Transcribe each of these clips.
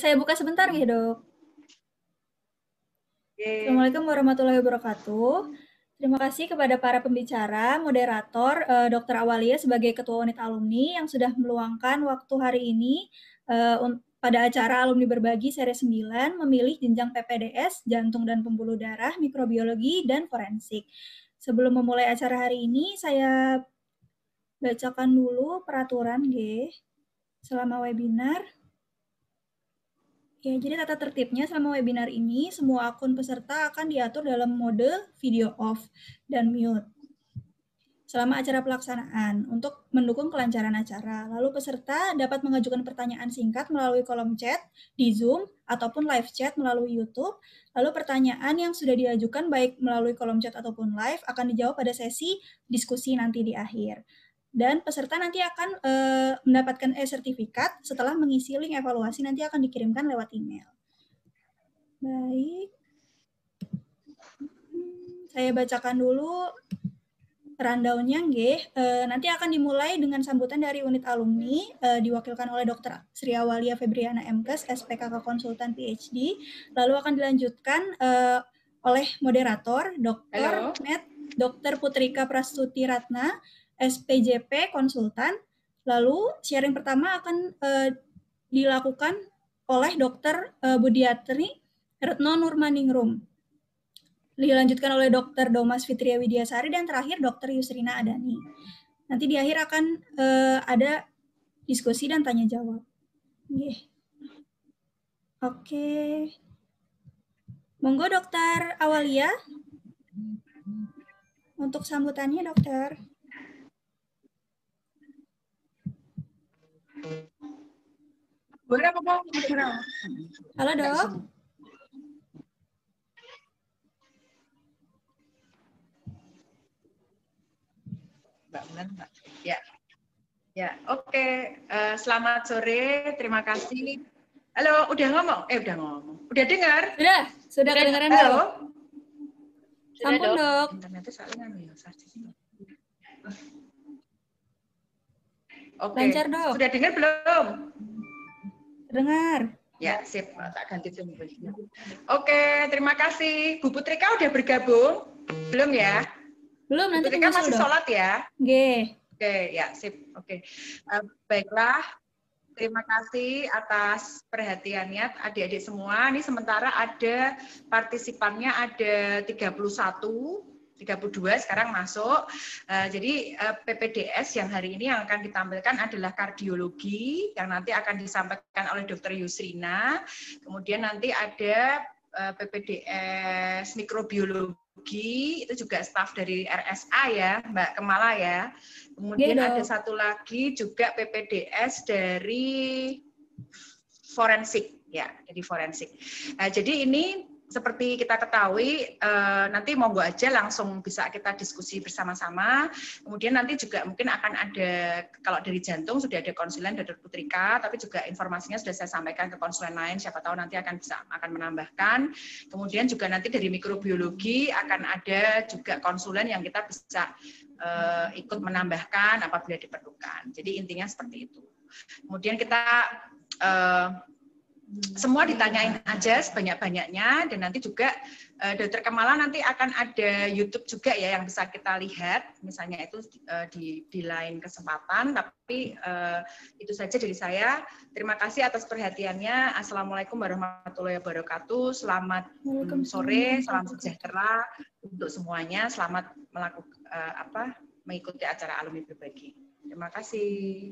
Saya buka sebentar nih, hmm. gitu. Dok. Assalamualaikum warahmatullahi wabarakatuh. Terima kasih kepada para pembicara, moderator, uh, eh, Dr. Awalia sebagai Ketua Unit Alumni yang sudah meluangkan waktu hari ini uh, pada acara Alumni Berbagi seri 9 memilih jenjang PPDS, jantung dan pembuluh darah, mikrobiologi, dan forensik. Sebelum memulai acara hari ini, saya bacakan dulu peraturan G selama webinar. Ya, jadi tata tertibnya selama webinar ini, semua akun peserta akan diatur dalam mode video off dan mute selama acara pelaksanaan untuk mendukung kelancaran acara. Lalu peserta dapat mengajukan pertanyaan singkat melalui kolom chat di Zoom ataupun live chat melalui YouTube. Lalu pertanyaan yang sudah diajukan baik melalui kolom chat ataupun live akan dijawab pada sesi diskusi nanti di akhir dan peserta nanti akan e, mendapatkan e-sertifikat setelah mengisi link evaluasi nanti akan dikirimkan lewat email. Baik. Saya bacakan dulu rundownnya E, nanti akan dimulai dengan sambutan dari unit alumni e, diwakilkan oleh Dr. Sri Awalia Febriana MKes SPKK Konsultan PhD. Lalu akan dilanjutkan e, oleh moderator Dr. Matt, Dr. Putrika Prasuti Ratna SPJP konsultan. Lalu sharing pertama akan uh, dilakukan oleh dokter Eh, Budiatri Retno Nurmaningrum. Dilanjutkan oleh dokter Domas Fitria Widiasari dan terakhir dokter Yusrina Adani. Nanti di akhir akan uh, ada diskusi dan tanya jawab. Oke. Okay. Monggo dokter Awalia untuk sambutannya dokter. Boleh Halo dok. Mbak Ya, ya, oke. Okay. Uh, eh, selamat sore. Terima kasih. Halo, udah ngomong? Eh, udah ngomong. Udah dengar? Sudah, sudah kedengaran dok. Halo. Ampun dok. Internetnya salah nggak ya? Oke. Okay. Lancar dong. Sudah dengar belum? Dengar. Ya, sip. Tak ganti dulu. Oke, okay, terima kasih. Bu Putri, kau udah bergabung? Belum ya? Belum, nanti Putrika masih dong. sholat ya? Oke. Oke, ya, sip. Oke. Uh, baiklah, terima kasih atas perhatiannya adik-adik semua. Ini sementara ada partisipannya ada 31 32 sekarang masuk. Uh, jadi uh, eh, PPDS yang hari ini yang akan ditampilkan adalah kardiologi yang nanti akan disampaikan oleh Dr. Yusrina. Kemudian nanti ada uh, eh, PPDS mikrobiologi itu juga staf dari RSA ya, Mbak Kemala ya. Kemudian yeah, ada satu lagi juga PPDS dari forensik ya, jadi forensik. Nah, jadi ini seperti kita ketahui eh, nanti monggo aja langsung bisa kita diskusi bersama-sama. Kemudian nanti juga mungkin akan ada kalau dari jantung sudah ada konsulen dari Putrika, tapi juga informasinya sudah saya sampaikan ke konsulen lain. Siapa tahu nanti akan bisa akan menambahkan. Kemudian juga nanti dari mikrobiologi akan ada juga konsulen yang kita bisa eh, ikut menambahkan apabila diperlukan. Jadi intinya seperti itu. Kemudian kita eh, semua ditanyain aja sebanyak-banyaknya dan nanti juga uh, dokter Kemala nanti akan ada YouTube juga ya yang bisa kita lihat misalnya itu uh, di di lain kesempatan tapi uh, itu saja dari saya terima kasih atas perhatiannya assalamualaikum warahmatullahi wabarakatuh selamat um, sore salam sejahtera untuk semuanya selamat melakukan uh, apa mengikuti acara alumni berbagi terima kasih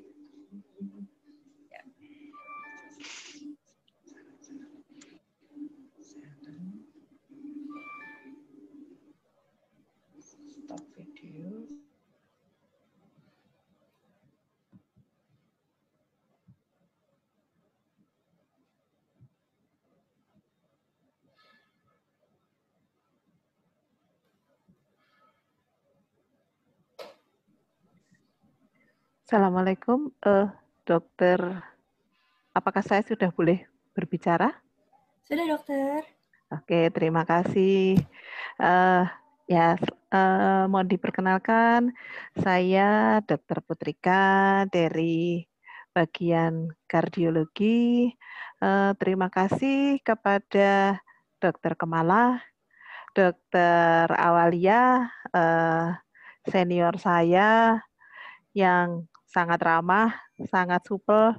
Assalamualaikum, uh, dokter. Apakah saya sudah boleh berbicara? Sudah, dokter. Oke, terima kasih. Uh, ya, uh, eh, mau diperkenalkan, saya dokter Putrika dari bagian kardiologi. Uh, terima kasih kepada dokter Kemala, dokter Awalia, uh, senior saya yang sangat ramah, sangat supel.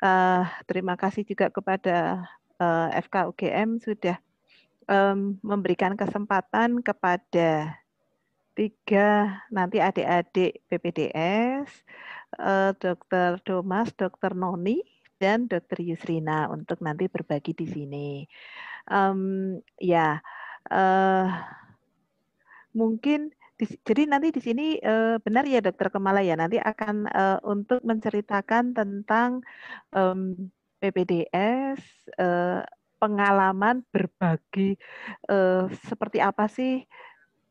Uh, terima kasih juga kepada uh, eh, FKUGM sudah um, memberikan kesempatan kepada tiga nanti adik-adik PPDS, uh, eh, Dokter Domas, Dokter Noni, dan Dokter Yusrina untuk nanti berbagi di sini. Um, ya, uh, mungkin di, jadi nanti di sini uh, benar ya Dokter Kemala ya nanti akan uh, untuk menceritakan tentang um, mmm, PPDS uh, eh, pengalaman berbagi uh, seperti apa sih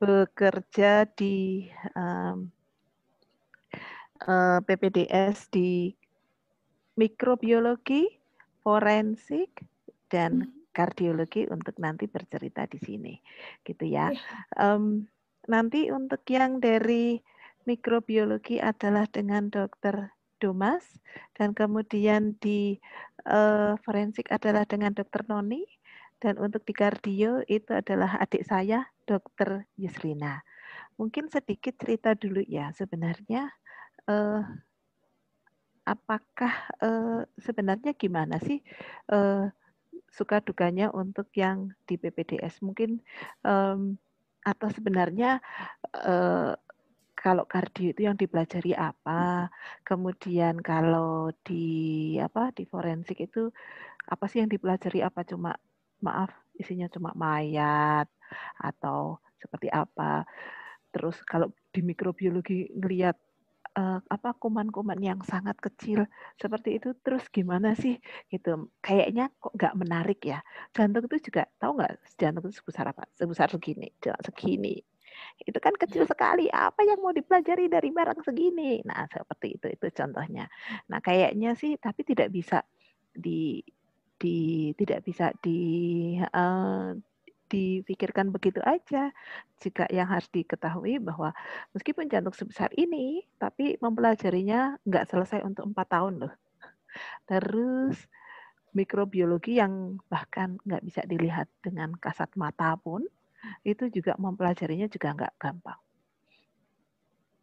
bekerja di um, mmm, uh, PPDS di mikrobiologi, forensik, dan hmm. kardiologi untuk nanti bercerita di sini, gitu ya. Um, Nanti untuk yang dari mikrobiologi adalah dengan dokter Dumas dan kemudian di uh, forensik adalah dengan dokter Noni dan untuk di kardio itu adalah adik saya dokter Yusrina. Mungkin sedikit cerita dulu ya sebenarnya uh, apakah uh, sebenarnya gimana sih uh, suka dukanya untuk yang di PPDS mungkin um, atau sebenarnya eh, kalau kardio itu yang dipelajari apa kemudian kalau di apa di forensik itu apa sih yang dipelajari apa cuma maaf isinya cuma mayat atau seperti apa terus kalau di mikrobiologi ngelihat uh, apa kuman-kuman yang sangat kecil seperti itu terus gimana sih gitu kayaknya kok nggak menarik ya jantung itu juga tahu nggak jantung itu sebesar apa sebesar segini segini itu kan kecil iya. sekali apa yang mau dipelajari dari barang segini nah seperti itu itu contohnya nah kayaknya sih tapi tidak bisa di di tidak bisa di uh, dipikirkan begitu aja. Jika yang harus diketahui bahwa meskipun jantung sebesar ini, tapi mempelajarinya nggak selesai untuk empat tahun loh. Terus mikrobiologi yang bahkan nggak bisa dilihat dengan kasat mata pun, itu juga mempelajarinya juga nggak gampang.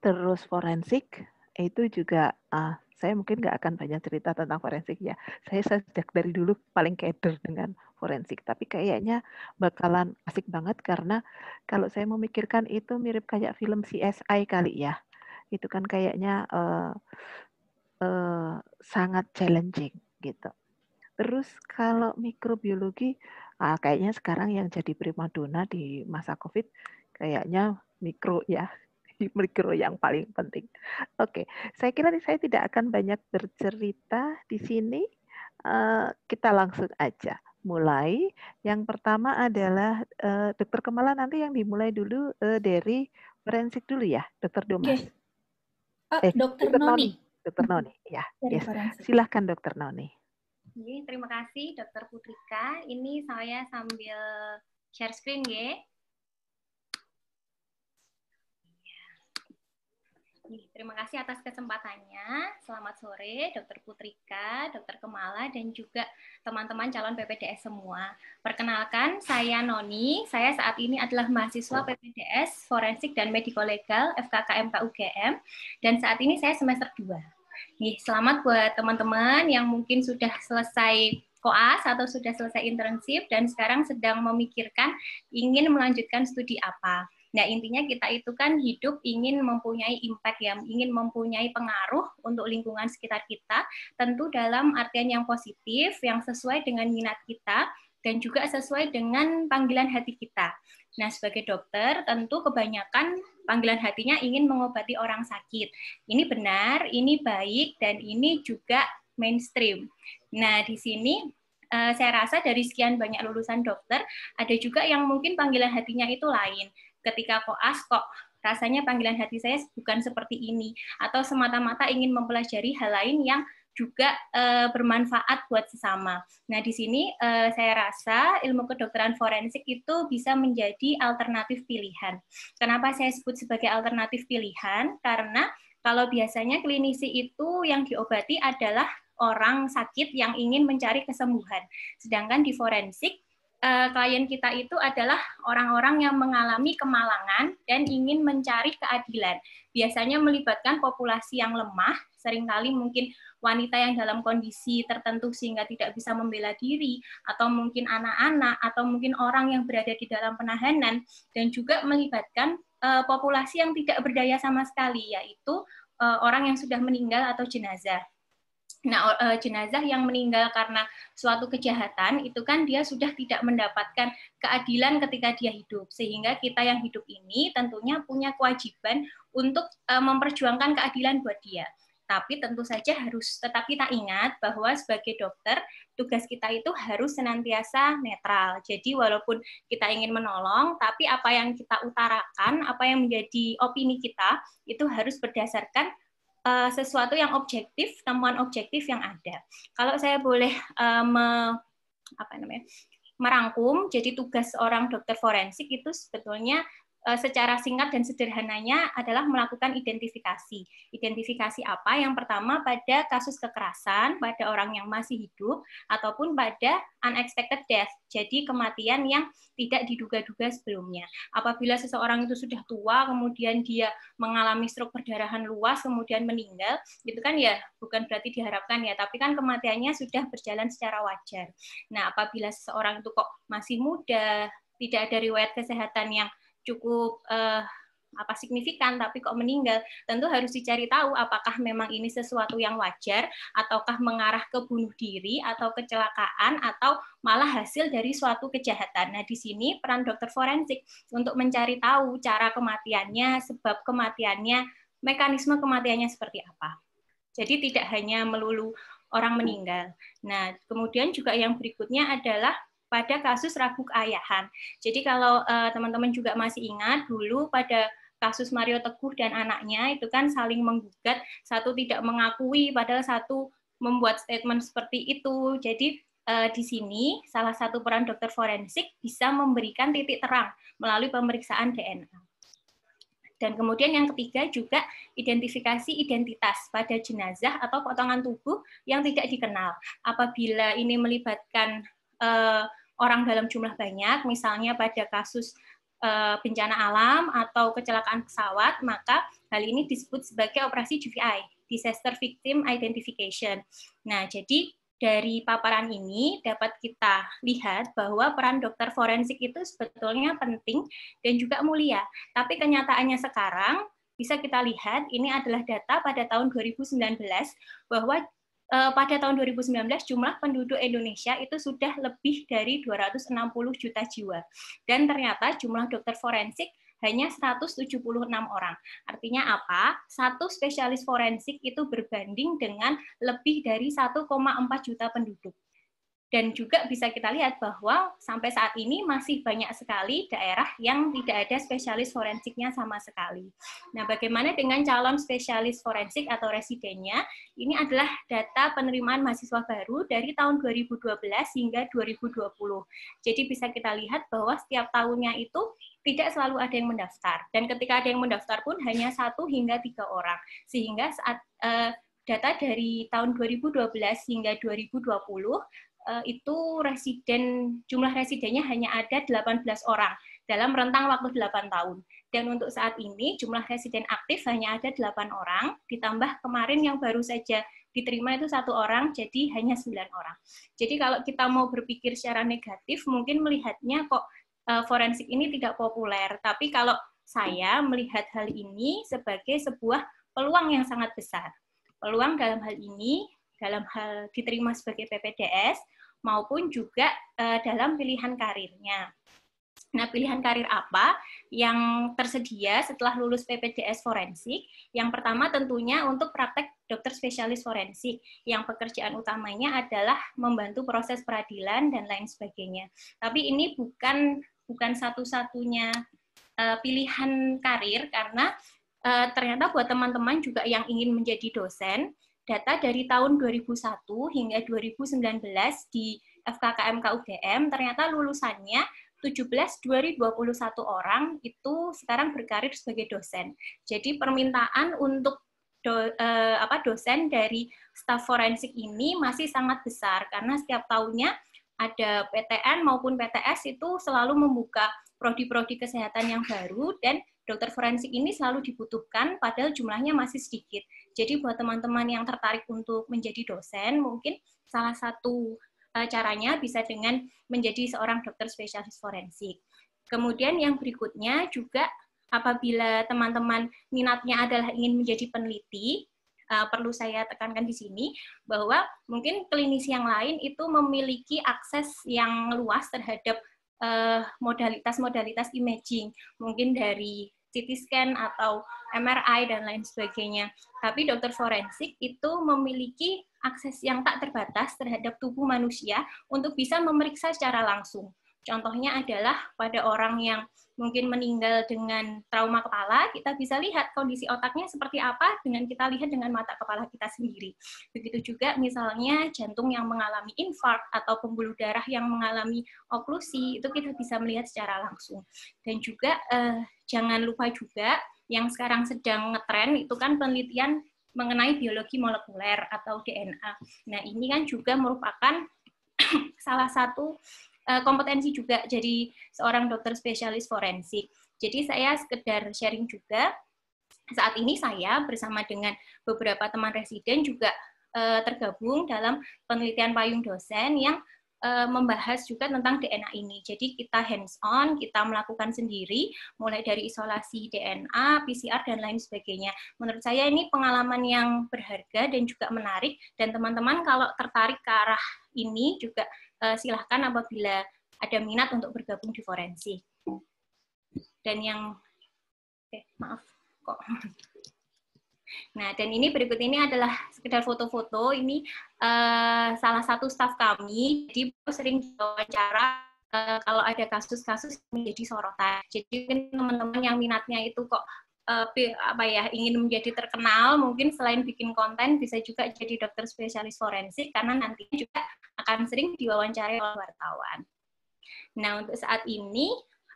Terus forensik, itu juga uh, saya mungkin nggak akan banyak cerita tentang forensik ya. Saya sejak dari dulu paling keder dengan forensik, tapi kayaknya bakalan asik banget karena kalau saya memikirkan itu mirip kayak film CSI kali ya. Itu kan kayaknya uh, uh, sangat challenging gitu. Terus kalau mikrobiologi, uh, kayaknya sekarang yang jadi primadona di masa COVID kayaknya mikro ya mikro yang paling penting. Oke, okay. saya kira saya tidak akan banyak bercerita di sini. Uh, kita langsung aja mulai. Yang pertama adalah uh, Dokter Kemala nanti yang dimulai dulu uh, dari forensik dulu ya, Dokter Domas. Yes. Oh, eh, Dokter Noni. Dokter Noni, ya. yes. Silahkan Dokter Noni. Terima kasih Dokter Putrika. Ini saya sambil share screen ya. Terima kasih atas kesempatannya. Selamat sore, Dokter Putrika, Dokter Kemala, dan juga teman-teman calon PPDS semua. Perkenalkan, saya Noni. Saya saat ini adalah mahasiswa PPDS Forensik dan Medico Legal FKKM KUGM. dan saat ini saya semester 2. Nih, selamat buat teman-teman yang mungkin sudah selesai koas atau sudah selesai internship dan sekarang sedang memikirkan ingin melanjutkan studi apa Nah, intinya kita itu kan hidup ingin mempunyai impact yang ingin mempunyai pengaruh untuk lingkungan sekitar kita, tentu dalam artian yang positif, yang sesuai dengan minat kita, dan juga sesuai dengan panggilan hati kita. Nah, sebagai dokter, tentu kebanyakan panggilan hatinya ingin mengobati orang sakit. Ini benar, ini baik, dan ini juga mainstream. Nah, di sini eh, saya rasa dari sekian banyak lulusan dokter, ada juga yang mungkin panggilan hatinya itu lain ketika koas kok rasanya panggilan hati saya bukan seperti ini atau semata-mata ingin mempelajari hal lain yang juga e, bermanfaat buat sesama. Nah, di sini e, saya rasa ilmu kedokteran forensik itu bisa menjadi alternatif pilihan. Kenapa saya sebut sebagai alternatif pilihan? Karena kalau biasanya klinisi itu yang diobati adalah orang sakit yang ingin mencari kesembuhan. Sedangkan di forensik uh, klien kita itu adalah orang-orang yang mengalami kemalangan dan ingin mencari keadilan. Biasanya melibatkan populasi yang lemah, seringkali mungkin wanita yang dalam kondisi tertentu sehingga tidak bisa membela diri, atau mungkin anak-anak, atau mungkin orang yang berada di dalam penahanan, dan juga melibatkan uh, populasi yang tidak berdaya sama sekali, yaitu uh, orang yang sudah meninggal atau jenazah. Nah, e, jenazah yang meninggal karena suatu kejahatan itu kan dia sudah tidak mendapatkan keadilan ketika dia hidup. Sehingga kita yang hidup ini tentunya punya kewajiban untuk e, memperjuangkan keadilan buat dia. Tapi tentu saja harus tetap kita ingat bahwa sebagai dokter tugas kita itu harus senantiasa netral. Jadi walaupun kita ingin menolong, tapi apa yang kita utarakan, apa yang menjadi opini kita itu harus berdasarkan uh, sesuatu yang objektif, temuan objektif yang ada. Kalau saya boleh uh, me, apa namanya merangkum, jadi tugas seorang dokter forensik itu sebetulnya Eh, secara singkat dan sederhananya adalah melakukan identifikasi. Identifikasi apa? Yang pertama pada kasus kekerasan pada orang yang masih hidup ataupun pada unexpected death, jadi kematian yang tidak diduga-duga sebelumnya. Apabila seseorang itu sudah tua, kemudian dia mengalami stroke perdarahan luas, kemudian meninggal, itu kan ya bukan berarti diharapkan ya, tapi kan kematiannya sudah berjalan secara wajar. Nah, apabila seseorang itu kok masih muda, tidak ada riwayat kesehatan yang cukup uh, apa signifikan tapi kok meninggal tentu harus dicari tahu apakah memang ini sesuatu yang wajar ataukah mengarah ke bunuh diri atau kecelakaan atau malah hasil dari suatu kejahatan. Nah, di sini peran dokter forensik untuk mencari tahu cara kematiannya, sebab kematiannya, mekanisme kematiannya seperti apa. Jadi tidak hanya melulu orang meninggal. Nah, kemudian juga yang berikutnya adalah pada kasus ragu keayahan. Jadi kalau eh, teman-teman uh, juga masih ingat dulu pada kasus Mario Teguh dan anaknya itu kan saling menggugat, satu tidak mengakui padahal satu membuat statement seperti itu. Jadi uh, di sini salah satu peran dokter forensik bisa memberikan titik terang melalui pemeriksaan DNA. Dan kemudian yang ketiga juga identifikasi identitas pada jenazah atau potongan tubuh yang tidak dikenal. Apabila ini melibatkan uh, orang dalam jumlah banyak, misalnya pada kasus eh, bencana alam atau kecelakaan pesawat, maka hal ini disebut sebagai operasi GVI, Disaster Victim Identification. Nah, jadi dari paparan ini dapat kita lihat bahwa peran dokter forensik itu sebetulnya penting dan juga mulia. Tapi kenyataannya sekarang bisa kita lihat ini adalah data pada tahun 2019 bahwa Eh, pada tahun 2019 jumlah penduduk Indonesia itu sudah lebih dari 260 juta jiwa. Dan ternyata jumlah dokter forensik hanya 176 orang. Artinya apa? Satu spesialis forensik itu berbanding dengan lebih dari 1,4 juta penduduk. Dan juga bisa kita lihat bahwa sampai saat ini masih banyak sekali daerah yang tidak ada spesialis forensiknya sama sekali. Nah, bagaimana dengan calon spesialis forensik atau residennya? Ini adalah data penerimaan mahasiswa baru dari tahun 2012 hingga 2020. Jadi bisa kita lihat bahwa setiap tahunnya itu tidak selalu ada yang mendaftar dan ketika ada yang mendaftar pun hanya satu hingga tiga orang sehingga saat uh, data dari tahun 2012 hingga 2020 Eh, itu residen jumlah residennya hanya ada 18 orang dalam rentang waktu 8 tahun. Dan untuk saat ini jumlah residen aktif hanya ada 8 orang, ditambah kemarin yang baru saja diterima itu satu orang, jadi hanya 9 orang. Jadi kalau kita mau berpikir secara negatif, mungkin melihatnya kok eh, forensik ini tidak populer. Tapi kalau saya melihat hal ini sebagai sebuah peluang yang sangat besar. Peluang dalam hal ini dalam hal diterima sebagai PPDS maupun juga uh, dalam pilihan karirnya. Nah, pilihan karir apa yang tersedia setelah lulus PPDS forensik? Yang pertama tentunya untuk praktek dokter spesialis forensik, yang pekerjaan utamanya adalah membantu proses peradilan dan lain sebagainya. Tapi ini bukan bukan satu-satunya uh, pilihan karir karena uh, ternyata buat teman-teman juga yang ingin menjadi dosen data dari tahun 2001 hingga 2019 di FKKM KUGM ternyata lulusannya 17 2021 orang itu sekarang berkarir sebagai dosen. Jadi permintaan untuk do, eh, apa dosen dari staf forensik ini masih sangat besar karena setiap tahunnya ada PTN maupun PTS itu selalu membuka prodi-prodi kesehatan yang baru dan dokter forensik ini selalu dibutuhkan padahal jumlahnya masih sedikit. Jadi buat teman-teman yang tertarik untuk menjadi dosen, mungkin salah satu eh, caranya bisa dengan menjadi seorang dokter spesialis forensik. Kemudian yang berikutnya juga apabila teman-teman minatnya adalah ingin menjadi peneliti, eh, perlu saya tekankan di sini bahwa mungkin klinis yang lain itu memiliki akses yang luas terhadap eh, modalitas-modalitas imaging, mungkin dari CT scan atau MRI dan lain sebagainya. Tapi dokter forensik itu memiliki akses yang tak terbatas terhadap tubuh manusia untuk bisa memeriksa secara langsung. Contohnya adalah pada orang yang mungkin meninggal dengan trauma kepala, kita bisa lihat kondisi otaknya seperti apa dengan kita lihat dengan mata kepala kita sendiri. Begitu juga misalnya jantung yang mengalami infark atau pembuluh darah yang mengalami oklusi, itu kita bisa melihat secara langsung. Dan juga eh, jangan lupa juga yang sekarang sedang ngetren itu kan penelitian mengenai biologi molekuler atau DNA. Nah, ini kan juga merupakan salah satu Eh, kompetensi juga jadi seorang dokter spesialis forensik. Jadi saya sekedar sharing juga. Saat ini saya bersama dengan beberapa teman residen juga eh, tergabung dalam penelitian payung dosen yang eh, membahas juga tentang DNA ini. Jadi kita hands on, kita melakukan sendiri mulai dari isolasi DNA, PCR dan lain sebagainya. Menurut saya ini pengalaman yang berharga dan juga menarik dan teman-teman kalau tertarik ke arah ini juga uh, silahkan apabila ada minat untuk bergabung di forensik. Dan yang eh, maaf kok. Nah, dan ini berikut ini adalah sekedar foto-foto. Ini uh, salah satu staf kami. Jadi sering wawancara uh, eh, kalau ada kasus-kasus menjadi sorotan. Jadi mungkin teman-teman yang minatnya itu kok uh, apa ya ingin menjadi terkenal mungkin selain bikin konten bisa juga jadi dokter spesialis forensik karena nantinya juga akan sering diwawancarai oleh wartawan. Nah untuk saat ini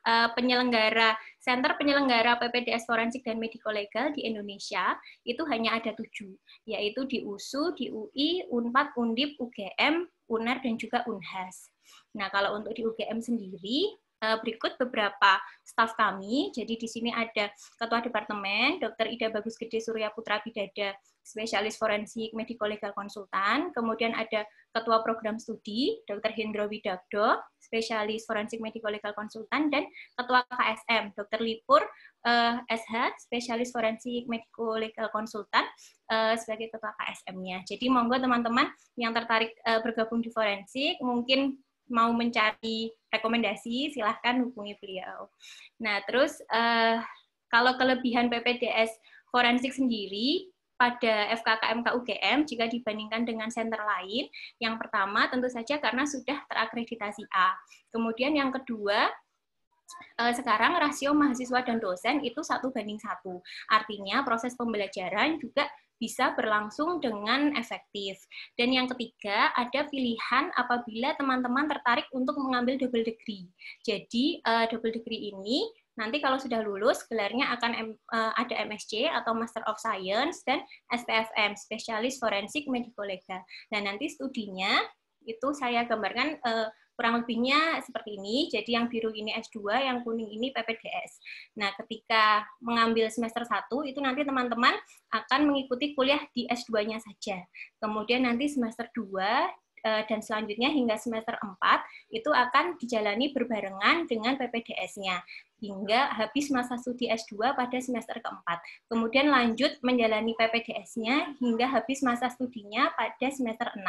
uh, penyelenggara center penyelenggara PPDS forensik dan medico legal di Indonesia itu hanya ada tujuh yaitu di USU, di UI, Unpad, Undip, UGM, Unar e dan juga Unhas. E nah kalau untuk di UGM sendiri Eh, berikut beberapa staf kami. Jadi di sini ada Ketua Departemen, Dr. Ida Bagus Gede Surya Putra Bidada, spesialis forensik Medical legal konsultan. Kemudian ada Ketua Program Studi, Dr. Hendro Widagdo, spesialis forensik Medical legal konsultan, dan Ketua KSM, Dr. Lipur uh, eh, SH, spesialis forensik Medical legal konsultan uh, sebagai Ketua KSM-nya. Jadi monggo teman-teman yang tertarik uh, bergabung di forensik, mungkin mau mencari rekomendasi silahkan hubungi beliau. Nah terus uh, kalau kelebihan PPDS forensik sendiri pada FKKMK UGM jika dibandingkan dengan center lain, yang pertama tentu saja karena sudah terakreditasi A. Kemudian yang kedua eh, sekarang rasio mahasiswa dan dosen itu satu banding satu. Artinya proses pembelajaran juga bisa berlangsung dengan efektif. Dan yang ketiga, ada pilihan apabila teman-teman tertarik untuk mengambil double degree. Jadi, uh, double degree ini nanti kalau sudah lulus gelarnya akan M, uh, ada MSc atau Master of Science dan SPFM, Specialist Forensic Medical legal. Dan nanti studinya itu saya gambarkan uh, Kurang lebihnya seperti ini. Jadi yang biru ini S2, yang kuning ini PPDS. Nah, ketika mengambil semester 1 itu nanti teman-teman akan mengikuti kuliah di S2-nya saja. Kemudian nanti semester 2 eh, dan selanjutnya hingga semester 4 itu akan dijalani berbarengan dengan PPDS-nya hingga habis masa studi S2 pada semester keempat. Kemudian lanjut menjalani PPDS-nya hingga habis masa studinya pada semester 6.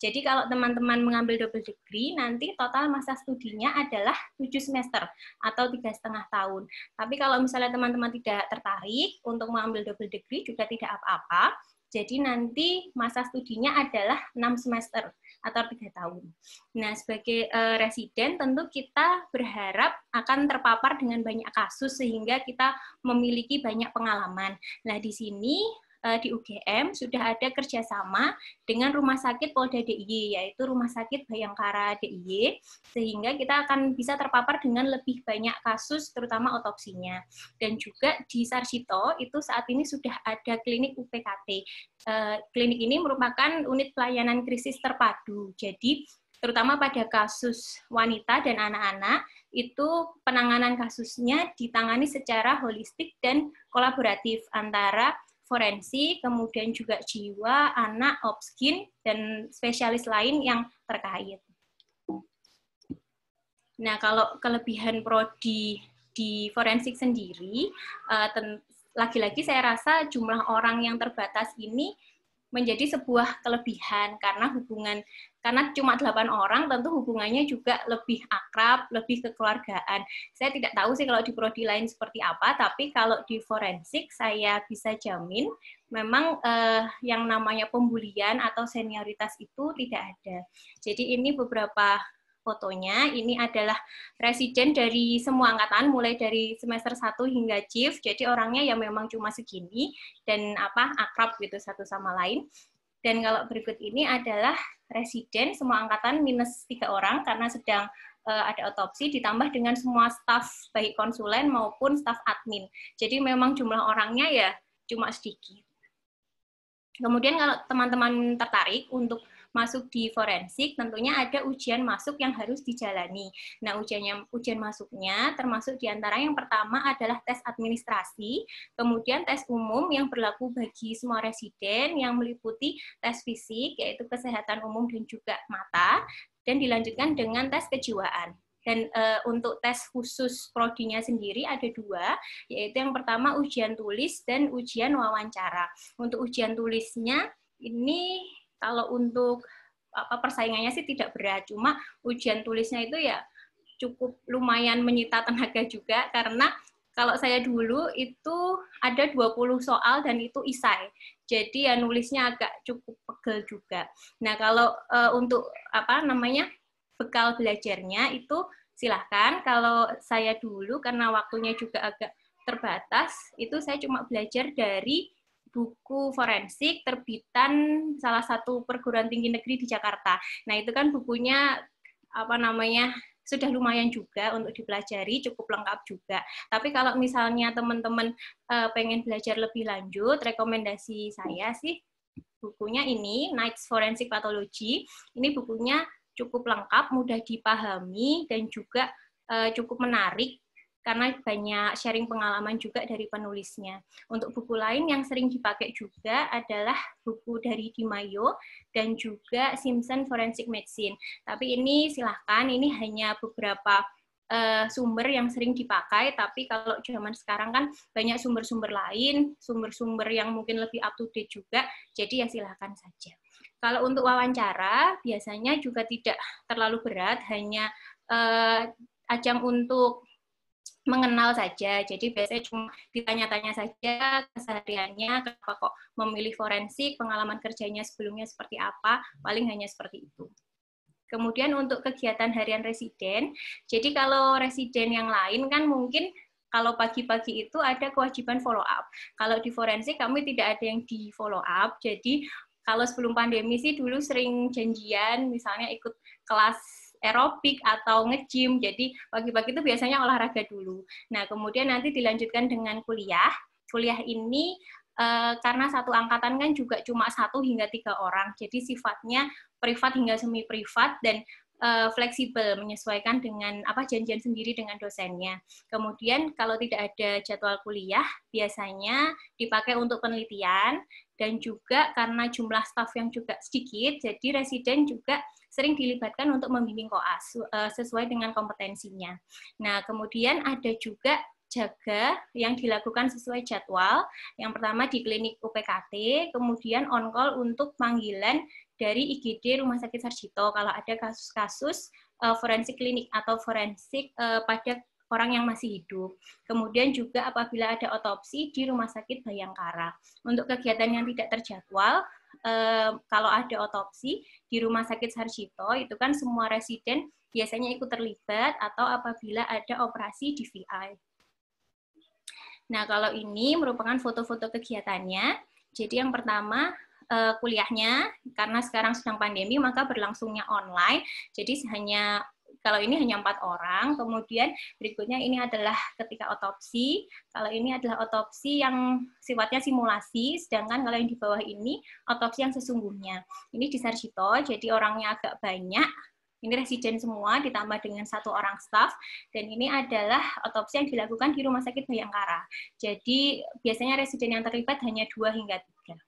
Jadi kalau teman-teman mengambil double degree, nanti total masa studinya adalah 7 semester atau tiga setengah tahun. Tapi kalau misalnya teman-teman tidak tertarik untuk mengambil double degree juga tidak apa-apa. Jadi nanti masa studinya adalah 6 semester atau tiga tahun. Nah, sebagai uh, residen tentu kita berharap akan terpapar dengan banyak kasus sehingga kita memiliki banyak pengalaman. Nah, di sini Eh, di UGM sudah ada kerjasama dengan Rumah Sakit Polda DIY, yaitu Rumah Sakit Bayangkara DIY, sehingga kita akan bisa terpapar dengan lebih banyak kasus, terutama otopsinya. Dan juga di Sarjito, itu saat ini sudah ada klinik UPKT. Eh, klinik ini merupakan unit pelayanan krisis terpadu, jadi terutama pada kasus wanita dan anak-anak, itu penanganan kasusnya ditangani secara holistik dan kolaboratif antara forensik, kemudian juga jiwa, anak, obskin, dan spesialis lain yang terkait. Nah, kalau kelebihan prodi di forensik sendiri, eh, lagi-lagi saya rasa jumlah orang yang terbatas ini menjadi sebuah kelebihan karena hubungan karena cuma delapan orang tentu hubungannya juga lebih akrab, lebih kekeluargaan. Saya tidak tahu sih kalau di prodi lain seperti apa, tapi kalau di forensik saya bisa jamin memang eh, yang namanya pembulian atau senioritas itu tidak ada. Jadi ini beberapa fotonya. Ini adalah presiden dari semua angkatan mulai dari semester 1 hingga chief. Jadi orangnya ya memang cuma segini dan apa akrab gitu satu sama lain. Dan kalau berikut ini adalah residen semua angkatan minus tiga orang karena sedang uh, ada otopsi ditambah dengan semua staf baik konsulen maupun staf admin. Jadi memang jumlah orangnya ya cuma sedikit. Kemudian kalau teman-teman tertarik untuk masuk di forensik tentunya ada ujian masuk yang harus dijalani. Nah, ujian ujian masuknya termasuk di antara yang pertama adalah tes administrasi, kemudian tes umum yang berlaku bagi semua residen yang meliputi tes fisik yaitu kesehatan umum dan juga mata dan dilanjutkan dengan tes kejiwaan dan e, untuk tes khusus prodinya sendiri ada dua yaitu yang pertama ujian tulis dan ujian wawancara untuk ujian tulisnya ini kalau untuk apa persaingannya sih tidak berat, cuma ujian tulisnya itu ya cukup lumayan menyita tenaga juga karena kalau saya dulu itu ada 20 soal dan itu isai. Jadi ya nulisnya agak cukup pegel juga. Nah, kalau e, untuk apa namanya? bekal belajarnya itu silahkan kalau saya dulu karena waktunya juga agak terbatas itu saya cuma belajar dari buku forensik terbitan salah satu perguruan tinggi negeri di Jakarta. Nah, itu kan bukunya apa namanya? sudah lumayan juga untuk dipelajari, cukup lengkap juga. Tapi kalau misalnya teman-teman eh, pengen belajar lebih lanjut, rekomendasi saya sih bukunya ini *Nights Forensic Pathology. Ini bukunya cukup lengkap, mudah dipahami dan juga eh, cukup menarik karena banyak sharing pengalaman juga dari penulisnya. Untuk buku lain yang sering dipakai juga adalah buku dari Dimayo dan juga Simpson Forensic Medicine. Tapi ini silahkan, ini hanya beberapa uh, sumber yang sering dipakai, tapi kalau zaman sekarang kan banyak sumber-sumber lain, sumber-sumber yang mungkin lebih up to date juga, jadi ya silahkan saja. Kalau untuk wawancara, biasanya juga tidak terlalu berat, hanya uh, ajang untuk mengenal saja. Jadi biasanya cuma ditanya-tanya saja kesehariannya, kenapa kok memilih forensik, pengalaman kerjanya sebelumnya seperti apa, paling hanya seperti itu. Kemudian untuk kegiatan harian residen, jadi kalau residen yang lain kan mungkin kalau pagi-pagi itu ada kewajiban follow up. Kalau di forensik kami tidak ada yang di follow up, jadi kalau sebelum pandemi sih dulu sering janjian, misalnya ikut kelas aerobik atau nge-gym. Jadi pagi-pagi itu biasanya olahraga dulu. Nah, kemudian nanti dilanjutkan dengan kuliah. Kuliah ini e, karena satu angkatan kan juga cuma satu hingga tiga orang, jadi sifatnya privat hingga semi privat dan e, fleksibel menyesuaikan dengan apa janjian sendiri dengan dosennya. Kemudian kalau tidak ada jadwal kuliah biasanya dipakai untuk penelitian dan juga karena jumlah staf yang juga sedikit, jadi residen juga sering dilibatkan untuk membimbing koas eh, sesuai dengan kompetensinya. Nah, kemudian ada juga jaga yang dilakukan sesuai jadwal. Yang pertama di klinik UPKT, kemudian on call untuk panggilan dari IGD Rumah Sakit Sarjito kalau ada kasus-kasus eh, forensik klinik atau forensik eh, pada orang yang masih hidup. Kemudian juga apabila ada otopsi di Rumah Sakit Bayangkara. Untuk kegiatan yang tidak terjadwal, eh, kalau ada otopsi di Rumah Sakit Sarjito, itu kan semua residen biasanya ikut terlibat atau apabila ada operasi DVI. Nah, kalau ini merupakan foto-foto kegiatannya. Jadi yang pertama eh, kuliahnya karena sekarang sedang pandemi maka berlangsungnya online. Jadi hanya kalau ini hanya empat orang, kemudian berikutnya ini adalah ketika otopsi. Kalau ini adalah otopsi yang sifatnya simulasi, sedangkan kalau yang di bawah ini otopsi yang sesungguhnya. Ini di Sarjito, jadi orangnya agak banyak. Ini residen semua ditambah dengan satu orang staf dan ini adalah otopsi yang dilakukan di Rumah Sakit Bayangkara. Jadi biasanya residen yang terlibat hanya dua hingga tiga.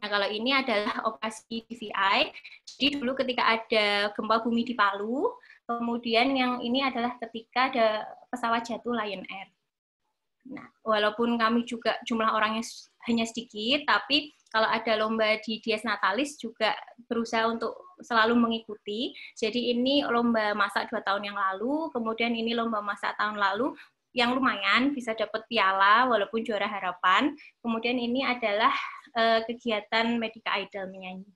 Nah, kalau ini adalah operasi DVI. Jadi dulu ketika ada gempa bumi di Palu, kemudian yang ini adalah ketika ada pesawat jatuh Lion Air. Nah, walaupun kami juga jumlah orangnya hanya sedikit, tapi kalau ada lomba di Dies Natalis juga berusaha untuk selalu mengikuti. Jadi ini lomba masak dua tahun yang lalu, kemudian ini lomba masak tahun lalu, yang lumayan bisa dapat piala walaupun juara harapan. Kemudian ini adalah uh, kegiatan Medica Idol menyanyi.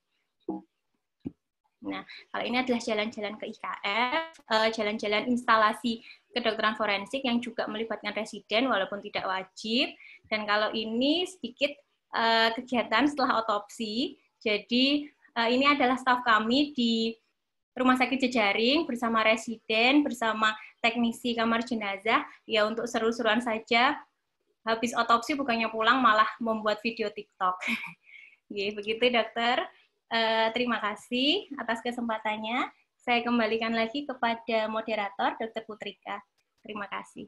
Nah, kalau ini adalah jalan-jalan ke IKF, eh, jalan-jalan uh, instalasi kedokteran forensik yang juga melibatkan residen walaupun tidak wajib. Dan kalau ini sedikit uh, kegiatan setelah otopsi, jadi uh, ini adalah staf kami di Rumah Sakit Jejaring bersama residen, bersama teknisi kamar jenazah, ya untuk seru-seruan saja habis otopsi bukannya pulang malah membuat video TikTok. Ye, begitu dokter. E, terima kasih atas kesempatannya. Saya kembalikan lagi kepada moderator Dr. Putrika. Terima kasih.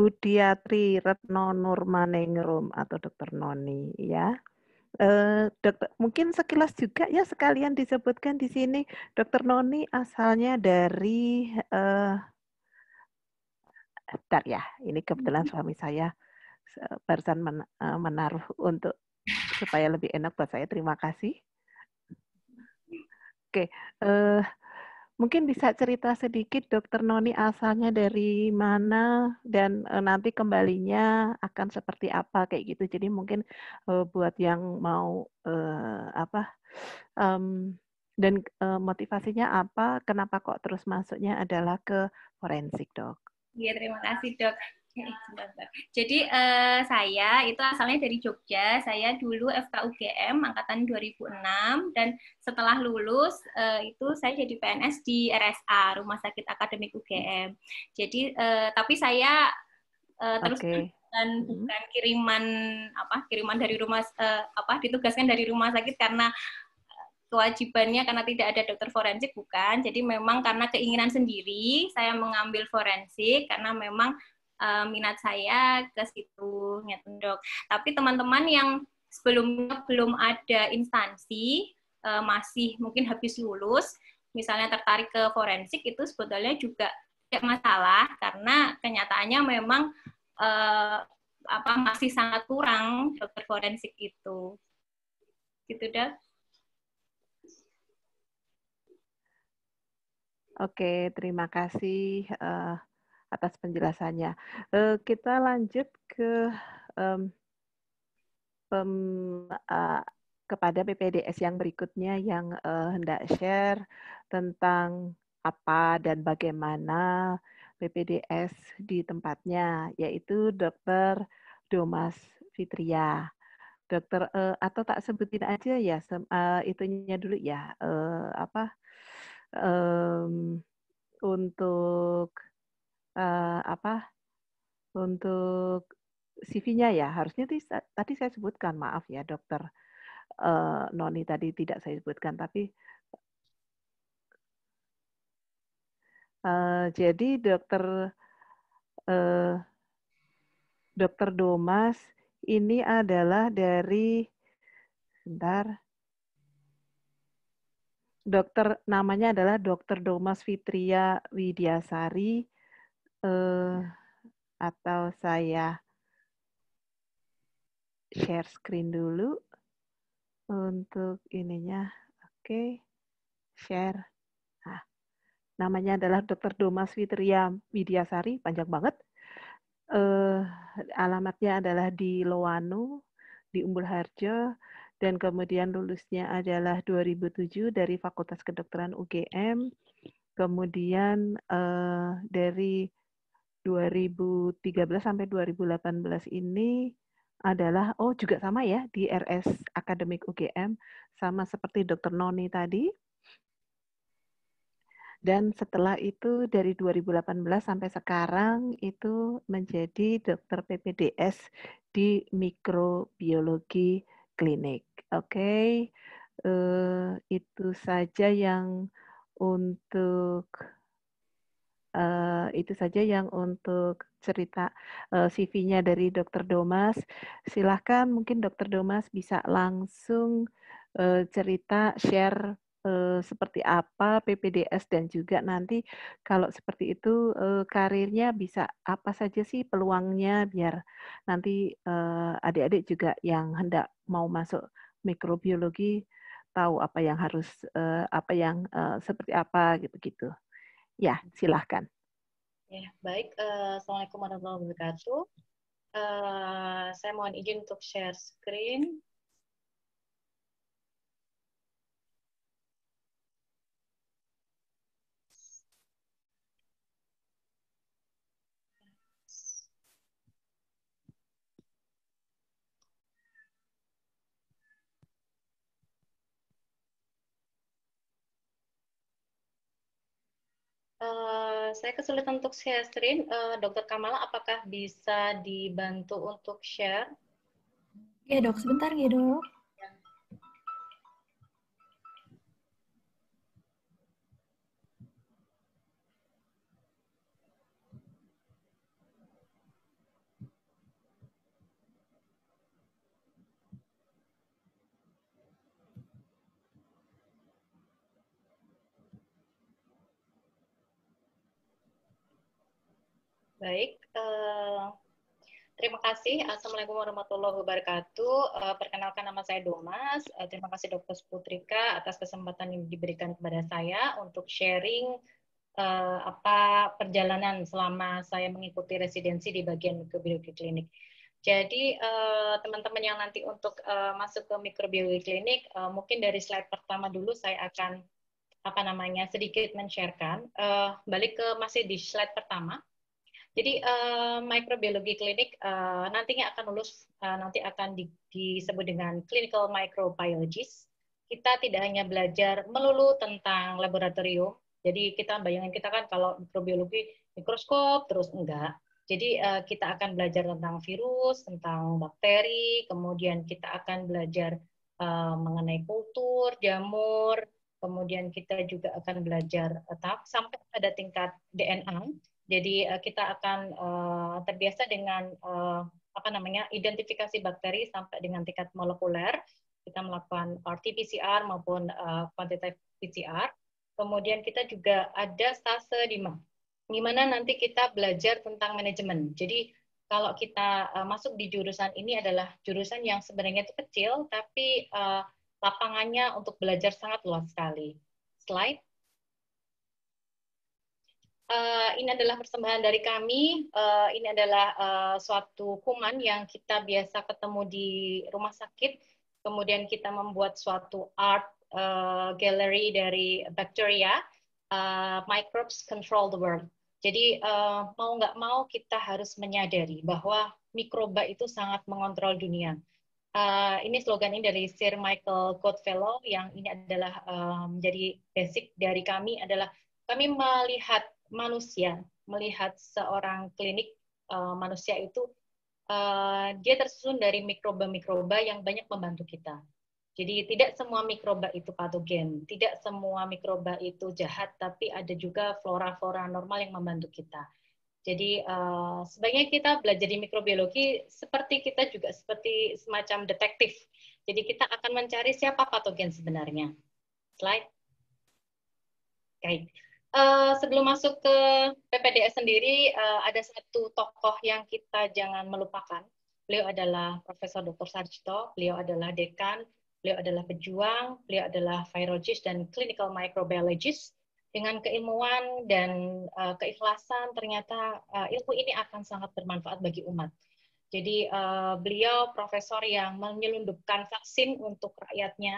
Budiatri Retno Nurmaningrum atau Dokter Noni ya. Eh, dokter mungkin sekilas juga ya sekalian disebutkan di sini dokter Noni asalnya dari eh, ya ini kebetulan suami saya eh, barusan men, eh, menaruh untuk supaya lebih enak buat saya terima kasih oke uh, Mungkin bisa cerita sedikit Dokter Noni asalnya dari mana dan eh, nanti kembalinya akan seperti apa kayak gitu. Jadi mungkin eh, buat yang mau eh, apa dan motivasinya apa? Kenapa kok terus masuknya adalah ke forensik dok? Iya terima kasih dok. Jadi uh, saya itu asalnya dari Jogja. Saya dulu FKUGM angkatan 2006 dan setelah lulus uh, itu saya jadi PNS di RSA Rumah Sakit Akademik UGM. Jadi uh, tapi saya uh, terus okay. bukan hmm. bukan kiriman apa kiriman dari rumah uh, apa ditugaskan dari rumah sakit karena kewajibannya karena tidak ada dokter forensik bukan. Jadi memang karena keinginan sendiri saya mengambil forensik karena memang uh, minat saya ke situ gitu dok. Tapi teman-teman yang sebelumnya belum ada instansi uh, masih mungkin habis lulus misalnya tertarik ke forensik itu sebetulnya juga tidak masalah karena kenyataannya memang uh, apa masih sangat kurang dokter forensik itu. Gitu dok. Oke, terima kasih uh, atas penjelasannya. Uh, kita lanjut ke um, pem, uh, kepada PPDS yang berikutnya yang uh, hendak share tentang apa dan bagaimana PPDS di tempatnya, yaitu Dr. Domas Fitria. Dokter uh, atau tak sebutin aja ya sem, uh, itunya dulu ya uh, apa um, untuk uh, apa untuk CV-nya ya harusnya tadi saya sebutkan maaf ya dokter uh, Noni tadi tidak saya sebutkan tapi uh, jadi dokter uh, dokter Domas ini adalah dari sebentar dokter namanya adalah dokter Domas Fitria Widiasari uh, atau saya share screen dulu untuk ininya. Oke, okay. share. Nah, namanya adalah Dr. Domas Fitria Widiasari, panjang banget. Uh, alamatnya adalah di Loanu, di Umbul Harjo, dan kemudian lulusnya adalah 2007 dari Fakultas Kedokteran UGM, kemudian uh, dari 2013 sampai 2018 ini adalah oh juga sama ya di RS Akademik UGM sama seperti Dr. Noni tadi. Dan setelah itu dari 2018 sampai sekarang itu menjadi dokter PPDS di mikrobiologi klinik. Oke, okay. uh, eh, itu saja yang untuk Eh, itu saja yang untuk cerita uh, eh, CV-nya dari Dr. Domas. Silahkan mungkin Dr. Domas bisa langsung uh, cerita share seperti apa PPDS dan juga nanti kalau seperti itu karirnya bisa apa saja sih peluangnya biar nanti adik-adik juga yang hendak mau masuk mikrobiologi tahu apa yang harus apa yang seperti apa gitu gitu. Ya, silahkan. Ya, baik. Uh, Assalamualaikum warahmatullahi wabarakatuh. Uh, saya mohon izin untuk share screen. Uh, saya kesulitan untuk share screen. Uh, Dokter Kamala, apakah bisa dibantu untuk share? Ya dok, sebentar ya dok. Baik, uh, terima kasih. Assalamualaikum warahmatullahi wabarakatuh. Uh, perkenalkan nama saya Domas. Uh, terima kasih Dr. Putrika atas kesempatan yang diberikan kepada saya untuk sharing uh, apa perjalanan selama saya mengikuti residensi di bagian mikrobiologi klinik. Jadi teman-teman uh, yang nanti untuk uh, masuk ke mikrobiologi klinik, uh, mungkin dari slide pertama dulu saya akan apa namanya sedikit men-sharekan. Uh, balik ke masih di slide pertama. Jadi uh, eh, mikrobiologi klinik uh, nantinya akan lulus uh, nanti akan di, disebut dengan clinical microbiologist. Kita tidak hanya belajar melulu tentang laboratorium. Jadi kita bayangin kita kan kalau mikrobiologi mikroskop terus enggak. Jadi uh, kita akan belajar tentang virus, tentang bakteri, kemudian kita akan belajar uh, mengenai kultur, jamur, kemudian kita juga akan belajar uh, sampai pada tingkat DNA jadi eh, kita akan eh, terbiasa dengan eh, apa namanya identifikasi bakteri sampai dengan tingkat molekuler. Kita melakukan RT-PCR maupun quantitative PCR. Kemudian kita juga ada stase 5, di mana nanti kita belajar tentang manajemen. Jadi kalau kita masuk di jurusan ini adalah jurusan yang sebenarnya itu kecil, tapi lapangannya untuk belajar sangat luas sekali. Slide uh, ini adalah persembahan dari kami. Uh, ini adalah uh, suatu kuman yang kita biasa ketemu di rumah sakit. Kemudian kita membuat suatu art uh, gallery dari bacteria, uh, microbes control the world. Jadi uh, mau nggak mau kita harus menyadari bahwa mikroba itu sangat mengontrol dunia. Uh, ini slogan ini dari Sir Michael Godfellow yang ini adalah menjadi menjadi basic dari kami adalah kami melihat manusia, melihat seorang klinik uh, manusia itu uh, dia tersusun dari mikroba-mikroba yang banyak membantu kita. Jadi tidak semua mikroba itu patogen, tidak semua mikroba itu jahat, tapi ada juga flora-flora normal yang membantu kita. Jadi uh, sebaiknya kita belajar di mikrobiologi seperti kita juga seperti semacam detektif. Jadi kita akan mencari siapa patogen sebenarnya. Slide. Baik. Okay Eh, sebelum masuk ke PPDS sendiri, uh, ada satu tokoh yang kita jangan melupakan. Beliau adalah Profesor Dr. Sarjito, beliau adalah dekan, beliau adalah pejuang, beliau adalah virologist dan clinical microbiologist. Dengan keilmuan dan uh, keikhlasan, ternyata uh, ilmu ini akan sangat bermanfaat bagi umat. Jadi uh, beliau profesor yang menyelundupkan vaksin untuk rakyatnya,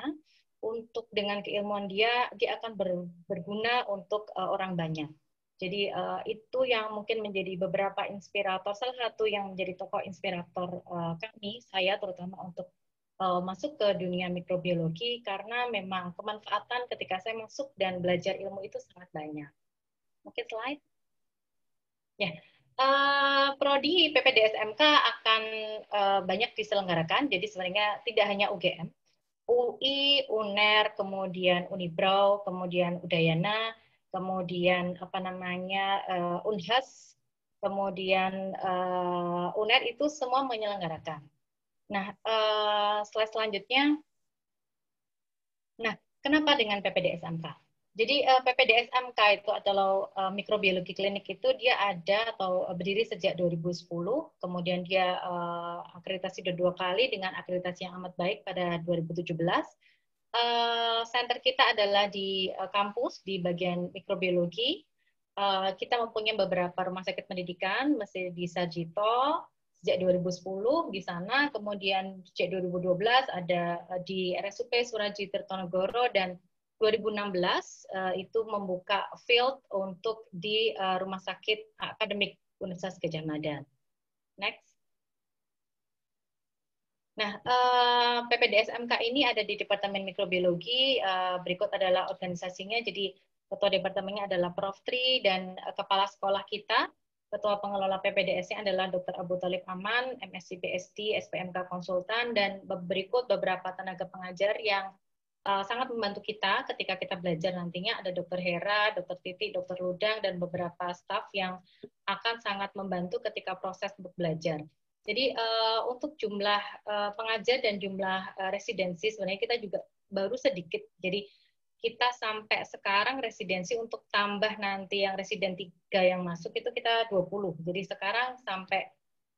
untuk dengan keilmuan dia dia akan ber, berguna untuk uh, orang banyak. Jadi uh, itu yang mungkin menjadi beberapa inspirator salah satu yang menjadi tokoh inspirator uh, kami saya terutama untuk uh, masuk ke dunia mikrobiologi karena memang kemanfaatan ketika saya masuk dan belajar ilmu itu sangat banyak. Mungkin slide. Ya. Yeah. Uh, Prodi PPDSMK akan uh, banyak diselenggarakan, jadi sebenarnya tidak hanya UGM, UI, UNER, kemudian Unibraw, kemudian Udayana, kemudian apa namanya uh, Unhas, kemudian uh, eh, UNER itu semua menyelenggarakan. Nah, uh, slide selanjutnya. Nah, kenapa dengan PPDS PPDSMK? Jadi uh, eh, PPDSMK itu adalah eh, uh, mikrobiologi klinik itu dia ada atau eh, berdiri sejak 2010, kemudian dia uh, akreditasi sudah dua kali dengan akreditasi yang amat baik pada 2017. Uh, center kita adalah di uh, kampus di bagian mikrobiologi. Uh, kita mempunyai beberapa rumah sakit pendidikan, masih di Sajito sejak 2010 di sana, kemudian sejak 2012 ada di RSUP Suraji Tirtonegoro dan 2016 uh, eh, itu membuka field untuk di uh, Rumah Sakit Akademik Universitas Gajah Mada. Next. Nah, eh, PPDSMK ini ada di Departemen Mikrobiologi, berikut adalah organisasinya, jadi ketua departemennya adalah Prof. Tri dan kepala sekolah kita, ketua pengelola ppds adalah Dr. Abu Talib Aman, MSc PhD, SPMK Konsultan, dan berikut beberapa tenaga pengajar yang Eh, sangat membantu kita ketika kita belajar nantinya ada dokter Hera, dokter Titi, dokter Ludang dan beberapa staff yang akan sangat membantu ketika proses untuk belajar. Jadi uh, untuk jumlah uh, pengajar dan jumlah uh, residensi sebenarnya kita juga baru sedikit. Jadi kita sampai sekarang residensi untuk tambah nanti yang residen tiga yang masuk itu kita 20. Jadi sekarang sampai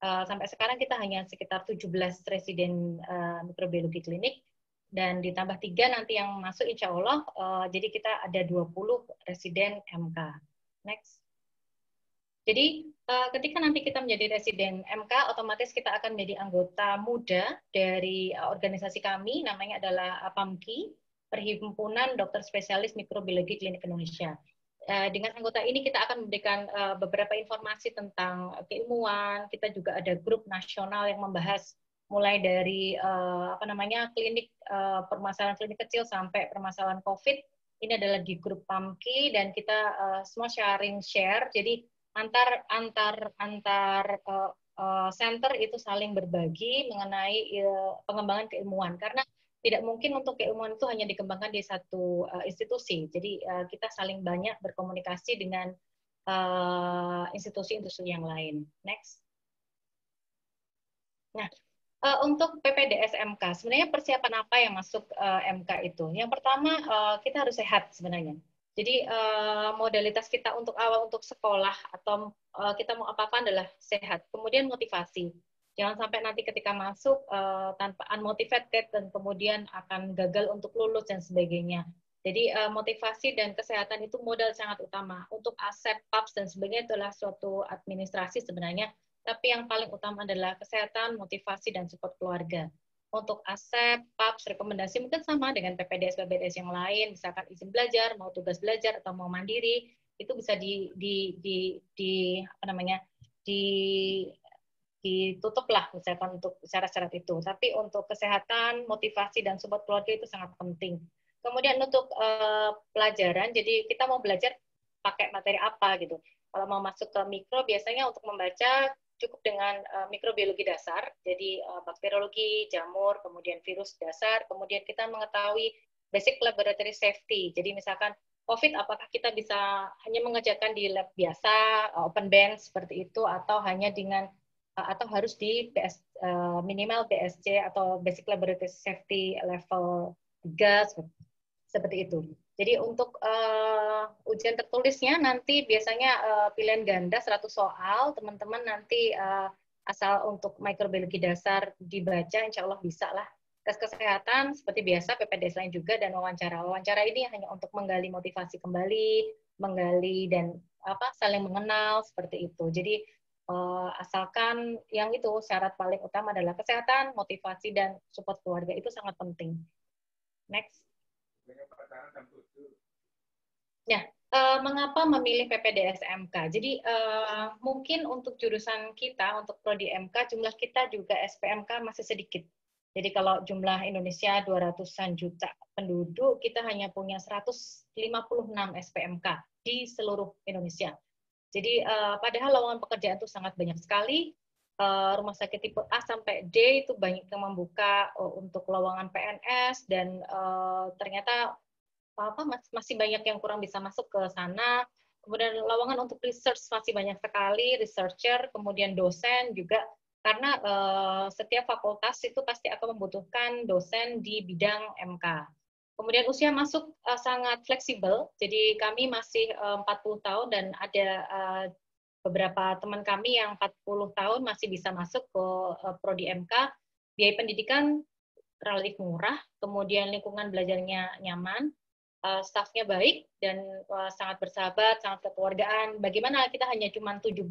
uh, sampai sekarang kita hanya sekitar 17 residen uh, mikrobiologi klinik dan ditambah tiga nanti yang masuk insya Allah uh, jadi kita ada 20 residen MK next jadi uh, ketika nanti kita menjadi residen MK otomatis kita akan menjadi anggota muda dari uh, organisasi kami namanya adalah PAMKI Perhimpunan Dokter Spesialis Mikrobiologi Klinik Indonesia dengan anggota ini kita akan memberikan beberapa informasi tentang keilmuan. Kita juga ada grup nasional yang membahas mulai dari uh, apa namanya klinik uh, permasalahan klinik kecil sampai permasalahan COVID ini adalah di grup PAMKI dan kita uh, semua sharing share jadi antar antar antar uh, uh, center itu saling berbagi mengenai uh, pengembangan keilmuan karena tidak mungkin untuk keilmuan itu hanya dikembangkan di satu uh, institusi jadi uh, kita saling banyak berkomunikasi dengan institusi-institusi uh, yang lain next nah uh, untuk PPDS MK, sebenarnya persiapan apa yang masuk uh, eh, MK itu? Yang pertama, uh, kita harus sehat sebenarnya. Jadi uh, modalitas kita untuk awal untuk sekolah atau uh, kita mau apa-apa adalah sehat. Kemudian motivasi. Jangan sampai nanti ketika masuk uh, tanpa unmotivated dan kemudian akan gagal untuk lulus dan sebagainya. Jadi uh, motivasi dan kesehatan itu modal sangat utama. Untuk aset PAPS dan sebagainya itulah suatu administrasi sebenarnya tapi yang paling utama adalah kesehatan, motivasi, dan support keluarga. Untuk aset, PAPS, rekomendasi mungkin sama dengan PPDS, PPDS yang lain, misalkan izin belajar, mau tugas belajar, atau mau mandiri, itu bisa di, di, di, di apa namanya, di ditutup lah misalkan untuk syarat-syarat itu. Tapi untuk kesehatan, motivasi, dan support keluarga itu sangat penting. Kemudian untuk uh, pelajaran, jadi kita mau belajar pakai materi apa gitu. Kalau mau masuk ke mikro, biasanya untuk membaca cukup dengan uh, mikrobiologi dasar, jadi uh, bakteriologi, jamur, kemudian virus dasar, kemudian kita mengetahui basic laboratory safety. Jadi misalkan COVID, apakah kita bisa hanya mengerjakan di lab biasa, uh, open bench seperti itu, atau hanya dengan uh, atau harus di PS, uh, minimal BSC atau basic laboratory safety level 3 seperti itu. Jadi untuk uh, ujian tertulisnya nanti biasanya uh, pilihan ganda 100 soal, teman-teman nanti uh, asal untuk mikrobiologi dasar dibaca, insya Allah bisa lah. Tes kesehatan seperti biasa, PPDS lain juga, dan wawancara. Wawancara ini hanya untuk menggali motivasi kembali, menggali dan apa saling mengenal seperti itu. Jadi uh, asalkan yang itu syarat paling utama adalah kesehatan, motivasi dan support keluarga itu sangat penting. Next. Ya, uh, mengapa memilih PPDS MK? Jadi uh, mungkin untuk jurusan kita, untuk prodi MK, jumlah kita juga SPMK masih sedikit. Jadi kalau jumlah Indonesia 200-an juta penduduk, kita hanya punya 156 SPMK di seluruh Indonesia. Jadi uh, padahal lowongan pekerjaan itu sangat banyak sekali, Eh, rumah sakit tipe A sampai D itu banyak yang membuka eh, untuk lowongan PNS dan eh, ternyata apa masih banyak yang kurang bisa masuk ke sana. Kemudian lowongan untuk research masih banyak sekali, researcher, kemudian dosen juga karena setiap fakultas itu pasti akan membutuhkan dosen di bidang MK. Kemudian usia masuk sangat fleksibel, jadi kami masih uh, 40 tahun dan ada beberapa teman kami yang 40 tahun masih bisa masuk ke eh, prodi MK, biaya pendidikan relatif murah, kemudian lingkungan belajarnya nyaman, eh, stafnya baik dan eh, sangat bersahabat, sangat kekeluargaan. Bagaimana kita hanya cuma 17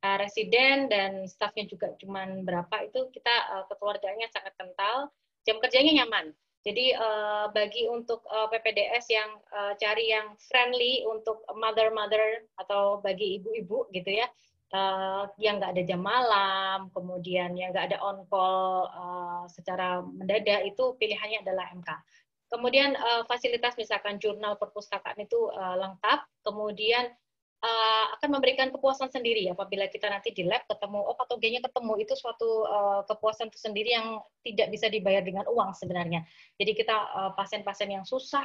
residen dan stafnya juga cuma berapa itu kita kekeluargaannya sangat kental, jam kerjanya nyaman. Jadi uh, bagi untuk uh, eh, PPDS yang uh, cari yang friendly untuk mother-mother atau bagi ibu-ibu gitu ya, uh, yang nggak ada jam malam, kemudian yang nggak ada on call uh, secara mendadak itu pilihannya adalah MK. Kemudian uh, fasilitas misalkan jurnal perpustakaan itu uh, lengkap, kemudian uh, akan memberikan kepuasan sendiri ya apabila kita nanti di lab ketemu oh patogennya ketemu itu suatu uh, kepuasan tersendiri yang tidak bisa dibayar dengan uang sebenarnya. Jadi kita eh, pasien-pasien uh, yang susah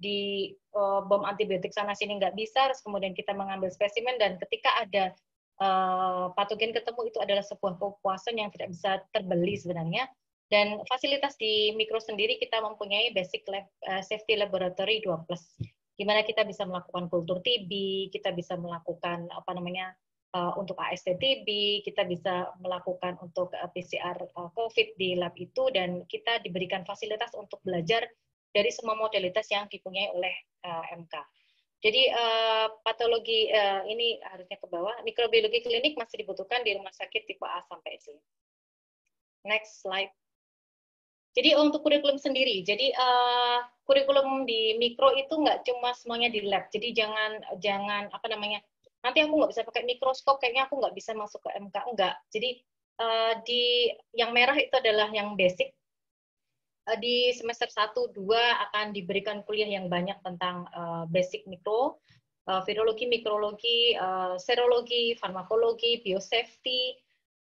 di uh, bom antibiotik sana sini nggak bisa, terus kemudian kita mengambil spesimen dan ketika ada uh, patogen ketemu itu adalah sebuah kepuasan yang tidak bisa terbeli sebenarnya. Dan fasilitas di mikro sendiri kita mempunyai basic lab, uh, safety laboratory 2+ gimana kita bisa melakukan kultur TB, kita bisa melakukan apa namanya uh, untuk AST TB, kita bisa melakukan untuk uh, eh, PCR uh, eh, COVID di lab itu dan kita diberikan fasilitas untuk belajar dari semua modalitas yang dipunyai oleh uh, MK. Jadi uh, patologi uh, ini harusnya ke bawah. Mikrobiologi klinik masih dibutuhkan di rumah sakit tipe A sampai C. Next slide. Jadi untuk kurikulum sendiri, jadi uh, kurikulum di mikro itu nggak cuma semuanya di lab. Jadi jangan jangan apa namanya nanti aku nggak bisa pakai mikroskop, kayaknya aku nggak bisa masuk ke MK enggak. Jadi uh, di yang merah itu adalah yang basic. Uh, di semester 1 2 akan diberikan kuliah yang banyak tentang uh, basic mikro, uh, virologi, mikrologi, uh, serologi, farmakologi, biosafety,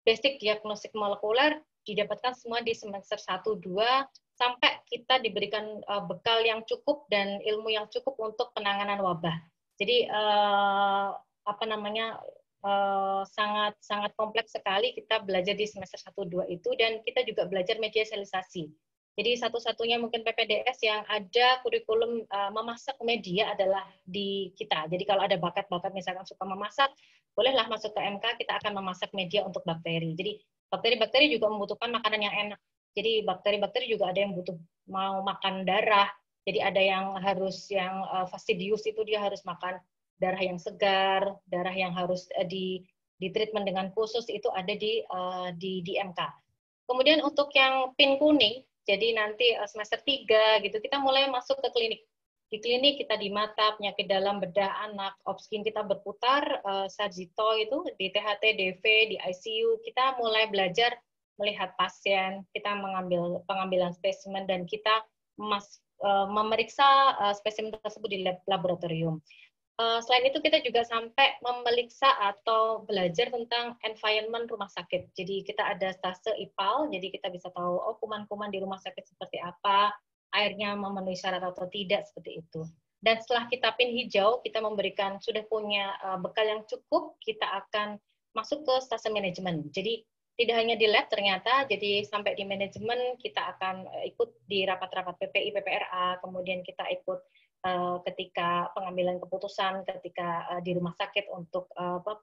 basic diagnostik molekuler, didapatkan semua di semester 1 2 sampai kita diberikan uh, bekal yang cukup dan ilmu yang cukup untuk penanganan wabah. Jadi uh, apa namanya sangat eh, sangat sangat kompleks sekali kita belajar di semester 1 2 itu dan kita juga belajar media sosialisasi. Jadi satu-satunya mungkin PPDS yang ada kurikulum uh, memasak media adalah di kita. Jadi kalau ada bakat-bakat misalkan suka memasak, bolehlah masuk ke MK kita akan memasak media untuk bakteri. Jadi bakteri-bakteri juga membutuhkan makanan yang enak. Jadi bakteri-bakteri juga ada yang butuh mau makan darah. Jadi ada yang harus yang uh, eh, fastidius itu dia harus makan darah yang segar, darah yang harus eh, di di treatment dengan khusus itu ada di uh, di di Kemudian untuk yang pin kuning, jadi nanti semester 3 gitu kita mulai masuk ke klinik. Di klinik kita di mata, penyakit dalam, bedah anak, obskin kita berputar, uh, eh, sajito itu di THT, DV, di ICU, kita mulai belajar melihat pasien, kita mengambil pengambilan spesimen dan kita mas, uh, memeriksa uh, spesimen tersebut di lab, laboratorium. selain itu kita juga sampai memeriksa atau belajar tentang environment rumah sakit. Jadi kita ada stase IPAL, jadi kita bisa tahu oh kuman-kuman di rumah sakit seperti apa, airnya memenuhi syarat atau tidak seperti itu. Dan setelah kita pin hijau, kita memberikan sudah punya eh, bekal yang cukup, kita akan masuk ke stasiun manajemen. Jadi tidak hanya di lab ternyata, jadi sampai di manajemen kita akan eh, ikut di rapat-rapat PPI, PPRA, kemudian kita ikut eh, ketika pengambilan keputusan, ketika di rumah sakit untuk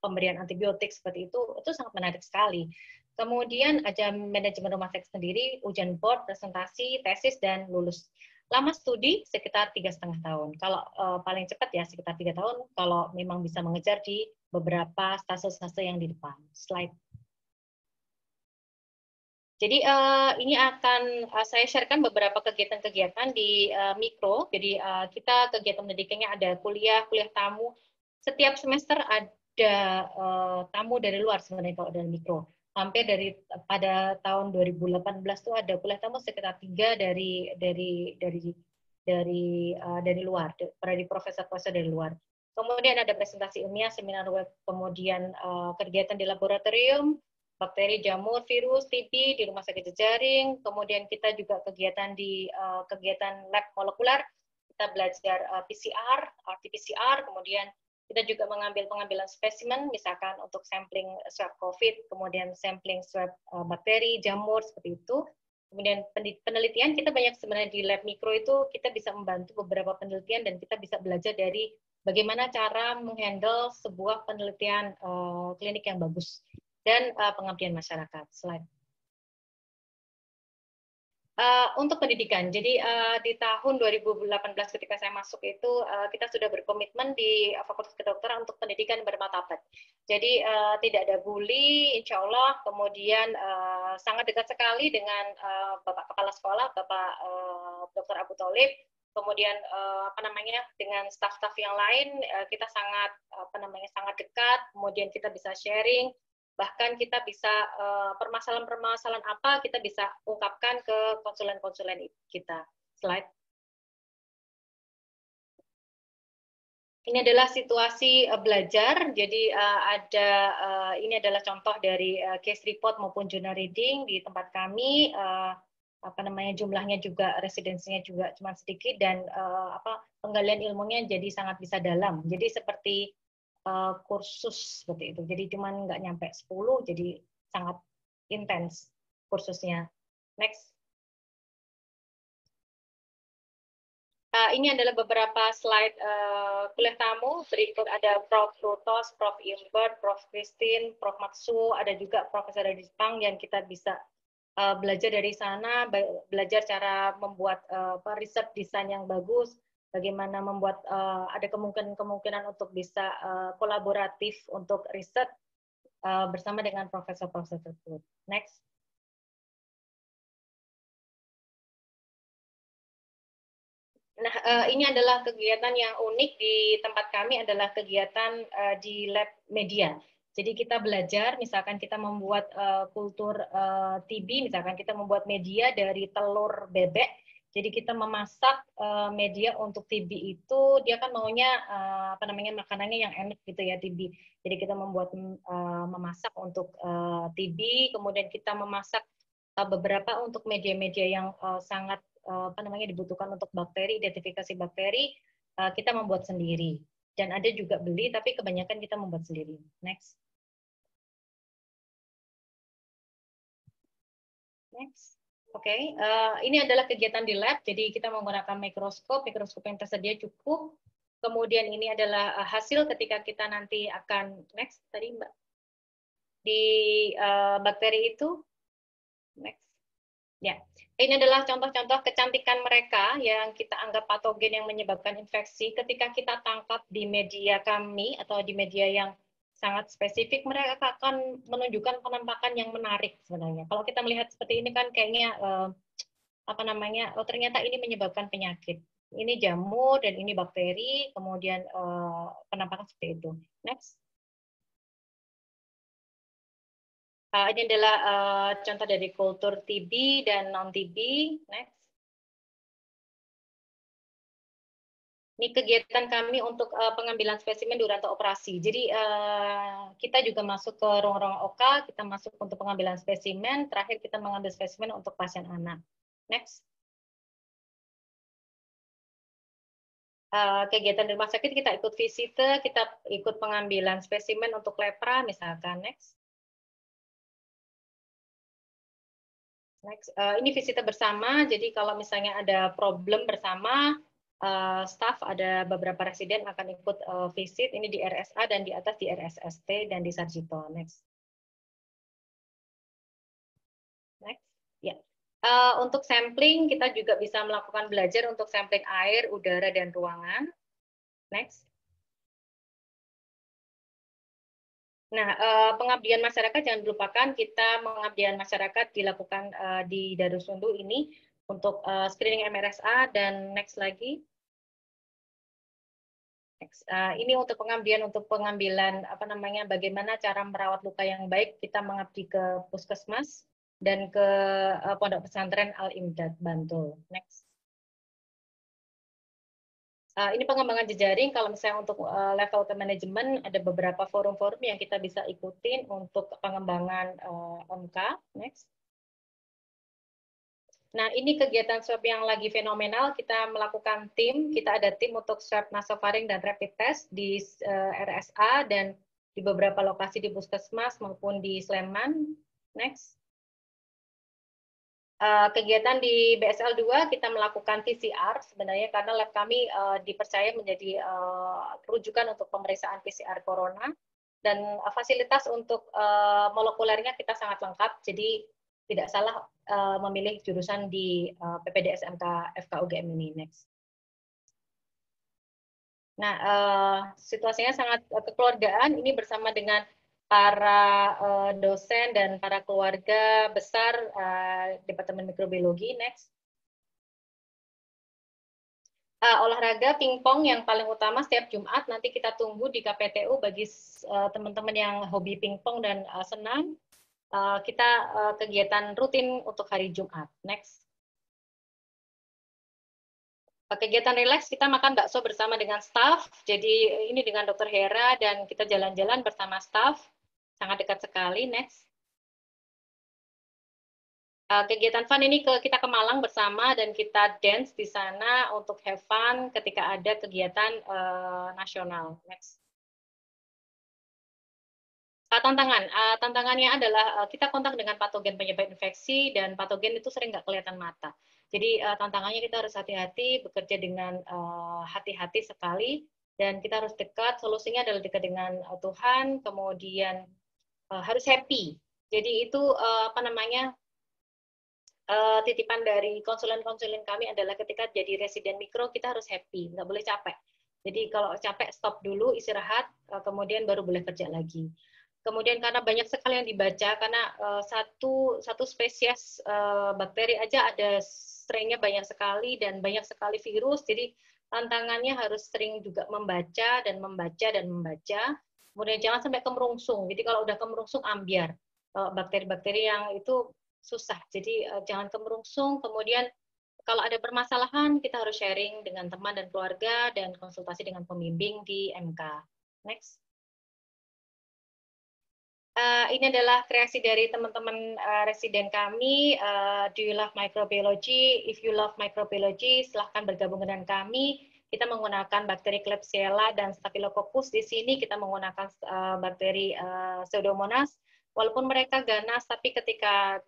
pemberian antibiotik seperti itu, itu sangat menarik sekali. Kemudian ada manajemen rumah sakit sendiri, ujian board, presentasi, tesis, dan lulus. Lama studi sekitar tiga setengah tahun. Kalau e, paling cepat ya sekitar tiga tahun. Kalau memang bisa mengejar di beberapa stase-stase yang di depan. Slide. Jadi e, ini akan eh, saya sharekan beberapa kegiatan-kegiatan di e, mikro. Jadi e, kita kegiatan pendidikannya ada kuliah, kuliah tamu. Setiap semester ada e, tamu dari luar sebenarnya kalau dari mikro sampai dari pada tahun 2018 tuh ada kuliah tamu sekitar tiga dari dari dari dari uh, dari luar dari profesor-profesor dari luar kemudian ada presentasi ilmiah seminar web kemudian uh, kegiatan di laboratorium bakteri jamur virus TB di rumah sakit jejaring kemudian kita juga kegiatan di uh, kegiatan lab molekular, kita belajar uh, PCR RT-PCR kemudian kita juga mengambil pengambilan spesimen, misalkan untuk sampling swab COVID, kemudian sampling swab eh, bakteri, jamur, seperti itu. Kemudian penelitian kita banyak sebenarnya di lab mikro itu kita bisa membantu beberapa penelitian dan kita bisa belajar dari bagaimana cara menghandle sebuah penelitian eh, klinik yang bagus dan uh, pengabdian masyarakat. Slide. Eh, untuk pendidikan, jadi uh, di tahun 2018 ketika saya masuk itu uh, kita sudah berkomitmen di Fakultas Kedokteran untuk pendidikan bermatabat. Jadi uh, tidak ada bully, insya Allah. Kemudian uh, sangat dekat sekali dengan uh, Bapak Kepala Sekolah, Bapak uh, Dr. Abu Talib. Kemudian uh, apa namanya dengan staff-staff yang lain uh, kita sangat apa namanya sangat dekat. Kemudian kita bisa sharing bahkan kita bisa eh, permasalahan-permasalahan apa kita bisa ungkapkan ke konsulen-konsulen kita. Slide. Ini adalah situasi eh, belajar, jadi eh, ada ini adalah contoh dari case report maupun journal reading di tempat kami apa namanya jumlahnya juga residensinya juga cuma sedikit dan uh, apa penggalian ilmunya jadi sangat bisa dalam. Jadi seperti Eh, kursus seperti itu. Jadi cuman nggak nyampe 10, jadi sangat intens kursusnya. Next. Uh, ini adalah beberapa slide uh, kuliah tamu. Berikut ada Prof. Rutos, Prof. Ilbert, Prof. Christine, Prof. Matsu, ada juga Profesor dari Jepang yang kita bisa uh, belajar dari sana, belajar cara membuat uh, riset desain yang bagus, bagaimana membuat uh, ada kemungkinan-kemungkinan untuk bisa uh, kolaboratif untuk riset uh, bersama dengan profesor-profesor tersebut. Next. Nah, uh, ini adalah kegiatan yang unik di tempat kami adalah kegiatan uh, di lab media. Jadi kita belajar, misalkan kita membuat uh, kultur uh, TB, misalkan kita membuat media dari telur bebek, jadi kita memasak uh, media untuk TB itu dia kan maunya uh, apa namanya makanannya yang enak gitu ya TB. Jadi kita membuat uh, memasak untuk uh, TB, kemudian kita memasak uh, beberapa untuk media-media yang uh, sangat uh, apa namanya dibutuhkan untuk bakteri, identifikasi bakteri uh, kita membuat sendiri. Dan ada juga beli tapi kebanyakan kita membuat sendiri. Next. Next. Oke, okay. uh, eh, ini adalah kegiatan di lab, jadi kita menggunakan mikroskop, mikroskop yang tersedia cukup. Kemudian ini adalah eh, hasil ketika kita nanti akan next tadi Mbak di uh, bakteri itu next. Ya, ini adalah contoh-contoh kecantikan mereka yang kita anggap patogen yang menyebabkan infeksi ketika kita tangkap di media kami atau di media yang sangat spesifik mereka akan menunjukkan penampakan yang menarik sebenarnya. Kalau kita melihat seperti ini kan kayaknya eh, apa namanya? Oh ternyata ini menyebabkan penyakit. Ini jamur dan ini bakteri, kemudian eh, penampakan seperti itu. Next. Uh, ini adalah uh, contoh dari kultur TB dan non TB. Next. ini kegiatan kami untuk uh, pengambilan spesimen durante operasi. Jadi uh, kita juga masuk ke ruang-ruang OKA, kita masuk untuk pengambilan spesimen, terakhir kita mengambil spesimen untuk pasien anak. Next. Uh, kegiatan di rumah sakit kita ikut visite, kita ikut pengambilan spesimen untuk lepra misalkan. Next. Next. Uh, ini visite bersama, jadi kalau misalnya ada problem bersama, uh, staff ada beberapa residen akan ikut uh, visit ini di RSA dan di atas di RSST dan di Sarjito. Next. Next. Ya. Uh, untuk sampling kita juga bisa melakukan belajar untuk sampling air, udara dan ruangan. Next. Nah, pengabdian masyarakat jangan dilupakan kita pengabdian masyarakat dilakukan di Darussundu ini untuk uh, screening MRSA dan next lagi. Next, uh, ini untuk pengambilan untuk pengambilan apa namanya bagaimana cara merawat luka yang baik kita mengabdi ke puskesmas dan ke uh, pondok pesantren Al Imdad Bantul. Next. Uh, ini pengembangan jejaring kalau misalnya untuk uh, level ke manajemen ada beberapa forum-forum yang kita bisa ikutin untuk pengembangan uh, MK. Next. Nah, ini kegiatan swab yang lagi fenomenal. Kita melakukan tim, kita ada tim untuk swab nasofaring dan rapid test di eh, RSA dan di beberapa lokasi di Puskesmas maupun di Sleman. Next. Eh, kegiatan di BSL 2 kita melakukan PCR sebenarnya karena lab kami eh, dipercaya menjadi rujukan untuk pemeriksaan PCR corona dan fasilitas untuk molekulernya kita sangat lengkap. Jadi tidak salah uh, memilih jurusan di uh, eh, PPDSMK FKUGM ini next. Nah, uh, situasinya sangat uh, kekeluargaan ini bersama dengan para uh, dosen dan para keluarga besar uh, Departemen Mikrobiologi next. Uh, olahraga pingpong yang paling utama setiap Jumat nanti kita tunggu di KPTU bagi teman-teman uh, yang hobi pingpong dan uh, senang Eh, kita uh, kegiatan rutin untuk hari Jumat. Next. Eh, kegiatan relax kita makan bakso bersama dengan staff. Jadi ini dengan Dokter Hera dan kita jalan-jalan bersama staff. Sangat dekat sekali. Next. kegiatan fun ini ke, kita ke Malang bersama dan kita dance di sana untuk have fun ketika ada kegiatan uh, nasional. Next. Uh, tantangan, uh, tantangannya adalah uh, kita kontak dengan patogen penyebab infeksi dan patogen itu sering nggak kelihatan mata. Jadi uh, tantangannya kita harus hati-hati, bekerja dengan hati-hati uh, sekali, dan kita harus dekat. Solusinya adalah dekat dengan uh, Tuhan, kemudian uh, harus happy. Jadi itu uh, apa namanya uh, titipan dari konsulen-konsulen kami adalah ketika jadi residen mikro kita harus happy, nggak boleh capek. Jadi kalau capek stop dulu istirahat, uh, kemudian baru boleh kerja lagi kemudian karena banyak sekali yang dibaca karena uh, satu satu spesies uh, bakteri aja ada strainnya banyak sekali dan banyak sekali virus jadi tantangannya harus sering juga membaca dan membaca dan membaca kemudian jangan sampai kemerungsung jadi kalau udah kemerungsung ambiar eh, bakteri-bakteri yang itu susah jadi uh, jangan kemerungsung kemudian kalau ada permasalahan kita harus sharing dengan teman dan keluarga dan konsultasi dengan pembimbing di MK next uh, ini adalah kreasi dari teman-teman uh, residen kami. Uh, Do you love microbiology? If you love microbiology, silahkan bergabung dengan kami. Kita menggunakan bakteri Klebsiella dan Staphylococcus. Di sini kita menggunakan uh, bakteri uh, Pseudomonas. Walaupun mereka ganas, tapi ketika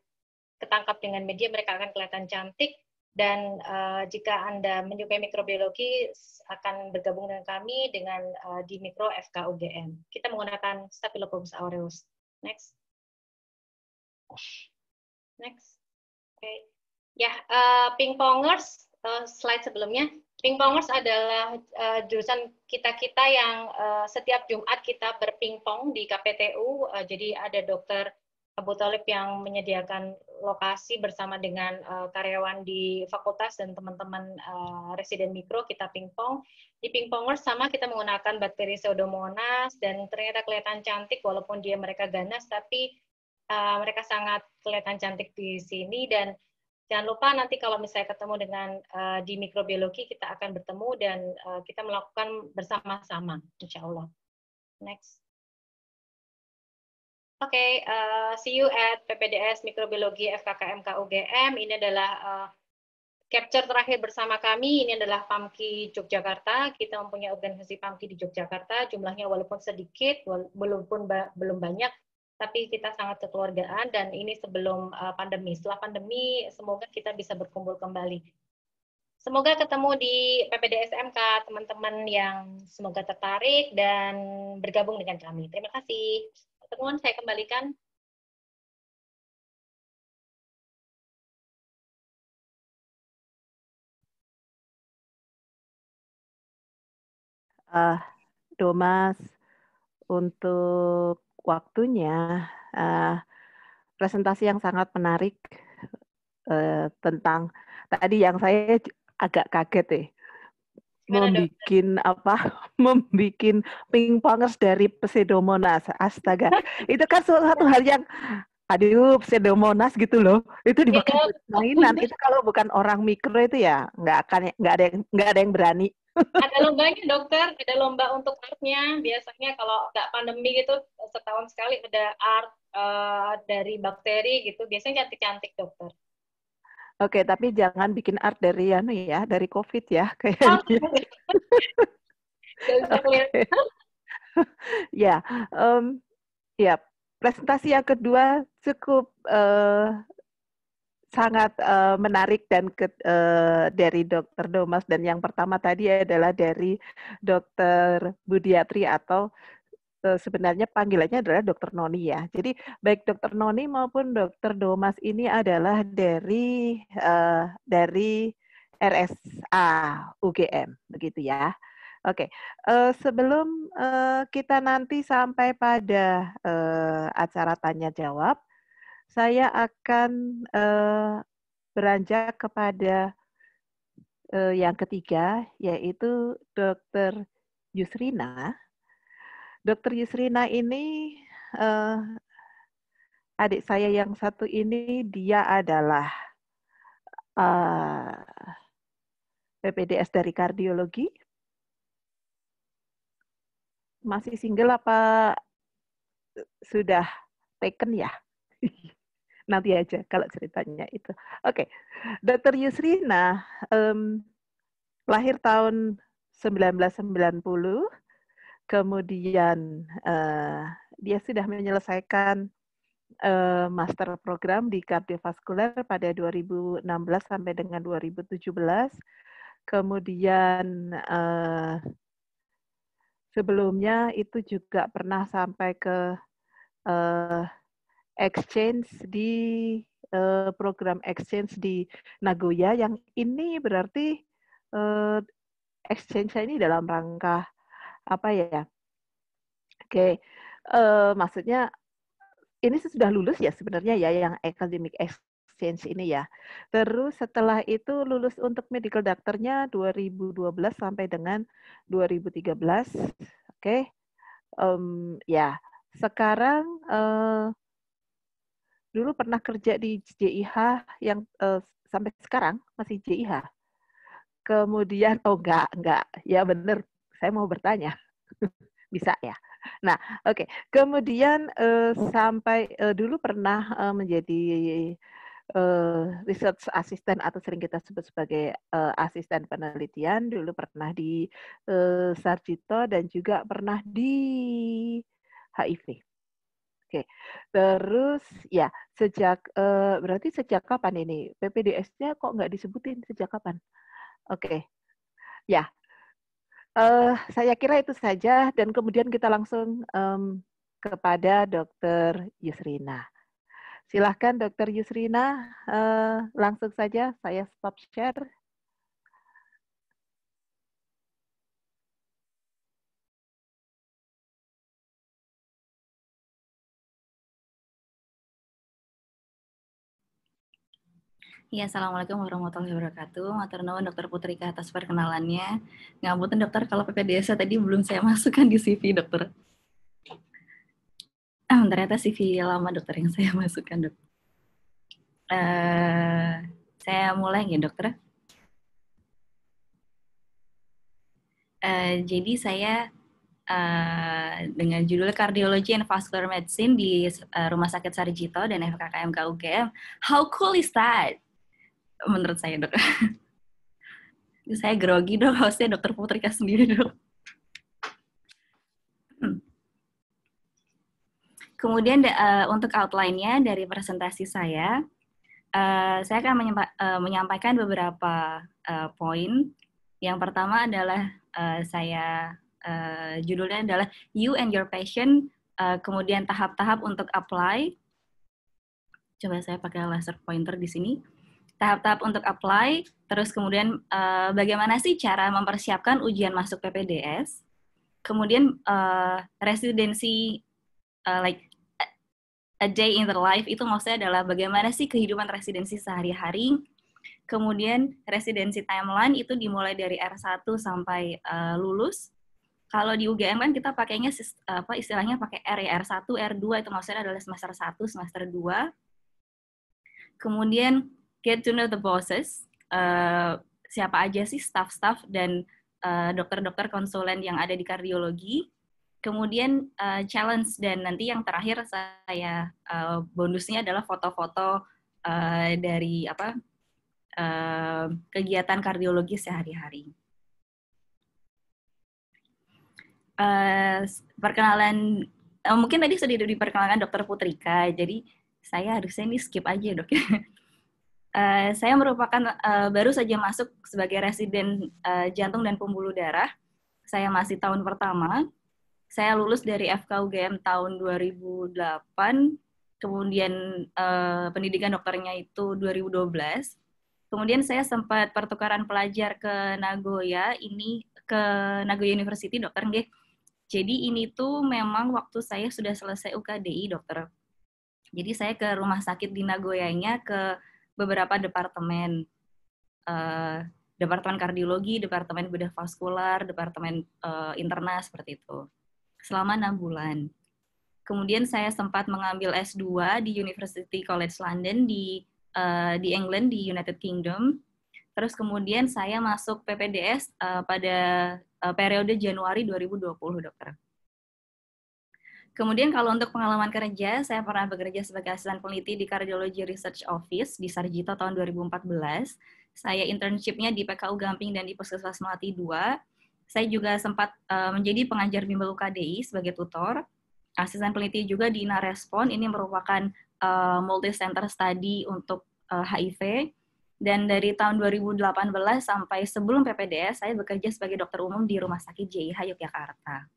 ketangkap dengan media, mereka akan kelihatan cantik. Dan uh, jika Anda menyukai mikrobiologi, akan bergabung dengan kami dengan uh, di Mikro FKUGM. Kita menggunakan Staphylococcus aureus. Next. Next. Oke. Okay. Ya, uh, eh, pingpongers, uh, eh, slide sebelumnya. Pingpongers adalah uh, jurusan kita-kita yang uh, setiap Jumat kita berpingpong di KPTU. Uh, jadi ada dokter Abu Talib yang menyediakan lokasi bersama dengan uh, karyawan di fakultas dan teman-teman uh, residen mikro kita pingpong. Di pingpongers sama kita menggunakan bakteri pseudomonas dan ternyata kelihatan cantik walaupun dia mereka ganas tapi uh, mereka sangat kelihatan cantik di sini dan jangan lupa nanti kalau misalnya ketemu dengan uh, di mikrobiologi kita akan bertemu dan uh, kita melakukan bersama-sama insya Allah. Next. Oke, okay, uh, eh, see you at PPDS Mikrobiologi FKKMK UGM. Ini adalah uh, capture terakhir bersama kami. Ini adalah PAMKI Yogyakarta. Kita mempunyai organisasi PAMKI di Yogyakarta. Jumlahnya walaupun sedikit, walaupun ba belum banyak, tapi kita sangat kekeluargaan. Dan ini sebelum uh, pandemi. Setelah pandemi, semoga kita bisa berkumpul kembali. Semoga ketemu di PPDS MK teman-teman yang semoga tertarik dan bergabung dengan kami. Terima kasih. Dr. saya kembalikan uh, Domas untuk waktunya uh, presentasi yang sangat menarik uh, tentang tadi yang saya agak kaget eh, membikin apa membikin pingpongers dari pseudomonas astaga itu kan suatu hal yang aduh pseudomonas gitu loh itu di ya, mainan itu kalau bukan orang mikro itu ya nggak akan nggak ada yang nggak ada yang berani ada lombanya dokter ada lomba untuk artnya biasanya kalau nggak pandemi gitu setahun sekali ada art uh, dari bakteri gitu biasanya cantik cantik dokter Oke, okay, tapi jangan bikin art dari ya, ya dari COVID ya kayaknya. Oh, okay. ya, um, ya presentasi yang kedua cukup uh, sangat uh, menarik dan ke, uh, dari Dokter Domas dan yang pertama tadi adalah dari Dokter Budiatri atau Eh, sebenarnya panggilannya adalah Dokter Noni ya. Jadi baik Dokter Noni maupun Dokter Domas ini adalah dari uh, dari RSA UGM begitu ya. Oke, okay. uh, eh, sebelum uh, kita nanti sampai pada uh, acara tanya jawab, saya akan uh, beranjak kepada uh, yang ketiga yaitu Dokter Yusrina Dokter Yusrina ini uh, adik saya yang satu ini dia adalah uh, eh, PPDS dari kardiologi. Masih single apa eh, sudah taken ya? Nanti aja kalau ceritanya itu. Oke, okay. Dokter Yusrina um, lahir tahun 1990 Kemudian uh, dia sudah menyelesaikan uh, master program di kardiovaskuler pada 2016 sampai dengan 2017. Kemudian uh, sebelumnya itu juga pernah sampai ke uh, exchange di uh, program exchange di Nagoya yang ini berarti uh, exchange ini dalam rangka apa ya? Oke, okay. uh, eh, maksudnya ini sudah lulus ya sebenarnya ya yang academic exchange ini ya. Terus setelah itu lulus untuk medical dokternya 2012 sampai dengan 2013. Oke. Okay. Um, ya, sekarang uh, dulu pernah kerja di JIH yang uh, sampai sekarang masih JIH. Kemudian oh enggak, enggak. Ya benar saya mau bertanya. Bisa ya? Nah, oke. Okay. Kemudian uh, sampai uh, dulu pernah uh, menjadi uh, research assistant atau sering kita sebut sebagai uh, asisten penelitian dulu pernah di uh, Sarjito dan juga pernah di HIV. Oke, okay. terus ya sejak uh, berarti sejak kapan ini PPDS-nya kok nggak disebutin sejak kapan? Oke, okay. ya Uh, saya kira itu saja dan kemudian kita langsung um, kepada Dokter Yusrina. Silahkan Dokter Yusrina, uh, langsung saja saya stop share. Ya, Assalamualaikum warahmatullahi wabarakatuh. Matur nuwun Dokter ke atas perkenalannya. Ngapunten Dokter kalau PPDS tadi belum saya masukkan di CV Dokter. Ah, ternyata CV lama Dokter yang saya masukkan Dok. Uh, saya mulai nggak Dokter? Uh, jadi saya Uh, dengan judul Kardiologi and Vascular Medicine di uh, Rumah Sakit Sarjito dan FKKM KUGM. How cool is that? menurut saya dok. saya grogi dok, harusnya dokter Putrika sendiri dok. Hmm. Kemudian uh, untuk outline-nya dari presentasi saya, uh, saya akan menyampa uh, eh, menyampaikan beberapa uh, poin. Yang pertama adalah uh, saya uh, judulnya adalah You and Your Passion, uh, kemudian tahap-tahap untuk apply. Coba saya pakai laser pointer di sini tahap-tahap untuk apply, terus kemudian uh, bagaimana sih cara mempersiapkan ujian masuk PPDS, kemudian uh, residensi uh, like a day in the life itu maksudnya adalah bagaimana sih kehidupan residensi sehari-hari. Kemudian residensi timeline itu dimulai dari R1 sampai uh, lulus. Kalau di UGM kan kita pakainya apa istilahnya pakai R ya, R1, R2 itu maksudnya adalah semester 1, semester 2. Kemudian get to know the bosses, uh, siapa aja sih staff-staff dan uh, dokter-dokter konsulen yang ada di kardiologi. Kemudian uh, challenge dan nanti yang terakhir saya uh, bonusnya adalah foto-foto uh, dari apa uh, kegiatan kardiologi sehari-hari. Uh, perkenalan uh, mungkin tadi sudah diperkenalkan Dokter Putrika, jadi saya harusnya ini skip aja dok. Eh, saya merupakan uh, baru saja masuk sebagai residen uh, jantung dan pembuluh darah. Saya masih tahun pertama. Saya lulus dari FKUGM tahun 2008, kemudian uh, pendidikan dokternya itu 2012. Kemudian saya sempat pertukaran pelajar ke Nagoya, ini ke Nagoya University, dokter nggih. Jadi ini tuh memang waktu saya sudah selesai UKDI, dokter. Jadi saya ke rumah sakit di Nagoya Nagoyanya ke beberapa departemen uh, departemen kardiologi, departemen bedah vaskular, departemen uh, interna seperti itu selama enam bulan. Kemudian saya sempat mengambil S2 di University College London di uh, di England di United Kingdom. Terus kemudian saya masuk PPDS uh, pada uh, periode Januari 2020, dokter. Kemudian kalau untuk pengalaman kerja, saya pernah bekerja sebagai asisten peneliti di Cardiology Research Office di Sarjito tahun 2014. Saya internshipnya di PKU Gamping dan di Puskesmas Melati 2. Saya juga sempat eh, menjadi pengajar bimbel UKDI sebagai tutor. Asisten peneliti juga di Narespon, ini merupakan uh, multi-center study untuk uh, eh, HIV. Dan dari tahun 2018 sampai sebelum PPDS, saya bekerja sebagai dokter umum di Rumah Sakit JIH Yogyakarta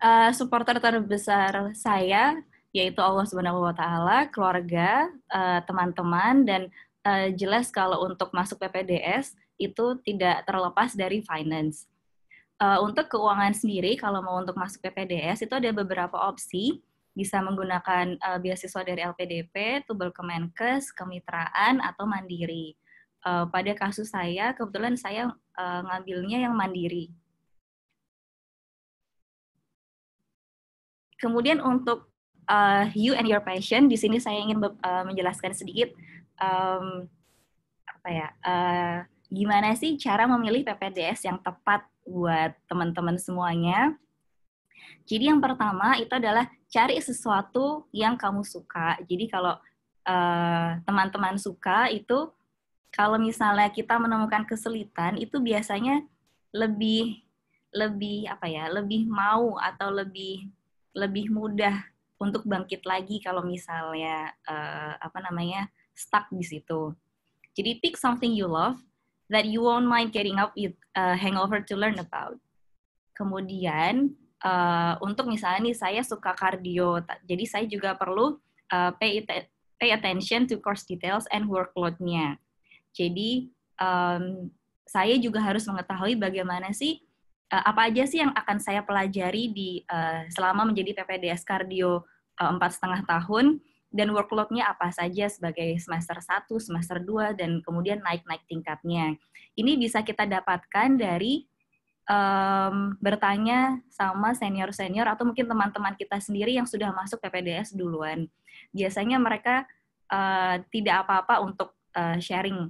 uh, supporter terbesar saya yaitu Allah Subhanahu wa taala, keluarga, teman eh, teman-teman dan uh, jelas kalau untuk masuk PPDS itu tidak terlepas dari finance. Uh, untuk keuangan sendiri kalau mau untuk masuk PPDS itu ada beberapa opsi bisa menggunakan uh, beasiswa dari LPDP, Tubel Kemenkes, kemitraan atau mandiri. Uh, pada kasus saya kebetulan saya uh, ngambilnya yang mandiri Kemudian untuk uh, you and your passion, di sini saya ingin uh, menjelaskan sedikit um, apa ya, uh, gimana sih cara memilih PPDS yang tepat buat teman-teman semuanya. Jadi yang pertama itu adalah cari sesuatu yang kamu suka. Jadi kalau teman-teman uh, suka itu kalau misalnya kita menemukan kesulitan itu biasanya lebih lebih apa ya lebih mau atau lebih lebih mudah untuk bangkit lagi kalau misalnya uh, apa namanya stuck di situ. Jadi pick something you love that you won't mind getting up with uh, hangover to learn about. Kemudian uh, untuk misalnya nih saya suka kardio, jadi saya juga perlu uh, pay, pay attention to course details and workload-nya. Jadi um, saya juga harus mengetahui bagaimana sih uh, apa aja sih yang akan saya pelajari di uh, selama menjadi PPDS Kardio eh, empat setengah tahun dan workloadnya apa saja sebagai semester 1, semester 2, dan kemudian naik-naik tingkatnya. Ini bisa kita dapatkan dari um, bertanya sama senior-senior atau mungkin teman-teman kita sendiri yang sudah masuk PPDS duluan. Biasanya mereka uh, tidak apa-apa untuk uh, sharing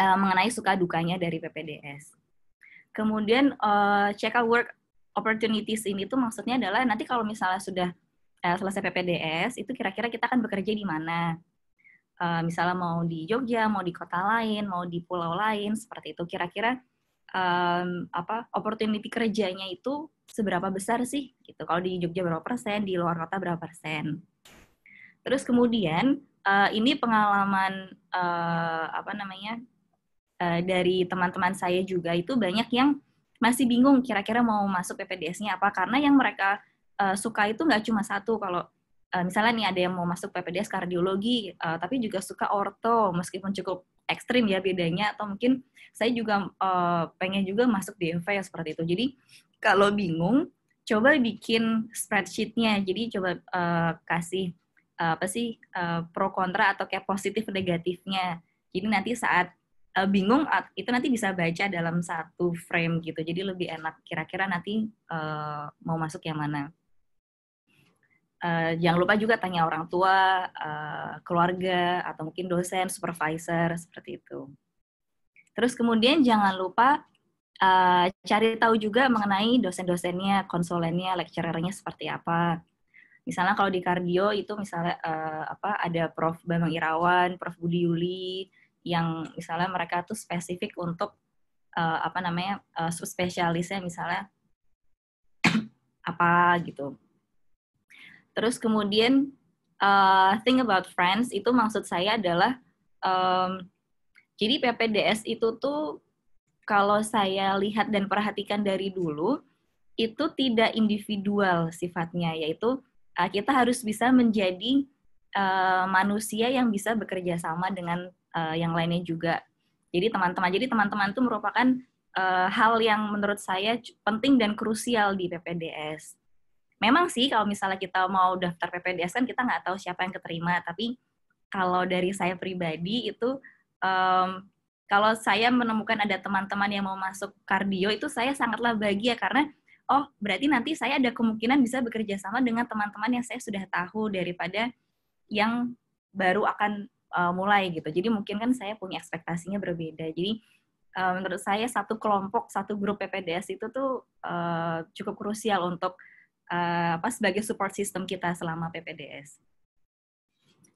uh, mengenai suka dukanya dari PPDS. Kemudian uh, check out work opportunities ini tuh maksudnya adalah nanti kalau misalnya sudah uh, selesai PPDS itu kira-kira kita akan bekerja di mana? Uh, misalnya mau di Jogja, mau di kota lain, mau di pulau lain, seperti itu. Kira-kira um, apa opportunity kerjanya itu seberapa besar sih? Gitu. Kalau di Jogja berapa persen, di luar kota berapa persen? Terus kemudian uh, ini pengalaman uh, apa namanya Eh, dari teman-teman saya juga itu banyak yang masih bingung kira-kira mau masuk PPDS-nya apa karena yang mereka uh, suka itu nggak cuma satu kalau uh, misalnya nih ada yang mau masuk PPDS kardiologi uh, tapi juga suka orto meskipun cukup ekstrim ya bedanya atau mungkin saya juga uh, pengen juga masuk DMV e ya seperti itu jadi kalau bingung coba bikin spreadsheetnya jadi coba uh, kasih uh, apa sih uh, pro kontra atau kayak positif negatifnya jadi nanti saat Eh, bingung itu nanti bisa baca dalam satu frame gitu. Jadi lebih enak kira-kira nanti uh, mau masuk yang mana. Uh, jangan lupa juga tanya orang tua, uh, keluarga, atau mungkin dosen, supervisor, seperti itu. Terus kemudian jangan lupa uh, cari tahu juga mengenai dosen-dosennya, konsulennya, lecturernya seperti apa. Misalnya kalau di kardio itu misalnya uh, apa ada Prof. Bambang Irawan, Prof. Budi Yuli, yang misalnya mereka tuh spesifik untuk uh, apa namanya uh, subspesialisnya misalnya apa gitu. Terus kemudian uh, eh, think about friends itu maksud saya adalah um, jadi PPDS itu tuh kalau saya lihat dan perhatikan dari dulu itu tidak individual sifatnya yaitu kita harus bisa menjadi uh, manusia yang bisa bekerja sama dengan uh, yang lainnya juga. Jadi teman-teman, jadi teman-teman itu merupakan uh, hal yang menurut saya penting dan krusial di PPDS. Memang sih kalau misalnya kita mau daftar PPDS kan kita nggak tahu siapa yang keterima, tapi kalau dari saya pribadi itu um, kalau saya menemukan ada teman-teman yang mau masuk kardio itu saya sangatlah bahagia karena oh berarti nanti saya ada kemungkinan bisa bekerja sama dengan teman-teman yang saya sudah tahu daripada yang baru akan uh, mulai gitu. Jadi mungkin kan saya punya ekspektasinya berbeda. Jadi uh, menurut saya satu kelompok, satu grup PPDS itu tuh uh, cukup krusial untuk uh, apa sebagai support system kita selama PPDS.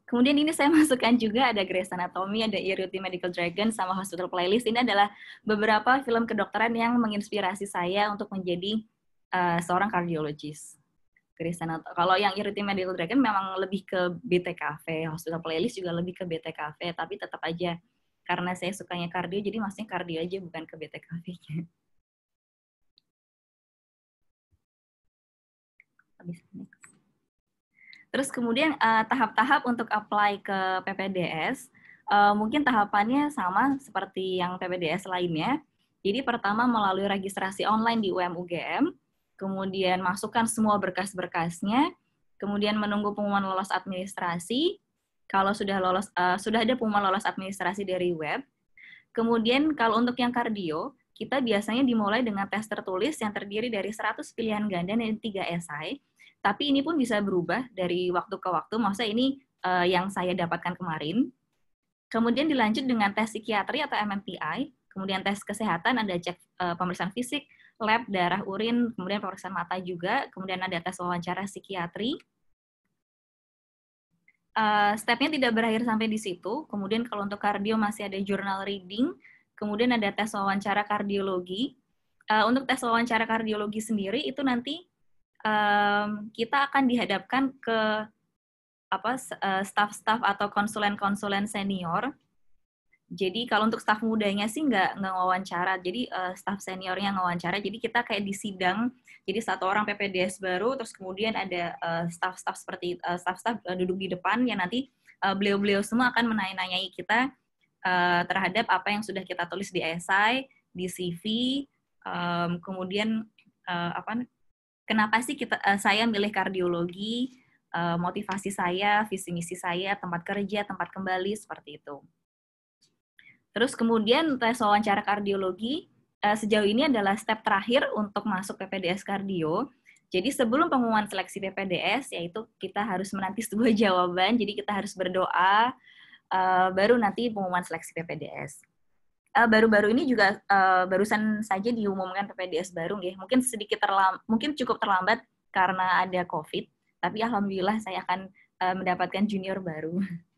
Kemudian ini saya masukkan juga ada Grey's Anatomy, ada Iruti Medical Dragon, sama Hospital Playlist. Ini adalah beberapa film kedokteran yang menginspirasi saya untuk menjadi uh, seorang kardiologis. Kristen atau kalau yang Irritating Medical Dragon memang lebih ke BTKV, hospital playlist juga lebih ke BTKV, tapi tetap aja karena saya sukanya kardio, jadi maksudnya kardio aja bukan ke btkv Terus kemudian eh, tahap-tahap uh, untuk apply ke PPDS, uh, eh, mungkin tahapannya sama seperti yang PPDS lainnya. Jadi pertama melalui registrasi online di UMUGM, kemudian masukkan semua berkas-berkasnya, kemudian menunggu pengumuman lolos administrasi. Kalau sudah lolos uh, sudah ada pengumuman lolos administrasi dari web. Kemudian kalau untuk yang kardio, kita biasanya dimulai dengan tes tertulis yang terdiri dari 100 pilihan ganda dan 3 esai. Tapi ini pun bisa berubah dari waktu ke waktu. Maksudnya ini uh, yang saya dapatkan kemarin. Kemudian dilanjut dengan tes psikiatri atau MMPI, kemudian tes kesehatan ada cek uh, pemeriksaan fisik, lab darah urin, kemudian pemeriksaan mata juga, kemudian ada tes wawancara psikiatri. Uh, stepnya tidak berakhir sampai di situ. Kemudian kalau untuk kardio masih ada journal reading, kemudian ada tes wawancara kardiologi. Uh, untuk tes wawancara kardiologi sendiri itu nanti um, kita akan dihadapkan ke apa eh, staff-staff atau konsulen-konsulen senior jadi kalau untuk staff mudanya sih nggak nggak wawancara, jadi uh, eh, staff seniornya wawancara. Jadi kita kayak di sidang, jadi satu orang PPDS baru, terus kemudian ada staff eh, staff-staff seperti uh, eh, staff-staff uh, duduk di depan yang nanti uh, beliau-beliau semua akan menanyai kita uh, terhadap apa yang sudah kita tulis di esai, di CV, um, kemudian uh, apa? Kenapa sih kita uh, saya milih kardiologi? Uh, motivasi saya, visi misi saya, tempat kerja, tempat kembali seperti itu. Terus kemudian tes wawancara kardiologi uh, sejauh ini adalah step terakhir untuk masuk PPDS kardio. Jadi sebelum pengumuman seleksi PPDS, yaitu kita harus menanti sebuah jawaban, jadi kita harus berdoa, uh, baru nanti pengumuman seleksi PPDS. Eh, baru-baru uh, ini juga uh, barusan saja diumumkan PPDS baru, ya. mungkin sedikit terlam, mungkin cukup terlambat karena ada COVID, tapi alhamdulillah saya akan uh, mendapatkan junior baru.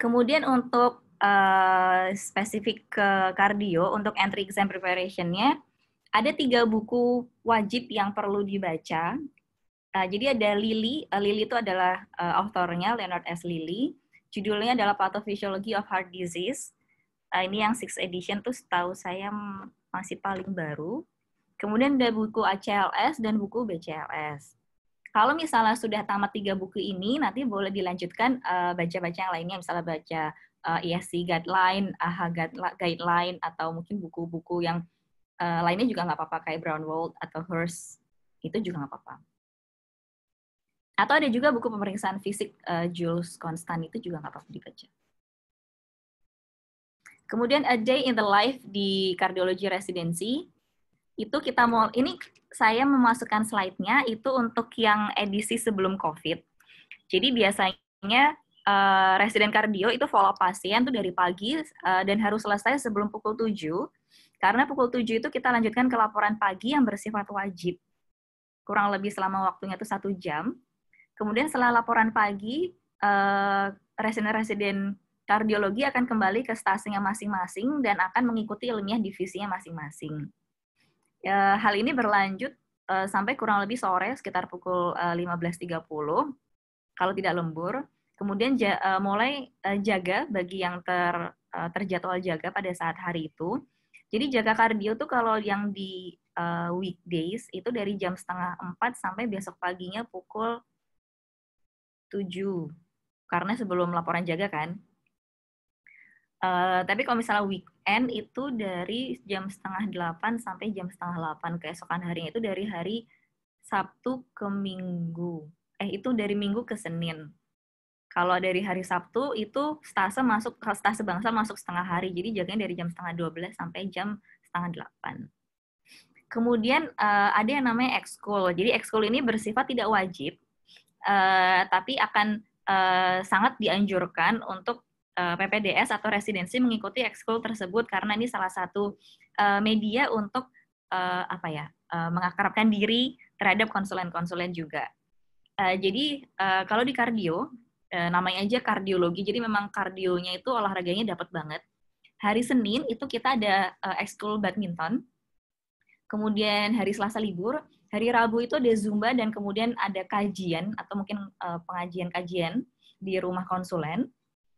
Kemudian untuk uh, spesifik ke kardio, untuk entry exam preparation-nya, ada tiga buku wajib yang perlu dibaca. Uh, jadi ada Lily, uh, Lily itu adalah uh, eh, autornya Leonard S. Lily, Judulnya adalah Pathophysiology of Heart Disease. Uh, ini yang sixth edition tuh setahu saya masih paling baru. Kemudian ada buku ACLS dan buku BCLS kalau misalnya sudah tamat tiga buku ini, nanti boleh dilanjutkan eh, baca-baca uh, yang lainnya, misalnya baca uh, guideline, AHA guideline, atau mungkin buku-buku yang uh, lainnya juga nggak apa-apa, kayak Brown World atau Hearst, itu juga nggak apa-apa. Atau ada juga buku pemeriksaan fisik uh, Jules Constant, itu juga nggak apa-apa dibaca. Kemudian A Day in the Life di Kardiologi Residency, itu kita mau ini saya memasukkan slide-nya itu untuk yang edisi sebelum COVID. Jadi biasanya uh, resident kardio itu follow pasien tuh dari pagi uh, dan harus selesai sebelum pukul 7. Karena pukul 7 itu kita lanjutkan ke laporan pagi yang bersifat wajib. Kurang lebih selama waktunya itu satu jam. Kemudian setelah laporan pagi, eh, resident-resident uh, kardiologi akan kembali ke stasiunnya masing-masing dan akan mengikuti ilmiah divisinya masing-masing e, hal ini berlanjut e, sampai kurang lebih sore sekitar pukul e, eh, 15.30 kalau tidak lembur. Kemudian ja, e, mulai e, jaga bagi yang ter, e, terjadwal jaga pada saat hari itu. Jadi jaga kardio tuh kalau yang di e, weekdays itu dari jam setengah empat sampai besok paginya pukul 7. Karena sebelum laporan jaga kan. Uh, tapi kalau misalnya week, N itu dari jam setengah delapan sampai jam setengah delapan keesokan harinya itu dari hari Sabtu ke Minggu. Eh itu dari Minggu ke Senin. Kalau dari hari Sabtu itu stase masuk stase bangsa masuk setengah hari. Jadi jaganya dari jam setengah dua belas sampai jam setengah delapan. Kemudian uh, ada yang namanya ekskul. Jadi ekskul ini bersifat tidak wajib, uh, tapi akan uh, sangat dianjurkan untuk Eh, PPDS atau residensi mengikuti ekskul tersebut karena ini salah satu eh, media untuk eh, apa ya mengakarapkan diri terhadap konsulen-konsulen juga. jadi kalau di kardio namanya aja kardiologi, jadi memang kardionya itu olahraganya dapat banget. Hari Senin itu kita ada ekskul badminton, kemudian hari Selasa libur, hari Rabu itu ada zumba dan kemudian ada kajian atau mungkin pengajian-kajian di rumah konsulen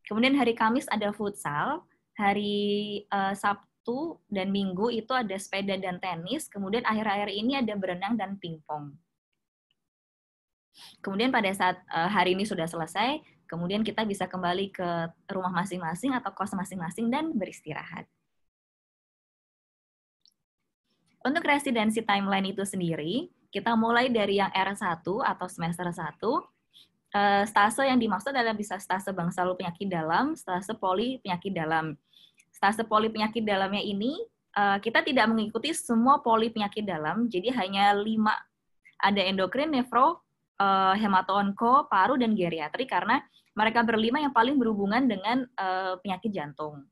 Kemudian hari Kamis ada futsal, hari uh, Sabtu dan Minggu itu ada sepeda dan tenis, kemudian akhir-akhir ini ada berenang dan pingpong. Kemudian pada saat uh, hari ini sudah selesai, kemudian kita bisa kembali ke rumah masing-masing atau kos masing-masing dan beristirahat. Untuk residensi timeline itu sendiri, kita mulai dari yang R1 atau semester 1 Eh, stase yang dimaksud adalah bisa stase bangsal penyakit dalam, stase poli penyakit dalam. Stase poli penyakit dalamnya ini eh, kita tidak mengikuti semua poli penyakit dalam, jadi hanya lima ada endokrin, nefro, uh, hematoonko, paru dan geriatri karena mereka berlima yang paling berhubungan dengan penyakit jantung.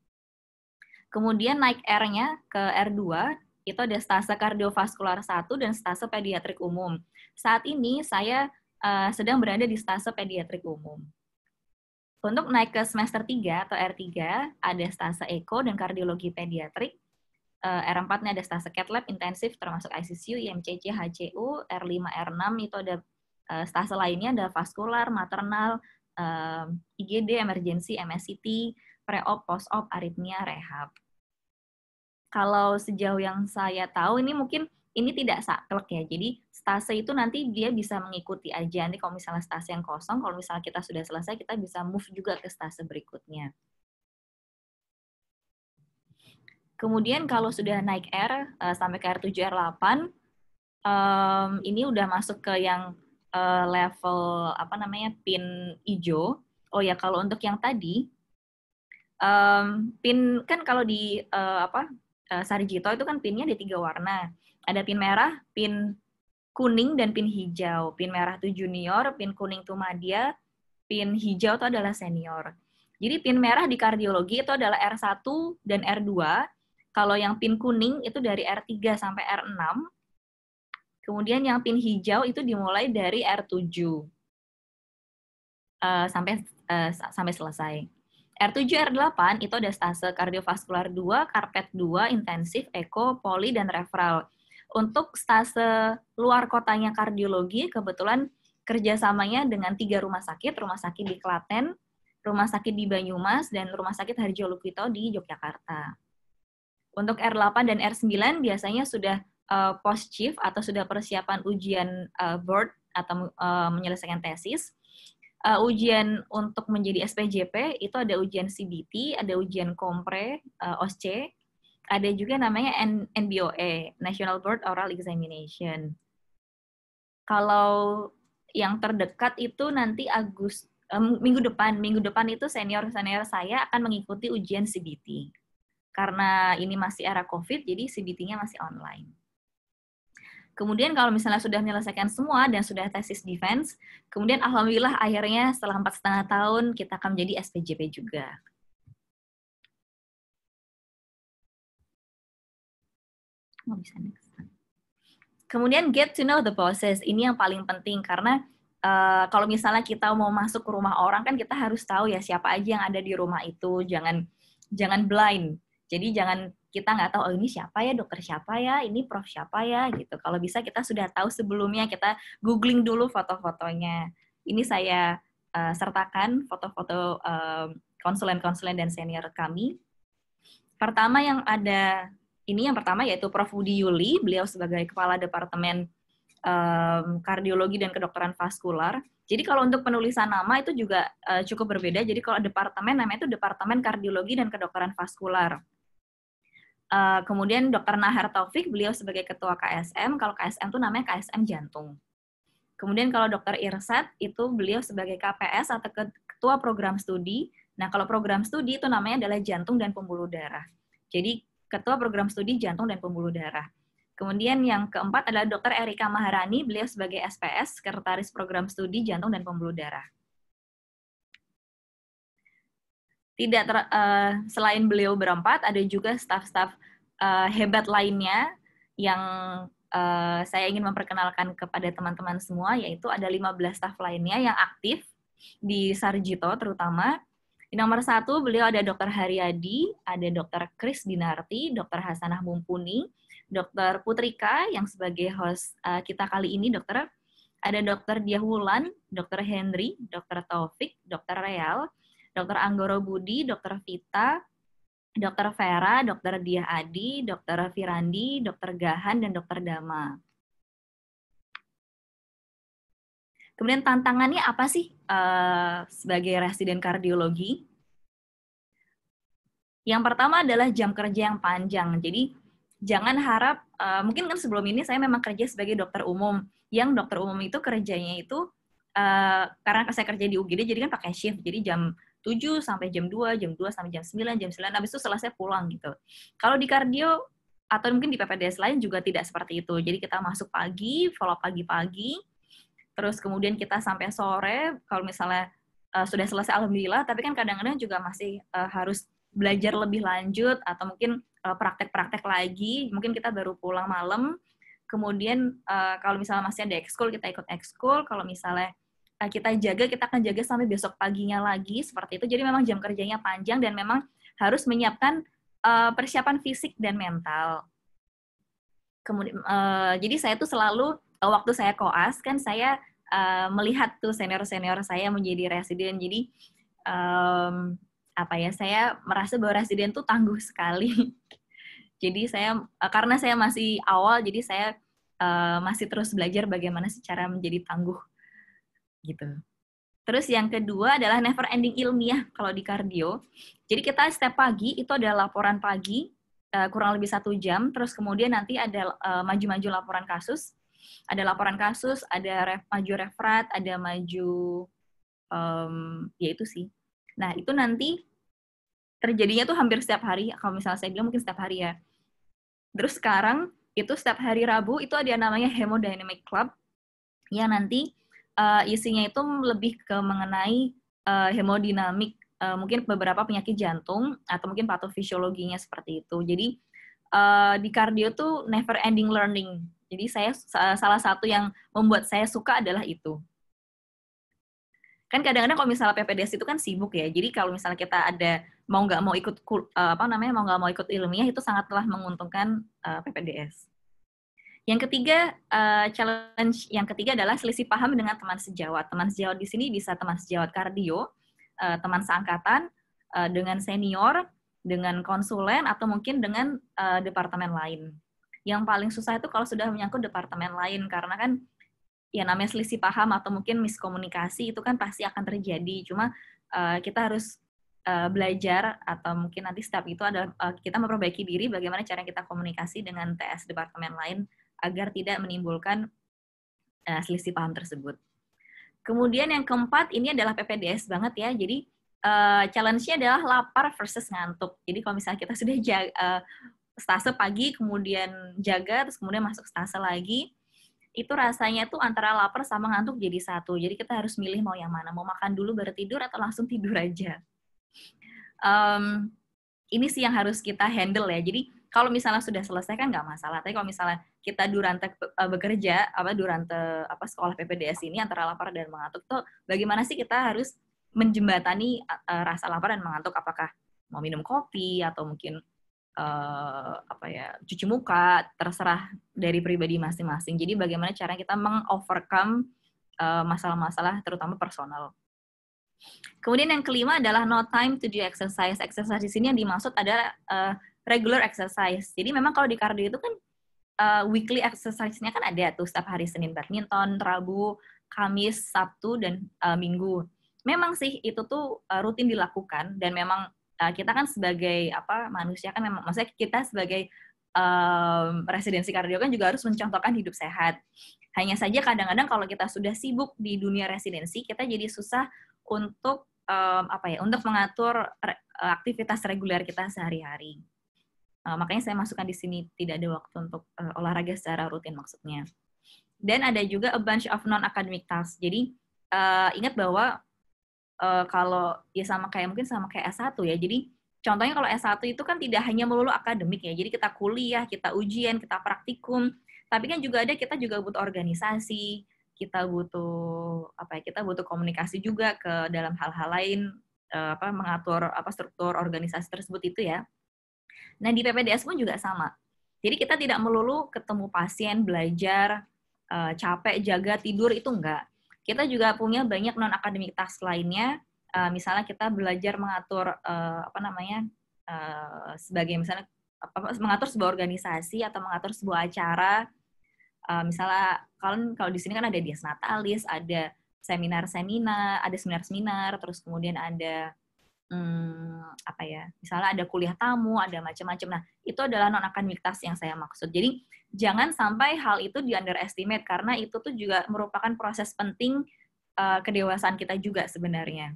Kemudian naik R-nya ke R2, itu ada stase kardiovaskular 1 dan stase pediatrik umum. Saat ini saya uh, sedang berada di stase pediatrik umum. Untuk naik ke semester 3 atau R3, ada stase eko dan kardiologi pediatrik. Eh, R4 nya ada stase cath lab intensif termasuk ICCU, IMCC, HCU, R5, R6 itu ada eh, stase lainnya ada vaskular, maternal, IGD, emergency, MSCT, pre-op, post-op, aritmia, rehab. Kalau sejauh yang saya tahu ini mungkin ini tidak saklek ya. Jadi stase itu nanti dia bisa mengikuti aja. Nanti kalau misalnya stase yang kosong, kalau misalnya kita sudah selesai, kita bisa move juga ke stase berikutnya. Kemudian kalau sudah naik R eh, sampai ke R7R8, ini udah masuk ke yang eh, level apa namanya pin hijau. Oh ya kalau untuk yang tadi pin kan kalau di eh, apa Sarjito itu kan pinnya ada tiga warna. Ada pin merah, pin kuning, dan pin hijau. Pin merah itu junior, pin kuning itu madya, pin hijau itu adalah senior. Jadi pin merah di kardiologi itu adalah R1 dan R2. Kalau yang pin kuning itu dari R3 sampai R6. Kemudian yang pin hijau itu dimulai dari R7 uh, eh, sampai uh, sampai selesai. R7, R8 itu ada stase kardiovaskular 2, karpet 2, intensif, eko, poli, dan referral. Untuk stase luar kotanya kardiologi, kebetulan kerjasamanya dengan tiga rumah sakit, rumah sakit di Klaten, rumah sakit di Banyumas, dan rumah sakit Harjo Lukito di Yogyakarta. Untuk R8 dan R9 biasanya sudah uh, post chief atau sudah persiapan ujian uh, board atau uh, menyelesaikan tesis. Uh, ujian untuk menjadi SPJP itu ada ujian CBT, ada ujian kompre, uh, OSCE, ada juga namanya N NBOE, National Board Oral Examination. Kalau yang terdekat itu nanti Agus um, minggu depan, minggu depan itu senior-senior saya akan mengikuti ujian CBT. Karena ini masih era COVID, jadi CBT-nya masih online. Kemudian kalau misalnya sudah menyelesaikan semua dan sudah tesis defense, kemudian alhamdulillah akhirnya setelah empat setengah tahun kita akan menjadi SPJP juga nggak bisa next kemudian get to know the process ini yang paling penting karena Uh, kalau misalnya kita mau masuk ke rumah orang kan kita harus tahu ya siapa aja yang ada di rumah itu jangan jangan blind jadi jangan kita nggak tahu oh ini siapa ya dokter siapa ya ini prof siapa ya gitu kalau bisa kita sudah tahu sebelumnya kita googling dulu foto-fotonya ini saya uh, sertakan foto-foto konsulen eh, konsulen-konsulen dan senior kami pertama yang ada ini yang pertama yaitu Prof. Budi Yuli, beliau sebagai Kepala Departemen um, Kardiologi dan Kedokteran Vaskular. Jadi kalau untuk penulisan nama itu juga uh, cukup berbeda. Jadi kalau departemen namanya itu Departemen Kardiologi dan Kedokteran Vaskular. Uh, kemudian Dr. Nahar Taufik, beliau sebagai Ketua KSM. Kalau KSM itu namanya KSM Jantung. Kemudian kalau Dr. Irsat, itu beliau sebagai KPS atau Ketua Program Studi. Nah, kalau program studi itu namanya adalah jantung dan pembuluh darah. Jadi Ketua Program Studi Jantung dan Pembuluh Darah. Kemudian yang keempat adalah Dr. Erika Maharani, beliau sebagai SPS, Sekretaris Program Studi Jantung dan Pembuluh Darah. Tidak ter, uh, selain beliau berempat, ada juga staf-staf uh, hebat lainnya yang uh, saya ingin memperkenalkan kepada teman-teman semua, yaitu ada 15 staf lainnya yang aktif di Sarjito terutama, di nomor satu beliau ada Dr. Haryadi, ada Dr. Kris Dinarti, Dr. Hasanah Mumpuni, Dr. Putrika yang sebagai host eh, kita kali ini, Dr. Ada Dr. Diahulan, Dr. Henry, Dr. Taufik, Dr. Real, Dr. Anggoro Budi, Dr. Vita, Dr. Vera, Dr. Diah Adi, Dr. Firandi, Dr. Gahan, dan Dr. Dama. Kemudian tantangannya apa sih uh, sebagai residen kardiologi? Yang pertama adalah jam kerja yang panjang. Jadi jangan harap uh, mungkin kan sebelum ini saya memang kerja sebagai dokter umum. Yang dokter umum itu kerjanya itu uh, karena saya kerja di UGD jadi kan pakai shift. Jadi jam 7 sampai jam 2, jam 2 sampai jam 9, jam 9 habis itu selesai pulang gitu. Kalau di kardio atau mungkin di PPDS lain juga tidak seperti itu. Jadi kita masuk pagi, follow pagi-pagi, terus kemudian kita sampai sore kalau misalnya uh, sudah selesai alhamdulillah tapi kan kadang-kadang juga masih uh, harus belajar lebih lanjut atau mungkin eh, praktek-praktek uh, lagi mungkin kita baru pulang malam kemudian uh, kalau misalnya masih ada ekskul kita ikut ekskul kalau misalnya uh, kita jaga kita akan jaga sampai besok paginya lagi seperti itu jadi memang jam kerjanya panjang dan memang harus menyiapkan uh, persiapan fisik dan mental kemudian uh, jadi saya tuh selalu waktu saya koas kan saya uh, melihat tuh senior-senior saya menjadi residen. Jadi um, apa ya saya merasa bahwa residen tuh tangguh sekali. jadi saya uh, karena saya masih awal jadi saya uh, masih terus belajar bagaimana secara menjadi tangguh gitu. Terus yang kedua adalah never ending ilmiah kalau di kardio. Jadi kita setiap pagi itu ada laporan pagi kurang lebih satu jam. Terus kemudian nanti ada maju -maju laporan kasus ada laporan kasus, ada ref, maju referat, ada maju um, ya itu sih. Nah itu nanti terjadinya tuh hampir setiap hari. Kalau misalnya saya bilang mungkin setiap hari ya. Terus sekarang itu setiap hari Rabu itu ada yang namanya Hemodynamic Club yang nanti uh, isinya itu lebih ke mengenai uh, hemodinamik uh, mungkin beberapa penyakit jantung atau mungkin patofisiologinya seperti itu. Jadi uh, di kardio tuh never ending learning jadi saya salah satu yang membuat saya suka adalah itu. Kan kadang-kadang kalau misalnya PPDS itu kan sibuk ya. Jadi kalau misalnya kita ada mau nggak mau ikut eh, apa namanya mau nggak mau ikut ilmiah itu sangatlah menguntungkan eh, PPDS. Yang ketiga eh, challenge yang ketiga adalah selisih paham dengan teman sejawat. Teman sejawat di sini bisa teman sejawat kardio, teman seangkatan dengan senior, dengan konsulen atau mungkin dengan departemen lain. Yang paling susah itu kalau sudah menyangkut departemen lain karena kan ya namanya selisih paham atau mungkin miskomunikasi itu kan pasti akan terjadi. Cuma uh, kita harus uh, belajar atau mungkin nanti step itu adalah uh, kita memperbaiki diri bagaimana cara kita komunikasi dengan TS departemen lain agar tidak menimbulkan uh, selisih paham tersebut. Kemudian yang keempat ini adalah PPDS banget ya. Jadi uh, challenge-nya adalah lapar versus ngantuk. Jadi kalau misalnya kita sudah jaga, uh, stase pagi, kemudian jaga, terus kemudian masuk stase lagi, itu rasanya tuh antara lapar sama ngantuk jadi satu. Jadi kita harus milih mau yang mana, mau makan dulu baru tidur atau langsung tidur aja. Um, ini sih yang harus kita handle ya. Jadi kalau misalnya sudah selesai kan nggak masalah. Tapi kalau misalnya kita durante eh, bekerja, apa durante apa sekolah PPDS ini antara lapar dan mengantuk tuh, bagaimana sih kita harus menjembatani uh, rasa lapar dan mengantuk? Apakah mau minum kopi atau mungkin uh, apa ya cuci muka terserah dari pribadi masing-masing jadi bagaimana cara kita mengovercome uh, masalah-masalah terutama personal kemudian yang kelima adalah no time to do exercise exercise di sini yang dimaksud adalah uh, regular exercise jadi memang kalau di kardio itu kan uh, weekly exercise-nya kan ada tuh setiap hari Senin badminton, Rabu, Kamis, Sabtu dan uh, Minggu. Memang sih itu tuh rutin dilakukan dan memang Eh, kita kan sebagai apa manusia kan memang maksudnya kita sebagai um, residensi kardio kan juga harus mencontohkan hidup sehat. Hanya saja kadang-kadang kalau kita sudah sibuk di dunia residensi, kita jadi susah untuk um, apa ya, untuk mengatur re eh, aktivitas reguler kita sehari-hari. Uh, makanya saya masukkan di sini tidak ada waktu untuk uh, olahraga secara rutin maksudnya. Dan ada juga a bunch of non academic tasks. Jadi uh, ingat bahwa uh, kalau ya sama kayak mungkin sama kayak S1 ya. Jadi contohnya kalau S1 itu kan tidak hanya melulu akademik ya. Jadi kita kuliah, kita ujian, kita praktikum, tapi kan juga ada kita juga butuh organisasi, kita butuh apa ya? Kita butuh komunikasi juga ke dalam hal-hal lain uh, apa mengatur apa struktur organisasi tersebut itu ya. Nah, di PPDS pun juga sama. Jadi kita tidak melulu ketemu pasien, belajar, eh, capek, jaga, tidur itu enggak. Kita juga punya banyak non akademik task lainnya. Uh, misalnya kita belajar mengatur uh, apa namanya uh, sebagai misalnya apa, mengatur sebuah organisasi atau mengatur sebuah acara. Uh, misalnya kalian kalau di sini kan ada dias natalis, ada seminar-seminar, ada seminar-seminar, terus kemudian ada hmm, apa ya misalnya ada kuliah tamu ada macam-macam nah itu adalah non akademik task yang saya maksud jadi jangan sampai hal itu di underestimate karena itu tuh juga merupakan proses penting uh, kedewasaan kita juga sebenarnya.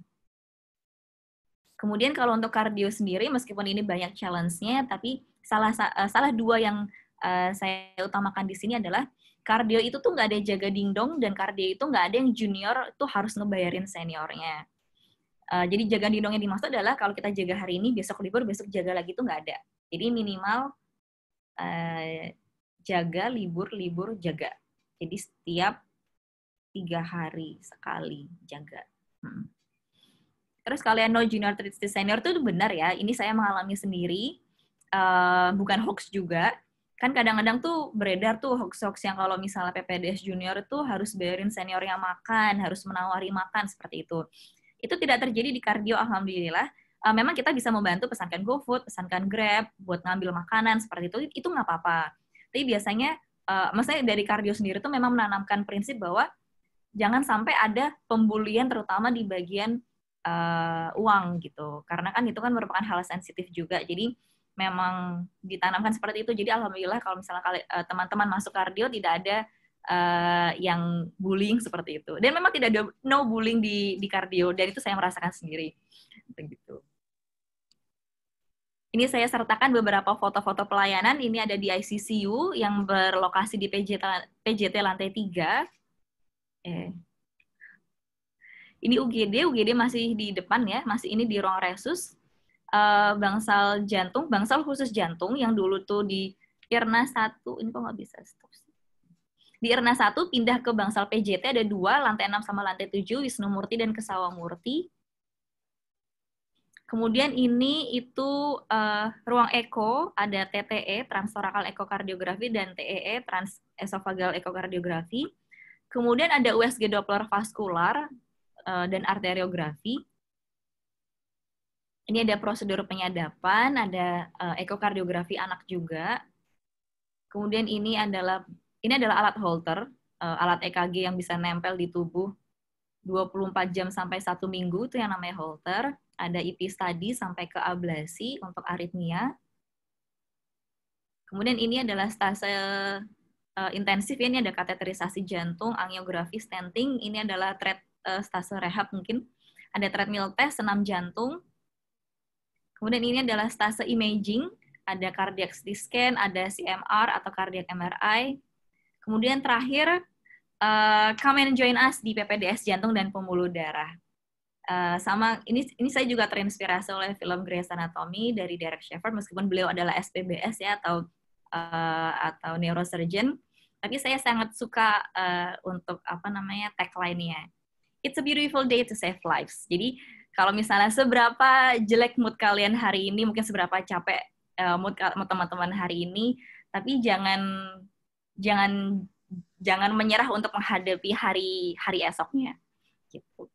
Kemudian kalau untuk kardio sendiri meskipun ini banyak challenge-nya tapi salah eh, salah dua yang uh, saya utamakan di sini adalah kardio itu tuh nggak ada jaga dingdong dan kardio itu nggak ada yang junior tuh harus ngebayarin seniornya. Uh, jadi jaga dingdong yang dimaksud adalah kalau kita jaga hari ini besok libur besok jaga lagi tuh nggak ada. Jadi minimal uh, jaga libur libur jaga jadi setiap tiga hari sekali jaga hmm. terus kalian know junior treats the senior tuh benar ya ini saya mengalami sendiri uh, bukan hoax juga kan kadang-kadang tuh beredar tuh hoax-hoax yang kalau misalnya PPDS junior tuh harus bayarin seniornya makan, harus menawari makan seperti itu. Itu tidak terjadi di kardio alhamdulillah. Eh, memang kita bisa membantu pesankan GoFood, pesankan Grab buat ngambil makanan seperti itu, itu nggak apa-apa. Tapi biasanya, uh, maksudnya dari kardio sendiri itu memang menanamkan prinsip bahwa jangan sampai ada pembulian terutama di bagian uh, uang gitu. Karena kan itu kan merupakan hal sensitif juga. Jadi memang ditanamkan seperti itu. Jadi alhamdulillah kalau misalnya eh, teman-teman masuk kardio tidak ada uh, yang bullying seperti itu. Dan memang tidak ada no bullying di di kardio dan itu saya merasakan sendiri. Begitu. Ini saya sertakan beberapa foto-foto pelayanan. Ini ada di ICCU yang berlokasi di PJT, PJT lantai 3. Eh. Ini UGD, UGD masih di depan ya, masih ini di ruang resus. Uh, bangsal jantung, bangsal khusus jantung yang dulu tuh di Irna 1, ini kok nggak bisa stop sih. Di Irna 1 pindah ke bangsal PJT ada dua, lantai 6 sama lantai 7, Wisnu Murti dan Kesawa Murti. Kemudian ini itu uh, ruang eko, ada TTE, transorakal ekokardiografi, dan TEE, transesophageal ekokardiografi. Kemudian ada USG Doppler vaskular uh, dan arteriografi. Ini ada prosedur penyadapan, ada uh, ekokardiografi anak juga. Kemudian ini adalah ini adalah alat Holter, uh, alat EKG yang bisa nempel di tubuh 24 jam sampai satu minggu itu yang namanya Holter ada IP study sampai ke ablasi untuk aritmia. Kemudian ini adalah stase eh, intensif, ya, ini ada kateterisasi jantung, angiografi stenting, ini adalah thread, eh, stase rehab mungkin. Ada treadmill test, senam jantung. Kemudian ini adalah stase imaging, ada cardiac scan, ada CMR atau cardiac MRI. Kemudian terakhir, uh, come and join us di PPDS jantung dan pembuluh darah. Eh, sama ini ini saya juga terinspirasi oleh film Grey's Anatomy dari Derek Shepard meskipun beliau adalah SPBS ya atau uh, atau neurosurgeon tapi saya sangat suka uh, untuk apa namanya tagline-nya It's a beautiful day to save lives. Jadi kalau misalnya seberapa jelek mood kalian hari ini, mungkin seberapa capek uh, mood teman-teman hari ini, tapi jangan jangan jangan menyerah untuk menghadapi hari hari esoknya. Gitu.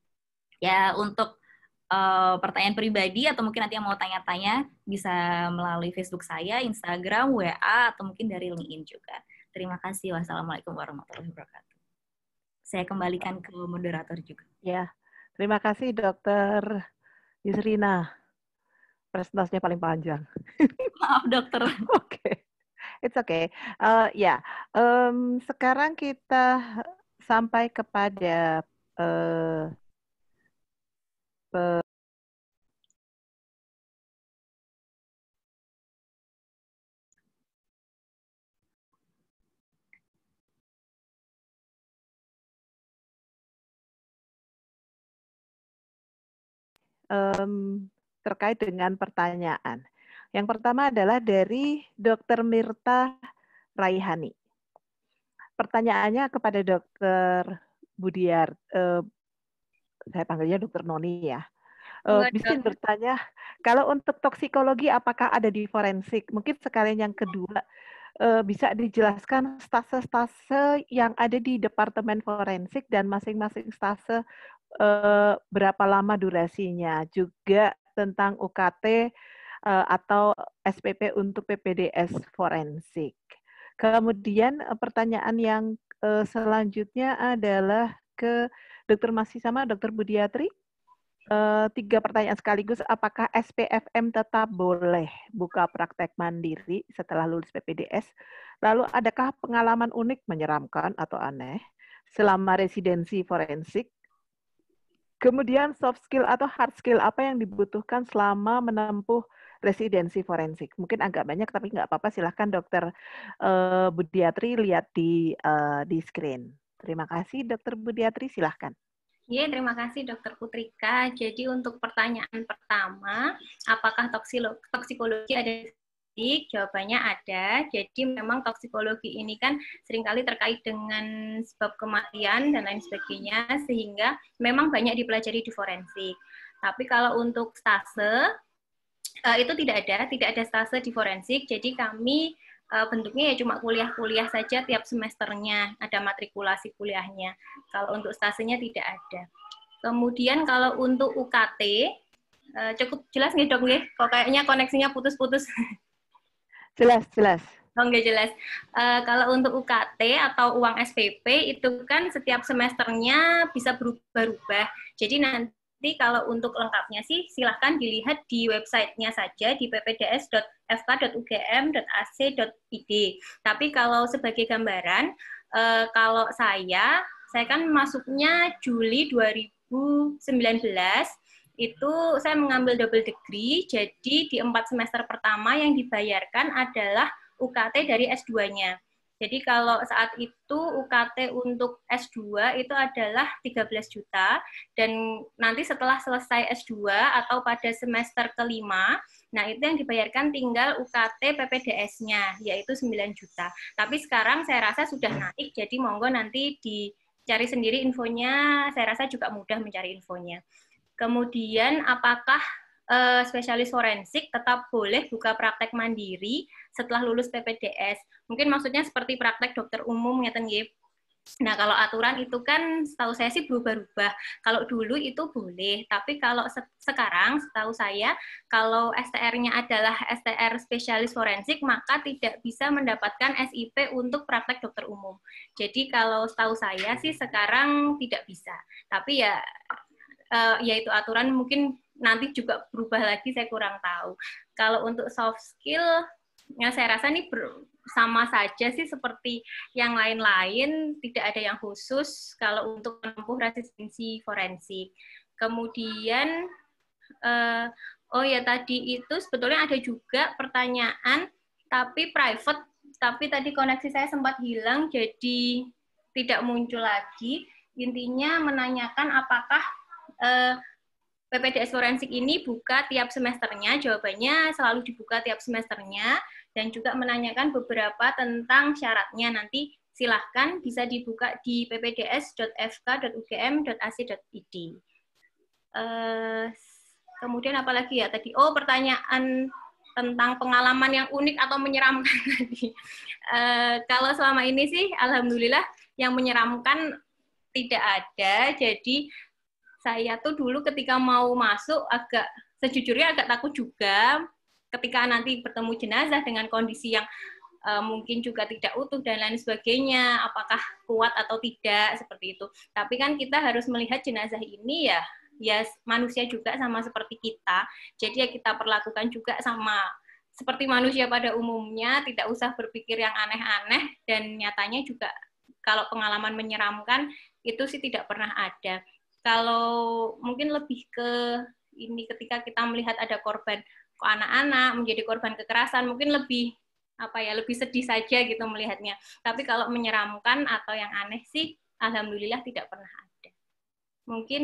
Ya untuk uh, pertanyaan pribadi atau mungkin nanti yang mau tanya-tanya bisa melalui Facebook saya, Instagram, WA, atau mungkin dari LinkedIn juga. Terima kasih. Wassalamualaikum warahmatullahi wabarakatuh. Saya kembalikan ke moderator juga. Ya, terima kasih Dokter Yusrina. Presentasinya paling panjang. Maaf dokter. Oke. okay. It's okay. Uh, ya, yeah. um, sekarang kita sampai kepada uh, um, terkait dengan pertanyaan. Yang pertama adalah dari Dr. Mirta Raihani. Pertanyaannya kepada Dr. Budiar, uh, saya panggilnya dokter Noni ya. Uh, bertanya, kalau untuk toksikologi apakah ada di forensik? Mungkin sekalian yang kedua, uh, bisa dijelaskan stase-stase yang ada di Departemen Forensik dan masing-masing stase uh, berapa lama durasinya. Juga tentang UKT uh, atau SPP untuk PPDS forensik. Kemudian uh, pertanyaan yang uh, selanjutnya adalah ke Dokter masih sama Dokter Budiatri. Uh, tiga pertanyaan sekaligus, apakah SPFM tetap boleh buka praktek mandiri setelah lulus PPDS? Lalu adakah pengalaman unik menyeramkan atau aneh selama residensi forensik? Kemudian soft skill atau hard skill apa yang dibutuhkan selama menempuh residensi forensik? Mungkin agak banyak tapi nggak apa-apa, silahkan dokter uh, Budiatri lihat di, eh, di screen. Terima kasih Dokter Budiatri, silahkan. Iya, terima kasih Dokter Putrika. Jadi untuk pertanyaan pertama, apakah toksikologi ada fisik? Jawabannya ada. Jadi memang toksikologi ini kan seringkali terkait dengan sebab kematian dan lain sebagainya, sehingga memang banyak dipelajari di forensik. Tapi kalau untuk stase, eh, itu tidak ada, tidak ada stase di forensik. Jadi kami uh, bentuknya ya cuma kuliah-kuliah saja tiap semesternya ada matrikulasi kuliahnya. Kalau untuk stasinya tidak ada. Kemudian kalau untuk UKT uh, eh, cukup jelas nggih dong nggih? Kok kayaknya koneksinya putus-putus. Jelas, jelas. Oh nggak jelas. Uh, kalau untuk UKT atau uang SPP itu kan setiap semesternya bisa berubah-ubah. Jadi nanti jadi kalau untuk lengkapnya sih silahkan dilihat di websitenya saja di ppds.fk.ugm.ac.id. Tapi kalau sebagai gambaran, eh, kalau saya, saya kan masuknya Juli 2019, itu saya mengambil double degree, jadi di empat semester pertama yang dibayarkan adalah UKT dari S2-nya. Jadi kalau saat itu UKT untuk S2 itu adalah 13 juta dan nanti setelah selesai S2 atau pada semester kelima, nah itu yang dibayarkan tinggal UKT PPDS-nya yaitu 9 juta. Tapi sekarang saya rasa sudah naik jadi monggo nanti dicari sendiri infonya, saya rasa juga mudah mencari infonya. Kemudian apakah uh, spesialis forensik tetap boleh buka praktek mandiri setelah lulus PPDS. Mungkin maksudnya seperti praktek dokter umum ya nggih. Nah, kalau aturan itu kan setahu saya sih berubah-ubah. Kalau dulu itu boleh, tapi kalau se sekarang setahu saya kalau STR-nya adalah STR spesialis forensik, maka tidak bisa mendapatkan SIP untuk praktek dokter umum. Jadi kalau setahu saya sih sekarang tidak bisa. Tapi ya uh, yaitu aturan mungkin nanti juga berubah lagi saya kurang tahu. Kalau untuk soft skill yang saya rasa ini ber, sama saja sih seperti yang lain-lain, tidak ada yang khusus kalau untuk menempuh resistensi forensik. Kemudian eh, oh ya tadi itu sebetulnya ada juga pertanyaan tapi private, tapi tadi koneksi saya sempat hilang jadi tidak muncul lagi. Intinya menanyakan apakah eh, PPDS forensik ini buka tiap semesternya, jawabannya selalu dibuka tiap semesternya, dan juga menanyakan beberapa tentang syaratnya. Nanti silahkan bisa dibuka di ppds.fk.ugm.ac.id. Uh, eh, kemudian apalagi ya tadi? Oh, pertanyaan tentang pengalaman yang unik atau menyeramkan tadi. Uh, kalau selama ini sih, alhamdulillah yang menyeramkan tidak ada. Jadi saya tuh dulu ketika mau masuk agak sejujurnya agak takut juga ketika nanti bertemu jenazah dengan kondisi yang uh, mungkin juga tidak utuh dan lain sebagainya, apakah kuat atau tidak seperti itu. Tapi kan kita harus melihat jenazah ini ya, ya manusia juga sama seperti kita. Jadi ya kita perlakukan juga sama seperti manusia pada umumnya, tidak usah berpikir yang aneh-aneh dan nyatanya juga kalau pengalaman menyeramkan itu sih tidak pernah ada kalau mungkin lebih ke ini ketika kita melihat ada korban anak-anak menjadi korban kekerasan mungkin lebih apa ya lebih sedih saja gitu melihatnya tapi kalau menyeramkan atau yang aneh sih alhamdulillah tidak pernah ada mungkin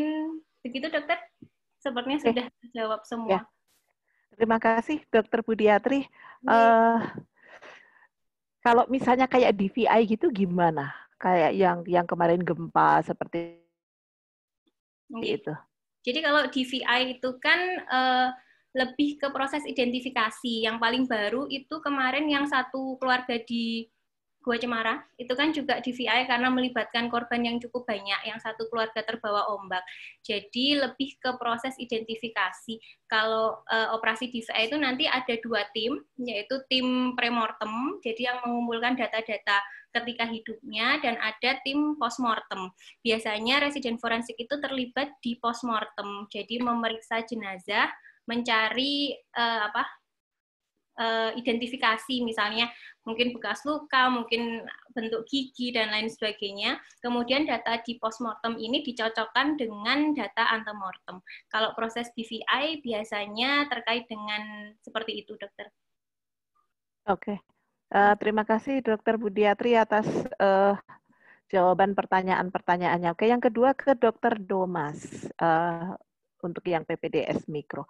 begitu dokter sepertinya okay. sudah jawab semua ya. terima kasih dokter Budiatri ya. uh, kalau misalnya kayak DVI gitu gimana kayak yang yang kemarin gempa seperti Okay. Gitu. Jadi kalau DVI itu kan uh, lebih ke proses identifikasi. Yang paling baru itu kemarin yang satu keluarga di Gua Cemara, itu kan juga DVI karena melibatkan korban yang cukup banyak, yang satu keluarga terbawa ombak. Jadi lebih ke proses identifikasi. Kalau uh, operasi DVI itu nanti ada dua tim, yaitu tim premortem, jadi yang mengumpulkan data-data ketika hidupnya dan ada tim postmortem. Biasanya residen forensik itu terlibat di postmortem, jadi memeriksa jenazah, mencari uh, apa uh, identifikasi misalnya mungkin bekas luka, mungkin bentuk gigi dan lain sebagainya. Kemudian data di postmortem ini dicocokkan dengan data antemortem. Kalau proses DVI biasanya terkait dengan seperti itu, dokter. Oke. Okay. Uh, terima kasih Dokter Budiatri atas uh, jawaban pertanyaan-pertanyaannya. Oke, yang kedua ke Dokter Domas uh, untuk yang PPDS Mikro.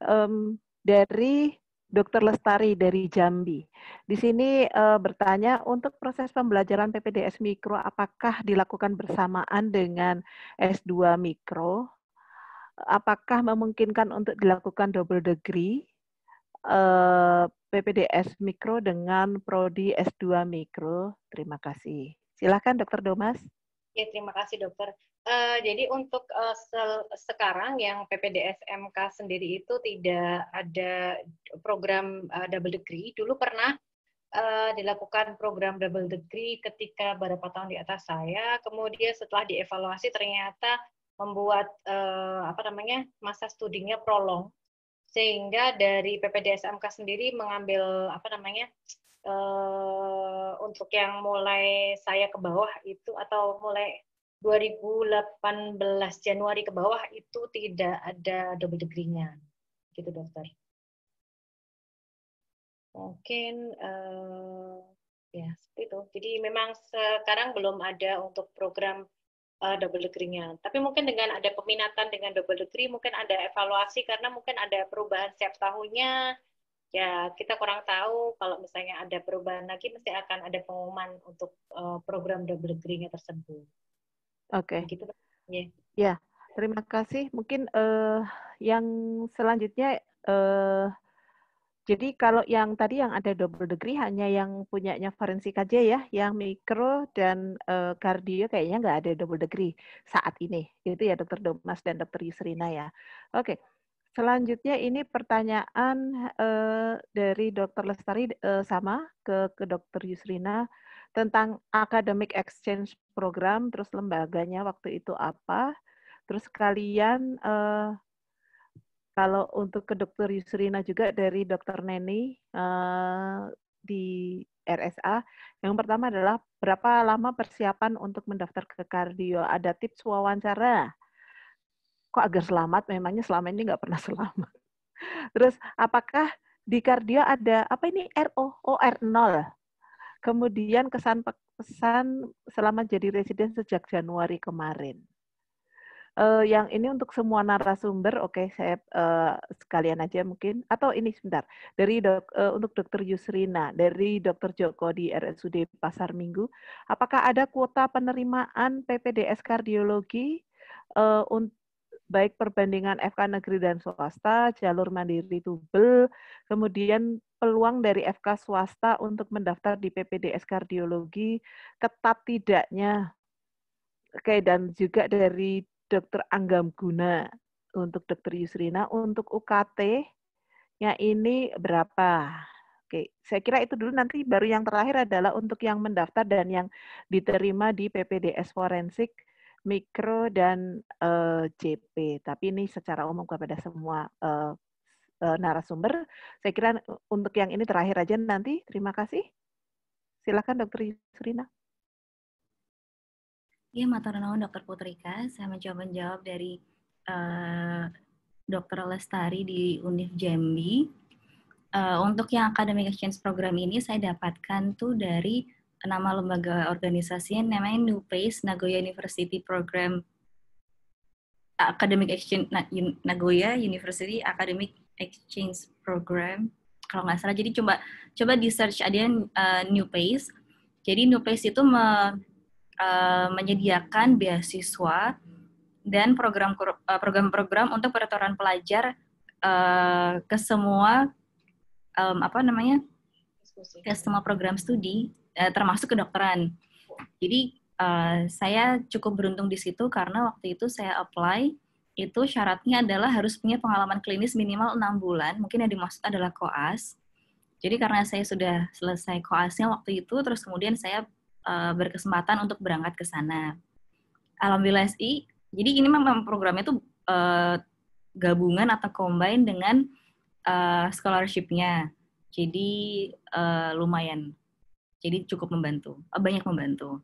Um, dari Dokter Lestari dari Jambi. Di sini uh, bertanya untuk proses pembelajaran PPDS Mikro apakah dilakukan bersamaan dengan S2 Mikro? Apakah memungkinkan untuk dilakukan double degree? Uh, PPDS Mikro dengan Prodi S2 Mikro. Terima kasih. Silakan Dokter Domas. Ya, terima kasih dokter. Uh, jadi untuk uh, eh, se sekarang yang PPDS MK sendiri itu tidak ada program uh, double degree. Dulu pernah uh, dilakukan program double degree ketika beberapa tahun di atas saya. Kemudian setelah dievaluasi ternyata membuat uh, apa namanya masa studinya prolong sehingga dari PPDSMK sendiri mengambil apa namanya uh, untuk yang mulai saya ke bawah itu atau mulai 2018 Januari ke bawah itu tidak ada double degree-nya. Gitu dokter. Mungkin uh, ya seperti itu. Jadi memang sekarang belum ada untuk program uh, double degree-nya. Tapi mungkin dengan ada peminatan dengan double degree, mungkin ada evaluasi karena mungkin ada perubahan setiap tahunnya. Ya, kita kurang tahu kalau misalnya ada perubahan lagi, mesti akan ada pengumuman untuk uh, program double degree-nya tersebut. Oke. Okay. Gitu, ya. ya, terima kasih. Mungkin uh, yang selanjutnya uh, jadi kalau yang tadi yang ada double degree hanya yang punyanya forensik aja ya, yang mikro dan uh, kayaknya nggak ada double degree saat ini. Itu ya Dokter Domas dan Dokter Yusrina ya. Oke, okay. selanjutnya ini pertanyaan uh, dari Dokter Lestari uh, sama ke ke Dokter Yusrina tentang academic exchange program, terus lembaganya waktu itu apa? Terus kalian uh, kalau untuk ke dokter Yusrina juga dari dokter Neni uh, di RSA, yang pertama adalah berapa lama persiapan untuk mendaftar ke kardio? Ada tips wawancara? Kok agar selamat? Memangnya selama ini nggak pernah selamat. Terus apakah di kardio ada apa ini RO or R0. Kemudian kesan pesan selama jadi residen sejak Januari kemarin uh, yang ini untuk semua narasumber, oke okay, saya uh, sekalian aja mungkin atau ini sebentar dari dok, uh, untuk Dokter Yusrina dari Dokter Joko di RSUD Pasar Minggu, apakah ada kuota penerimaan PPDS kardiologi uh, untuk baik perbandingan FK negeri dan swasta, jalur mandiri tubel, kemudian peluang dari FK swasta untuk mendaftar di PPDS kardiologi ketat tidaknya Oke, dan juga dari Dokter Anggam Guna untuk dokter Yusrina untuk UKT nya ini berapa? Oke, saya kira itu dulu nanti baru yang terakhir adalah untuk yang mendaftar dan yang diterima di PPDS forensik mikro dan uh, eh, JP. Tapi ini secara umum kepada semua uh, uh, narasumber. Saya kira untuk yang ini terakhir aja nanti. Terima kasih. Silakan Dokter Yusrina. Iya, Mata Renawan Dokter Putrika. Saya mencoba jawab dari uh, Dokter Lestari di Unif Jambi. Uh, untuk yang Academic Exchange Program ini saya dapatkan tuh dari nama lembaga organisasi yang namanya New Pace Nagoya University Program Academic Exchange Nagoya University Academic Exchange Program kalau nggak salah jadi coba coba di search ada uh, eh, New Pace jadi New Pace itu me, Eh, menyediakan beasiswa dan eh, program-program untuk peraturan pelajar uh, ke semua um, apa namanya ke semua program studi uh, termasuk kedokteran. Jadi uh, saya cukup beruntung di situ karena waktu itu saya apply itu syaratnya adalah harus punya pengalaman klinis minimal enam bulan. Mungkin yang dimaksud adalah koas. Jadi karena saya sudah selesai koasnya waktu itu, terus kemudian saya uh, berkesempatan untuk berangkat ke sana. Alhamdulillah SI, jadi ini memang programnya itu uh, eh, gabungan atau combine dengan uh, scholarship-nya. Jadi uh, lumayan. Jadi cukup membantu, uh, banyak membantu.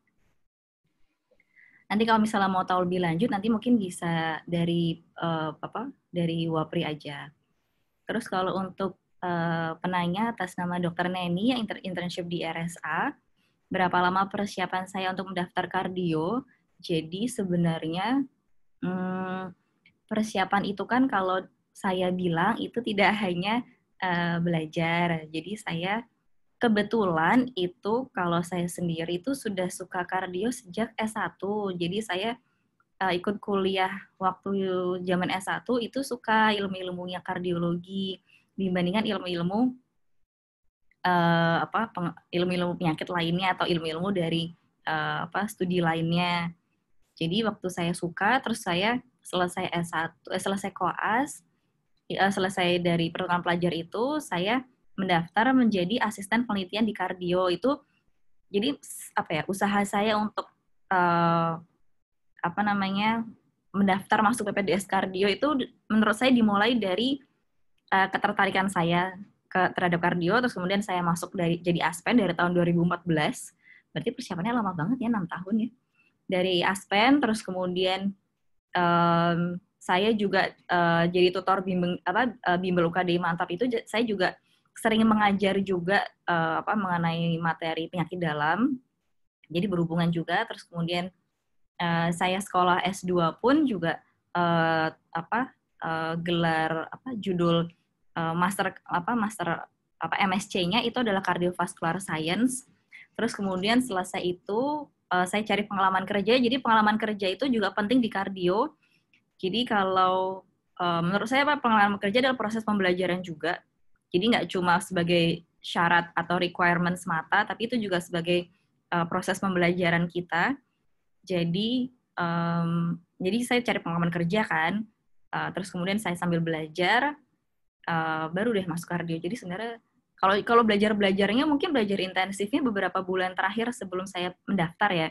Nanti kalau misalnya mau tahu lebih lanjut, nanti mungkin bisa dari uh, apa? Dari Wapri aja. Terus kalau untuk uh, penanya atas nama dokter Neni yang inter internship di RSA, berapa lama persiapan saya untuk mendaftar kardio. Jadi sebenarnya hmm, persiapan itu kan kalau saya bilang itu tidak hanya uh, belajar. Jadi saya kebetulan itu kalau saya sendiri itu sudah suka kardio sejak S1. Jadi saya uh, ikut kuliah waktu zaman S1 itu suka ilmu-ilmunya kardiologi dibandingkan ilmu-ilmu uh, apa ilmu-ilmu penyakit lainnya atau ilmu-ilmu dari uh, apa studi lainnya. Jadi waktu saya suka terus saya selesai S1 eh, selesai koas uh, selesai dari program pelajar itu saya mendaftar menjadi asisten penelitian di kardio itu jadi apa ya usaha saya untuk uh, apa namanya mendaftar masuk PPDS kardio itu menurut saya dimulai dari uh, ketertarikan saya ke, terhadap kardio terus kemudian saya masuk dari jadi Aspen dari tahun 2014 berarti persiapannya lama banget ya 6 tahun ya dari Aspen terus kemudian um, saya juga uh, jadi tutor bimbing apa uh, bimbel UKD mantap itu saya juga sering mengajar juga uh, apa mengenai materi penyakit dalam jadi berhubungan juga terus kemudian uh, saya sekolah S2 pun juga uh, apa uh, gelar apa judul Eh, master apa master apa MSc-nya itu adalah cardiovascular science. Terus kemudian selesai itu uh, saya cari pengalaman kerja. Jadi pengalaman kerja itu juga penting di kardio. Jadi kalau uh, menurut saya apa pengalaman kerja adalah proses pembelajaran juga. Jadi nggak cuma sebagai syarat atau requirement semata, tapi itu juga sebagai uh, proses pembelajaran kita. Jadi um, jadi saya cari pengalaman kerja kan, uh, terus kemudian saya sambil belajar, Eh, baru deh masuk kardio. Jadi sebenarnya kalau kalau belajar belajarnya mungkin belajar intensifnya beberapa bulan terakhir sebelum saya mendaftar ya.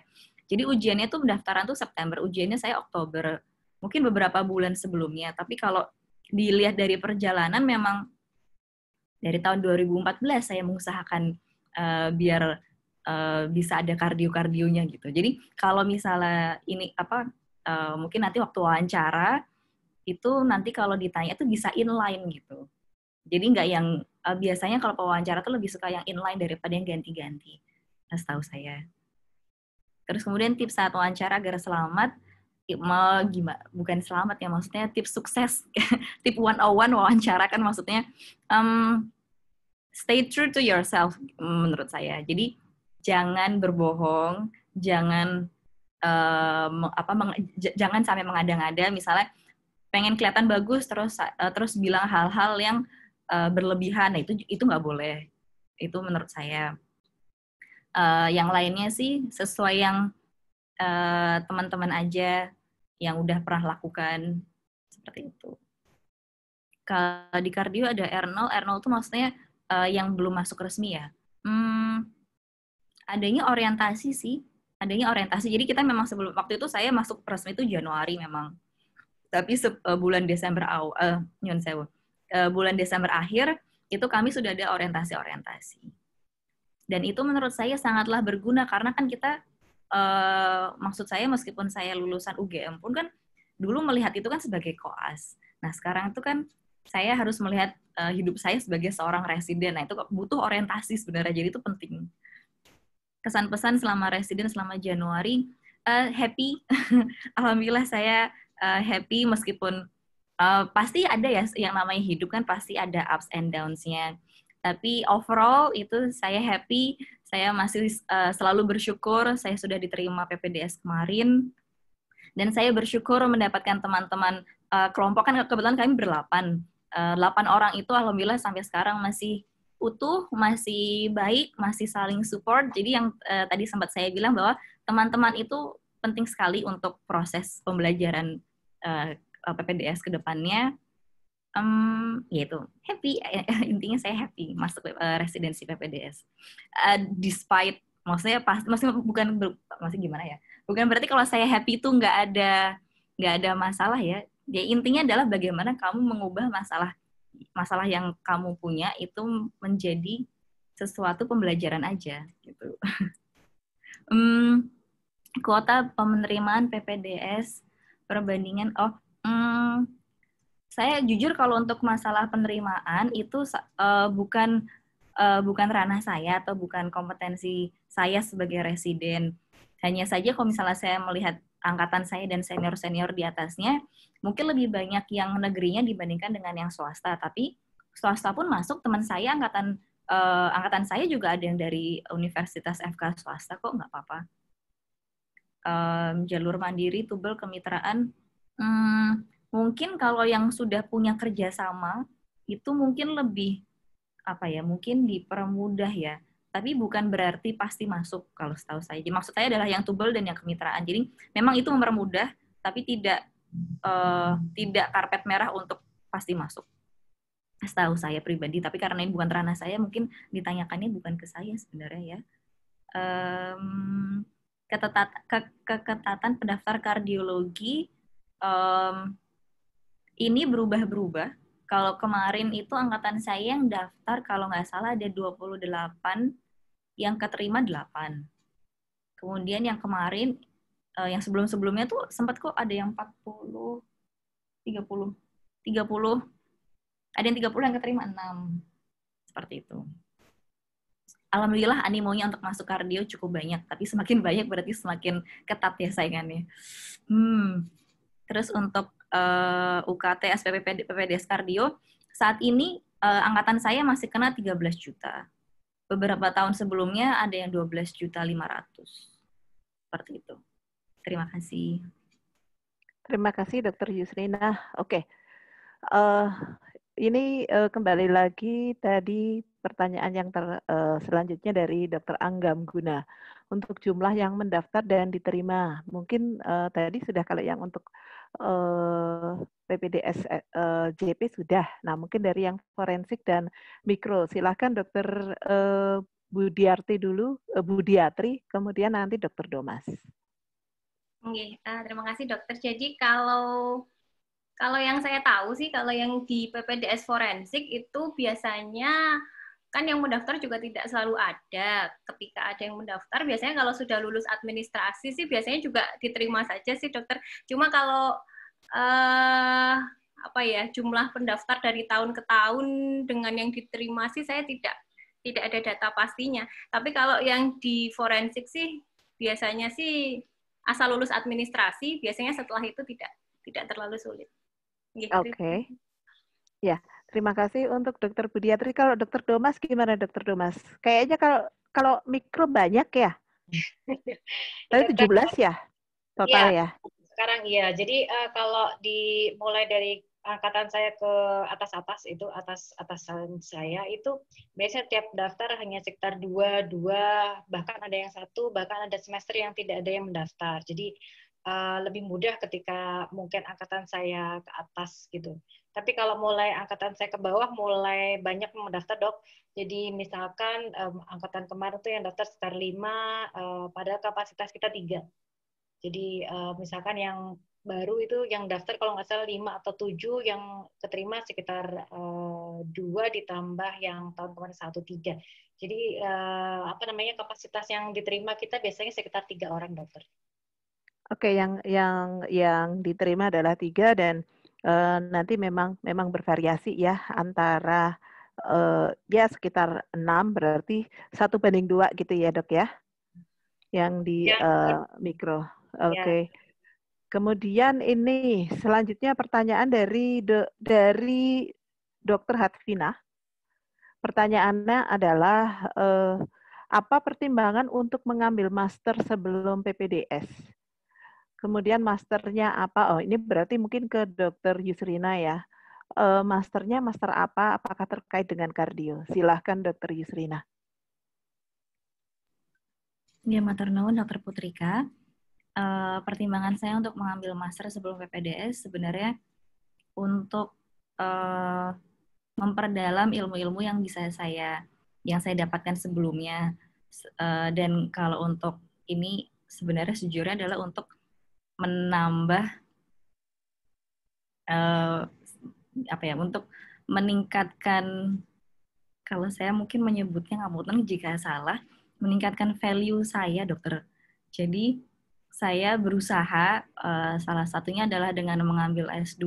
Jadi ujiannya tuh pendaftaran tuh September, ujiannya saya Oktober. Mungkin beberapa bulan sebelumnya, tapi kalau dilihat dari perjalanan memang dari tahun 2014 saya mengusahakan uh, biar uh, bisa ada kardio-kardionya gitu. Jadi kalau misalnya ini apa uh, mungkin nanti waktu wawancara itu nanti kalau ditanya itu bisa inline gitu. Jadi nggak yang uh, biasanya kalau pewawancara tuh lebih suka yang inline daripada yang ganti-ganti. Nah, setahu saya. Terus kemudian tips saat wawancara agar selamat, mau gimana? Bukan selamat ya maksudnya tips sukses, tip one on one wawancara kan maksudnya um, stay true to yourself menurut saya. Jadi jangan berbohong, jangan um, apa meng, jangan sampai mengada-ngada misalnya pengen kelihatan bagus terus uh, terus bilang hal-hal yang uh, berlebihan nah itu itu nggak boleh itu menurut saya uh, yang lainnya sih sesuai yang teman-teman uh, aja yang udah pernah lakukan seperti itu kalau di kardio ada R0 R0 itu maksudnya uh, yang belum masuk resmi ya hmm, adanya orientasi sih adanya orientasi jadi kita memang sebelum waktu itu saya masuk resmi itu Januari memang tapi uh, bulan Desember awal uh, eh, nyun uh, bulan Desember akhir itu kami sudah ada orientasi-orientasi dan itu menurut saya sangatlah berguna karena kan kita uh, maksud saya meskipun saya lulusan UGM pun kan dulu melihat itu kan sebagai koas nah sekarang itu kan saya harus melihat uh, hidup saya sebagai seorang residen. Nah, itu butuh orientasi sebenarnya, jadi itu penting. Kesan pesan selama residen selama Januari, uh, happy. Alhamdulillah saya uh, happy meskipun uh, pasti ada ya yang namanya hidup kan pasti ada ups and downs-nya. Tapi overall itu saya happy, saya masih uh, selalu bersyukur saya sudah diterima PPDS kemarin dan saya bersyukur mendapatkan teman-teman uh, kelompok kan kebetulan kami berlapan. Uh, orang itu alhamdulillah sampai sekarang masih utuh, masih baik, masih saling support. Jadi yang uh, tadi sempat saya bilang bahwa teman-teman itu penting sekali untuk proses pembelajaran uh, eh, eh, PPDS ke depannya um, ya itu happy intinya saya happy masuk uh, residensi PPDS uh, despite maksudnya pasti maksudnya bukan ber, masih gimana ya bukan berarti kalau saya happy itu nggak ada nggak ada masalah ya ya intinya adalah bagaimana kamu mengubah masalah masalah yang kamu punya itu menjadi sesuatu pembelajaran aja gitu um, kuota penerimaan PPDS perbandingan oh hmm, saya jujur kalau untuk masalah penerimaan itu uh, bukan uh, bukan ranah saya atau bukan kompetensi saya sebagai residen. Hanya saja kalau misalnya saya melihat angkatan saya dan senior-senior di atasnya, mungkin lebih banyak yang negerinya dibandingkan dengan yang swasta. Tapi swasta pun masuk teman saya angkatan uh, angkatan saya juga ada yang dari Universitas FK swasta kok nggak apa-apa um, jalur mandiri tubel kemitraan hmm, mungkin kalau yang sudah punya kerjasama itu mungkin lebih apa ya mungkin dipermudah ya tapi bukan berarti pasti masuk kalau setahu saya. Jadi, maksud saya adalah yang tubel dan yang kemitraan. Jadi memang itu mempermudah, tapi tidak uh, tidak karpet merah untuk pasti masuk. Setahu saya pribadi, tapi karena ini bukan ranah saya, mungkin ditanyakannya bukan ke saya sebenarnya ya. Um, ketetat, ke, keketatan pendaftar kardiologi um, ini berubah-berubah. Kalau kemarin itu angkatan saya yang daftar kalau nggak salah ada 28, yang keterima 8. Kemudian yang kemarin, uh, yang sebelum-sebelumnya tuh sempat kok ada yang 40, 30, 30, ada yang 30 yang keterima 6. Seperti itu alhamdulillah animonya untuk masuk kardio cukup banyak, tapi semakin banyak berarti semakin ketat ya saingannya. Hmm. Terus untuk uh, eh, UKT SPP PPDS kardio, saat ini uh, angkatan saya masih kena 13 juta. Beberapa tahun sebelumnya ada yang 12 juta 500. Seperti itu. Terima kasih. Terima kasih Dr. Yusrina. Oke. Okay. Uh, eh, ini uh, kembali lagi tadi pertanyaan yang ter, uh, selanjutnya dari Dr. Anggam Guna. Untuk jumlah yang mendaftar dan diterima, mungkin uh, tadi sudah kalau yang untuk uh, PPDS uh, JP sudah. Nah, mungkin dari yang forensik dan mikro, silahkan Dr. Uh, Budiarti dulu, uh, Budiatri, kemudian nanti Dr. Domas. Oke, uh, terima kasih dokter. Jadi kalau kalau yang saya tahu sih, kalau yang di PPDS forensik itu biasanya kan yang mendaftar juga tidak selalu ada. Ketika ada yang mendaftar, biasanya kalau sudah lulus administrasi sih biasanya juga diterima saja sih dokter. Cuma kalau eh, apa ya jumlah pendaftar dari tahun ke tahun dengan yang diterima sih saya tidak tidak ada data pastinya. Tapi kalau yang di forensik sih biasanya sih asal lulus administrasi, biasanya setelah itu tidak tidak terlalu sulit. Gitu Oke. Okay. Ya, terima kasih untuk dokter Budiatri. Kalau dokter Domas gimana dokter Domas? Kayaknya kalau kalau mikro banyak ya. Tadi 17 iya, ya total ya. ya. Sekarang iya. Jadi uh, kalau dimulai dari angkatan saya ke atas-atas itu atas atasan saya itu biasanya tiap daftar hanya sekitar dua dua bahkan ada yang satu bahkan ada semester yang tidak ada yang mendaftar jadi Eh, lebih mudah ketika mungkin angkatan saya ke atas gitu. Tapi kalau mulai angkatan saya ke bawah, mulai banyak mendaftar dok. Jadi misalkan um, angkatan kemarin tuh yang daftar sekitar lima, uh, padahal kapasitas kita tiga. Jadi uh, misalkan yang baru itu yang daftar kalau nggak salah lima atau tujuh, yang keterima sekitar dua uh, ditambah yang tahun kemarin satu tiga. Jadi uh, apa namanya kapasitas yang diterima kita biasanya sekitar tiga orang dokter. Oke, yang yang yang diterima adalah tiga dan uh, nanti memang memang bervariasi ya antara uh, ya sekitar enam berarti satu banding dua gitu ya dok ya yang di ya, uh, mikro. Ya. Oke. Okay. Ya. Kemudian ini selanjutnya pertanyaan dari do, dari Dokter Hatfina. Pertanyaannya adalah apa pertimbangan untuk mengambil master sebelum PPDS? Kemudian masternya apa? Oh, ini berarti mungkin ke Dokter Yusrina ya. E, masternya master apa? Apakah terkait dengan kardio? Silahkan Dokter Yusrina. Ya, matur Dokter Putrika. E, pertimbangan saya untuk mengambil master sebelum PPDS sebenarnya untuk e, memperdalam ilmu-ilmu yang bisa saya yang saya dapatkan sebelumnya E, dan kalau untuk ini sebenarnya sejujurnya adalah untuk menambah uh, apa ya untuk meningkatkan kalau saya mungkin menyebutnya ngamutan jika salah meningkatkan value saya dokter jadi saya berusaha uh, salah satunya adalah dengan mengambil S2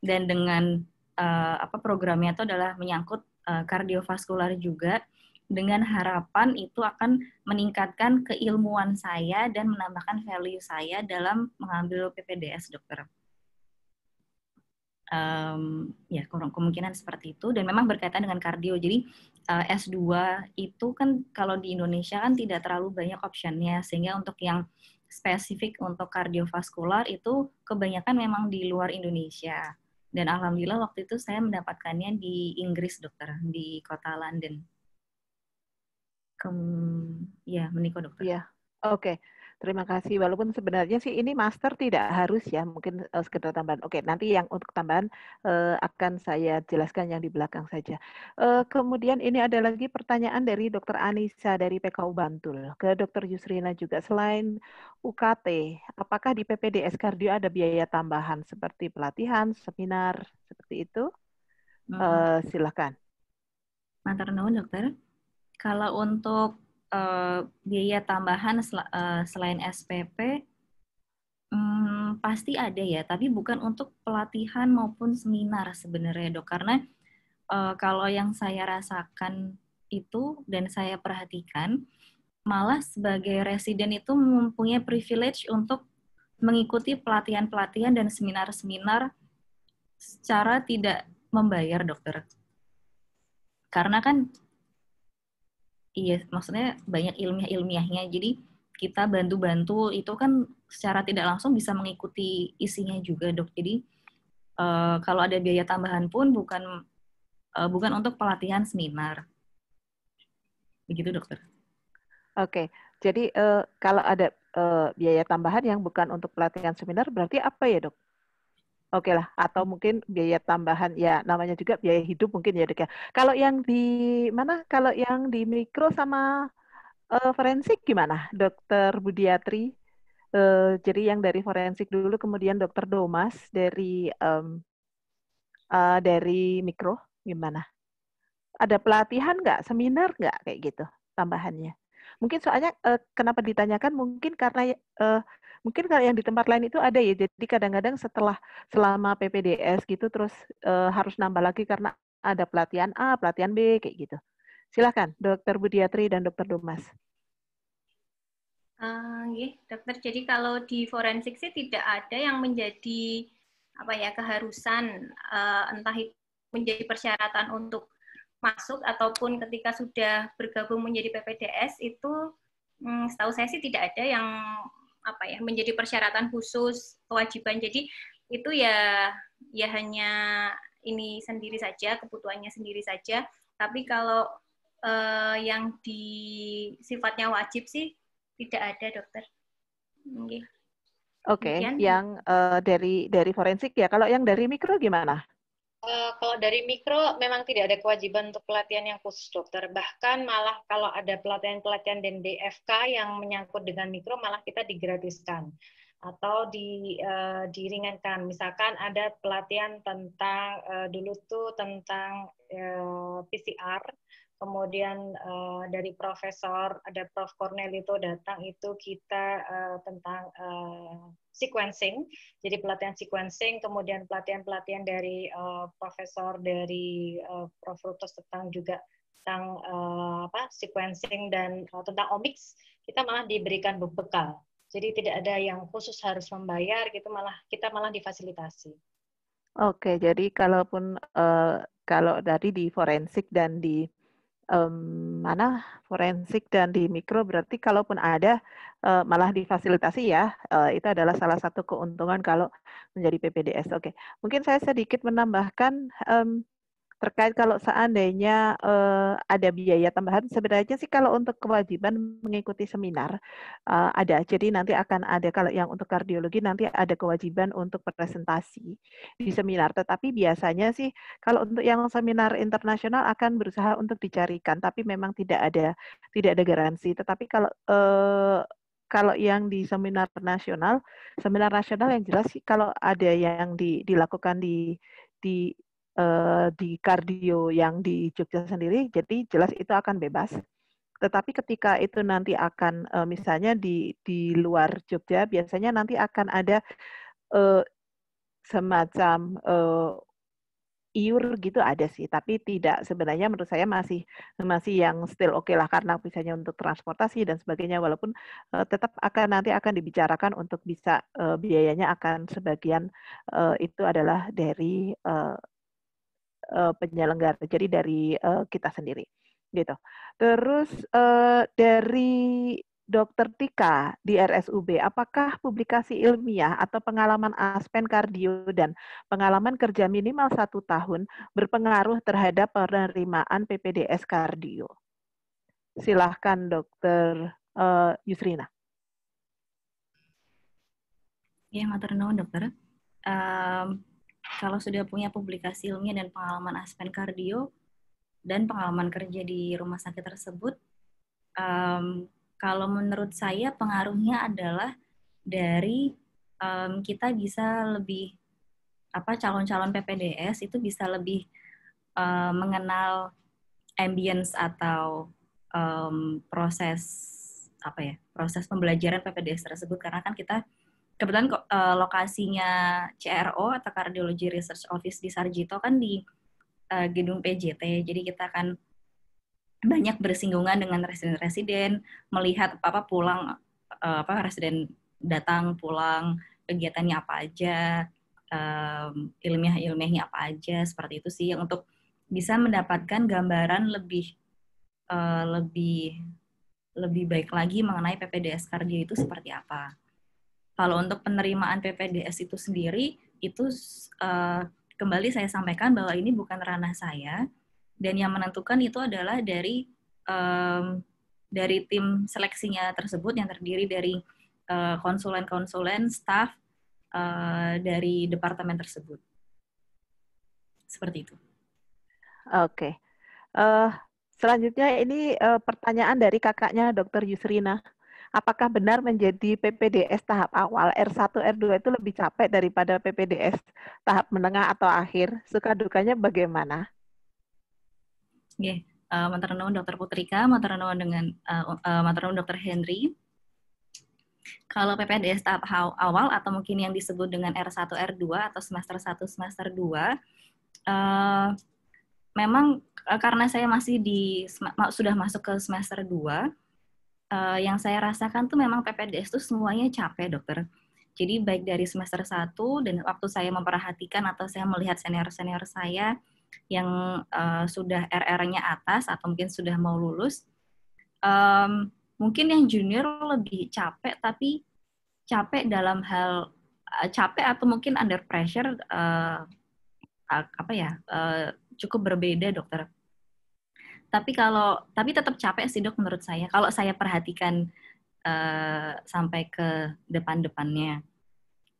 dan dengan uh, apa programnya itu adalah menyangkut uh, kardiovaskular juga dengan harapan itu akan meningkatkan keilmuan saya dan menambahkan value saya dalam mengambil PPDS, dokter. Um, ya, kemungkinan seperti itu. Dan memang berkaitan dengan kardio. Jadi uh, eh, S2 itu kan kalau di Indonesia kan tidak terlalu banyak optionnya. Sehingga untuk yang spesifik untuk kardiovaskular itu kebanyakan memang di luar Indonesia. Dan alhamdulillah waktu itu saya mendapatkannya di Inggris, dokter, di kota London ke ya menikah dokter. Iya. Oke. Okay. Terima kasih. Walaupun sebenarnya sih ini master tidak harus ya, mungkin uh, sekedar tambahan. Oke, okay, nanti yang untuk tambahan uh, akan saya jelaskan yang di belakang saja. Uh, kemudian ini ada lagi pertanyaan dari Dr. Anissa dari PKU Bantul ke Dr. Yusrina juga. Selain UKT, apakah di PPDS Kardio ada biaya tambahan seperti pelatihan, seminar, seperti itu? Uh, silahkan. Mantar dokter. Kalau untuk uh, biaya tambahan sel uh, eh, selain SPP, um, hmm, pasti ada ya, tapi bukan untuk pelatihan maupun seminar sebenarnya dok, karena uh, kalau yang saya rasakan itu dan saya perhatikan, malah sebagai residen itu mempunyai privilege untuk mengikuti pelatihan-pelatihan dan seminar-seminar secara tidak membayar dokter. Karena kan iya maksudnya banyak ilmiah-ilmiahnya. Jadi kita bantu-bantu itu kan secara tidak langsung bisa mengikuti isinya juga, Dok. Jadi uh, kalau ada biaya tambahan pun bukan uh, bukan untuk pelatihan seminar. Begitu, Dokter. Oke. Jadi uh, kalau ada uh, biaya tambahan yang bukan untuk pelatihan seminar berarti apa ya, Dok? Oke lah, atau mungkin biaya tambahan ya namanya juga biaya hidup mungkin ya dek ya. Kalau yang di mana? Kalau yang di mikro sama uh, forensik gimana, dokter Budiatri? Uh, eh, jadi yang dari forensik dulu, kemudian dokter Domas dari um, uh, dari mikro gimana? Ada pelatihan nggak, seminar nggak kayak gitu tambahannya? Mungkin soalnya uh, kenapa ditanyakan mungkin karena uh, mungkin kalau yang di tempat lain itu ada ya jadi kadang-kadang setelah selama PPDS gitu terus e, harus nambah lagi karena ada pelatihan A pelatihan B kayak gitu silahkan dokter Budiatri dan dokter Dumas Uh, dokter, jadi kalau di forensik sih tidak ada yang menjadi apa ya keharusan uh, entah itu menjadi persyaratan untuk masuk ataupun ketika sudah bergabung menjadi PPDS itu um, setahu saya sih tidak ada yang apa ya menjadi persyaratan khusus kewajiban jadi itu ya ya hanya ini sendiri saja kebutuhannya sendiri saja tapi kalau eh, yang di sifatnya wajib sih tidak ada dokter okay. Oke, okay. yang uh, dari dari forensik ya. Kalau yang dari mikro gimana? Eh, kalau dari mikro memang tidak ada kewajiban untuk pelatihan yang khusus dokter. Bahkan malah kalau ada pelatihan-pelatihan dan DFK yang menyangkut dengan mikro malah kita digratiskan atau di uh, diringankan. Misalkan ada pelatihan tentang uh, dulu tuh tentang uh, PCR kemudian uh, dari profesor ada Prof itu datang itu kita uh, tentang uh, sequencing jadi pelatihan sequencing kemudian pelatihan pelatihan dari uh, profesor dari uh, Prof Rutos tentang juga tentang uh, apa sequencing dan uh, tentang omics kita malah diberikan bekal jadi tidak ada yang khusus harus membayar gitu malah kita malah difasilitasi oke jadi kalaupun uh, kalau dari di forensik dan di um, mana forensik dan di mikro berarti kalaupun ada uh, malah difasilitasi ya uh, itu adalah salah satu keuntungan kalau menjadi PPDS. Oke, okay. mungkin saya sedikit menambahkan um, terkait kalau seandainya uh, ada biaya tambahan sebenarnya sih kalau untuk kewajiban mengikuti seminar uh, ada jadi nanti akan ada kalau yang untuk kardiologi nanti ada kewajiban untuk presentasi di seminar tetapi biasanya sih kalau untuk yang seminar internasional akan berusaha untuk dicarikan tapi memang tidak ada tidak ada garansi tetapi kalau uh, kalau yang di seminar nasional, seminar nasional yang jelas sih kalau ada yang di, dilakukan di di Eh, di kardio yang di Jogja sendiri, jadi jelas itu akan bebas. Tetapi ketika itu nanti akan uh, misalnya di di luar Jogja, biasanya nanti akan ada uh, semacam uh, iur gitu ada sih, tapi tidak sebenarnya menurut saya masih masih yang still oke okay lah karena misalnya untuk transportasi dan sebagainya walaupun uh, tetap akan nanti akan dibicarakan untuk bisa uh, biayanya akan sebagian uh, itu adalah dari uh, uh, penyelenggara, jadi dari uh, kita sendiri gitu. Terus uh, dari Dokter Tika di RSUB, apakah publikasi ilmiah atau pengalaman aspen kardio dan pengalaman kerja minimal satu tahun berpengaruh terhadap penerimaan PPDS kardio? Silahkan Dokter uh, Yusrina. Ya, matur dokter. Um, kalau sudah punya publikasi ilmiah dan pengalaman aspen kardio dan pengalaman kerja di rumah sakit tersebut, um, kalau menurut saya pengaruhnya adalah dari um, kita bisa lebih apa calon-calon PPDS itu bisa lebih uh, mengenal ambience atau um, proses apa ya proses pembelajaran PPDS tersebut karena kan kita kebetulan uh, lokasinya CRO atau Cardiology Research Office di Sarjito kan di uh, gedung PJT. Jadi kita akan banyak bersinggungan dengan residen-residen, melihat apa-apa pulang uh, apa residen datang pulang, kegiatannya apa aja, um, ilmiah-ilmiahnya apa aja, seperti itu sih yang untuk bisa mendapatkan gambaran lebih uh, lebih lebih baik lagi mengenai PPDS kardio itu seperti apa. Kalau untuk penerimaan PPDS itu sendiri, itu uh, kembali saya sampaikan bahwa ini bukan ranah saya, dan yang menentukan itu adalah dari um, dari tim seleksinya tersebut yang terdiri dari eh, konsulen-konsulen, staff uh, dari departemen tersebut. Seperti itu. Oke. Okay. Uh, selanjutnya ini uh, pertanyaan dari kakaknya Dr. Yusrina apakah benar menjadi PPDS tahap awal R1 R2 itu lebih capek daripada PPDS tahap menengah atau akhir? Suka dukanya bagaimana? Oke, yeah. uh, dokter Dr. Putrika, maternuun dengan uh, eh, uh, eh, maternuun Dr. Henry. Kalau PPDS tahap awal atau mungkin yang disebut dengan R1 R2 atau semester 1 semester 2 uh, eh, memang karena saya masih di sudah masuk ke semester 2 uh, yang saya rasakan tuh memang PPDS tuh semuanya capek, dokter. Jadi baik dari semester 1 dan waktu saya memperhatikan atau saya melihat senior-senior saya yang uh, sudah RR-nya atas atau mungkin sudah mau lulus, um, mungkin yang junior lebih capek tapi capek dalam hal uh, capek atau mungkin under pressure uh, apa ya uh, cukup berbeda dokter tapi kalau tapi tetap capek sih dok menurut saya kalau saya perhatikan uh, sampai ke depan-depannya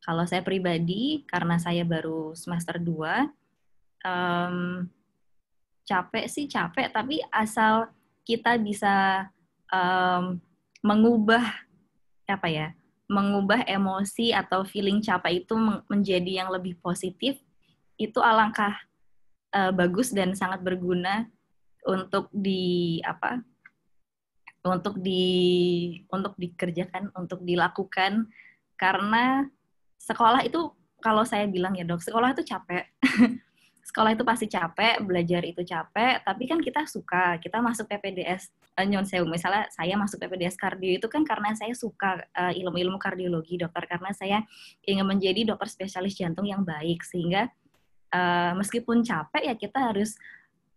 kalau saya pribadi karena saya baru semester dua um, capek sih capek tapi asal kita bisa um, mengubah apa ya mengubah emosi atau feeling capek itu menjadi yang lebih positif itu alangkah uh, bagus dan sangat berguna untuk di apa untuk di untuk dikerjakan untuk dilakukan karena sekolah itu kalau saya bilang ya dok sekolah itu capek sekolah itu pasti capek belajar itu capek tapi kan kita suka kita masuk PPDS eh, nyon saya misalnya saya masuk PPDS kardio itu kan karena saya suka ilmu eh, ilmu-ilmu kardiologi dokter karena saya ingin menjadi dokter spesialis jantung yang baik sehingga uh, meskipun capek ya kita harus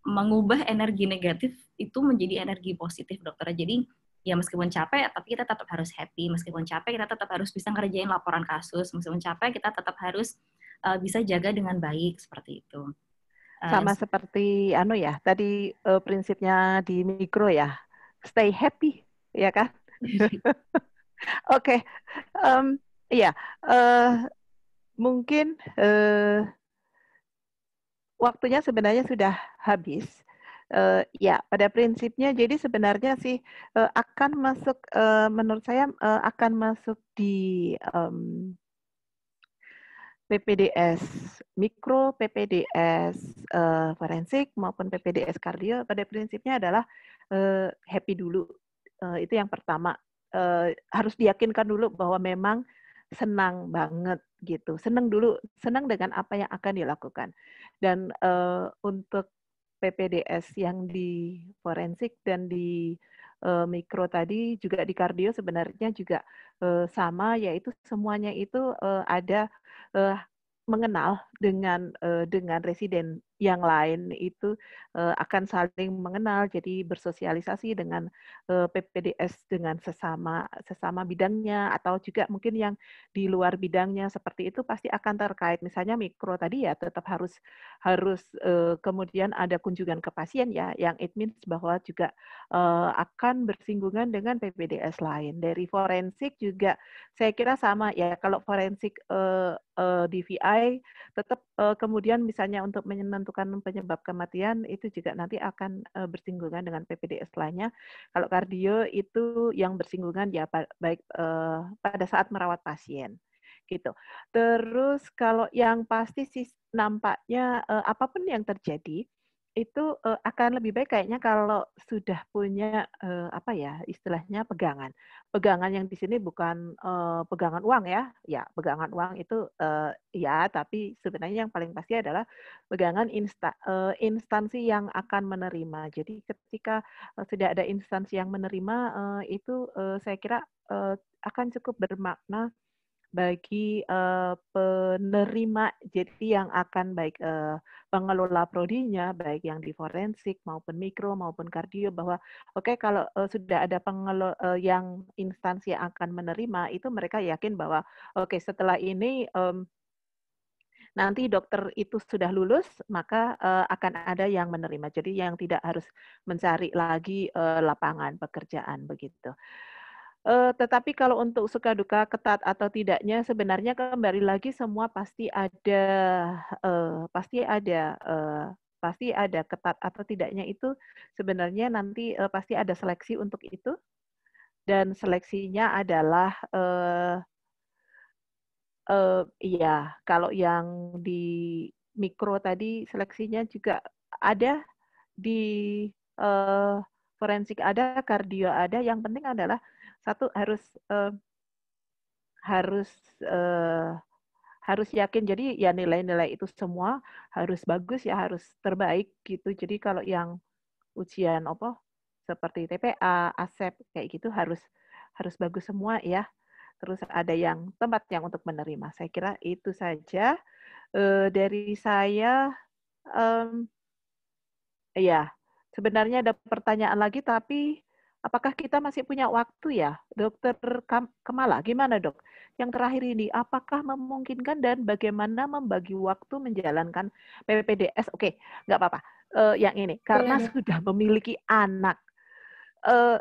mengubah energi negatif itu menjadi energi positif dokter. Jadi ya meskipun capek tapi kita tetap harus happy, meskipun capek kita tetap harus bisa ngerjain laporan kasus, meskipun capek kita tetap harus uh, bisa jaga dengan baik seperti itu. Uh, Sama seperti anu ya, tadi uh, prinsipnya di mikro ya, stay happy ya kan? Oke, okay. um, ya yeah. uh, mungkin uh, waktunya sebenarnya sudah habis. Uh, ya, pada prinsipnya jadi sebenarnya sih uh, akan masuk, uh, menurut saya uh, akan masuk di um, PPDS mikro, PPDS uh, forensik maupun PPDS kardio. Pada prinsipnya adalah uh, happy dulu. Uh, itu yang pertama. Uh, harus diyakinkan dulu bahwa memang senang banget gitu. Senang dulu, senang dengan apa yang akan dilakukan. Dan uh, untuk PPDS yang di forensik dan di uh, mikro tadi juga di kardio sebenarnya juga uh, sama yaitu semuanya itu uh, ada uh, mengenal dengan uh, dengan residen yang lain itu uh, akan saling mengenal jadi bersosialisasi dengan uh, eh, PPDS dengan sesama sesama bidangnya atau juga mungkin yang di luar bidangnya seperti itu pasti akan terkait misalnya mikro tadi ya tetap harus harus uh, kemudian ada kunjungan ke pasien ya yang it means bahwa juga uh, akan bersinggungan dengan PPDS lain dari forensik juga saya kira sama ya kalau forensik uh, uh, DVI tetap tetap uh, kemudian misalnya untuk menentukan penyebab kematian itu juga nanti akan uh, bersinggungan dengan PPDS lainnya. Kalau kardio itu yang bersinggungan ya baik uh, pada saat merawat pasien gitu. Terus kalau yang pasti sih nampaknya uh, apapun yang terjadi itu uh, akan lebih baik kayaknya kalau sudah punya uh, apa ya istilahnya pegangan. Pegangan yang di sini bukan uh, pegangan uang ya. Ya, pegangan uang itu uh, ya, tapi sebenarnya yang paling pasti adalah pegangan insta, uh, instansi yang akan menerima. Jadi ketika uh, sudah ada instansi yang menerima uh, itu uh, saya kira uh, akan cukup bermakna bagi uh, penerima jadi yang akan baik uh, pengelola prodinya baik yang di forensik maupun mikro maupun kardio bahwa oke okay, kalau uh, sudah ada pengelola uh, yang instansi yang akan menerima itu mereka yakin bahwa oke okay, setelah ini um, nanti dokter itu sudah lulus maka uh, akan ada yang menerima jadi yang tidak harus mencari lagi uh, lapangan pekerjaan begitu. Uh, tetapi kalau untuk suka duka ketat atau tidaknya sebenarnya kembali lagi semua pasti ada uh, pasti ada uh, pasti ada ketat atau tidaknya itu sebenarnya nanti uh, pasti ada seleksi untuk itu dan seleksinya adalah uh, uh, ya kalau yang di mikro tadi seleksinya juga ada di uh, forensik ada kardio ada yang penting adalah satu harus uh, harus uh, harus yakin jadi ya nilai-nilai itu semua harus bagus ya harus terbaik gitu jadi kalau yang ujian apa seperti TPA, ASEP kayak gitu harus harus bagus semua ya. Terus ada yang tempat yang untuk menerima. Saya kira itu saja uh, dari saya. Um, ya sebenarnya ada pertanyaan lagi tapi Apakah kita masih punya waktu ya, Dokter Kemala? Gimana dok? Yang terakhir ini, apakah memungkinkan dan bagaimana membagi waktu menjalankan PPDS? Oke, nggak apa-apa. Uh, yang ini, iya, karena ya, ya. sudah memiliki anak. Uh,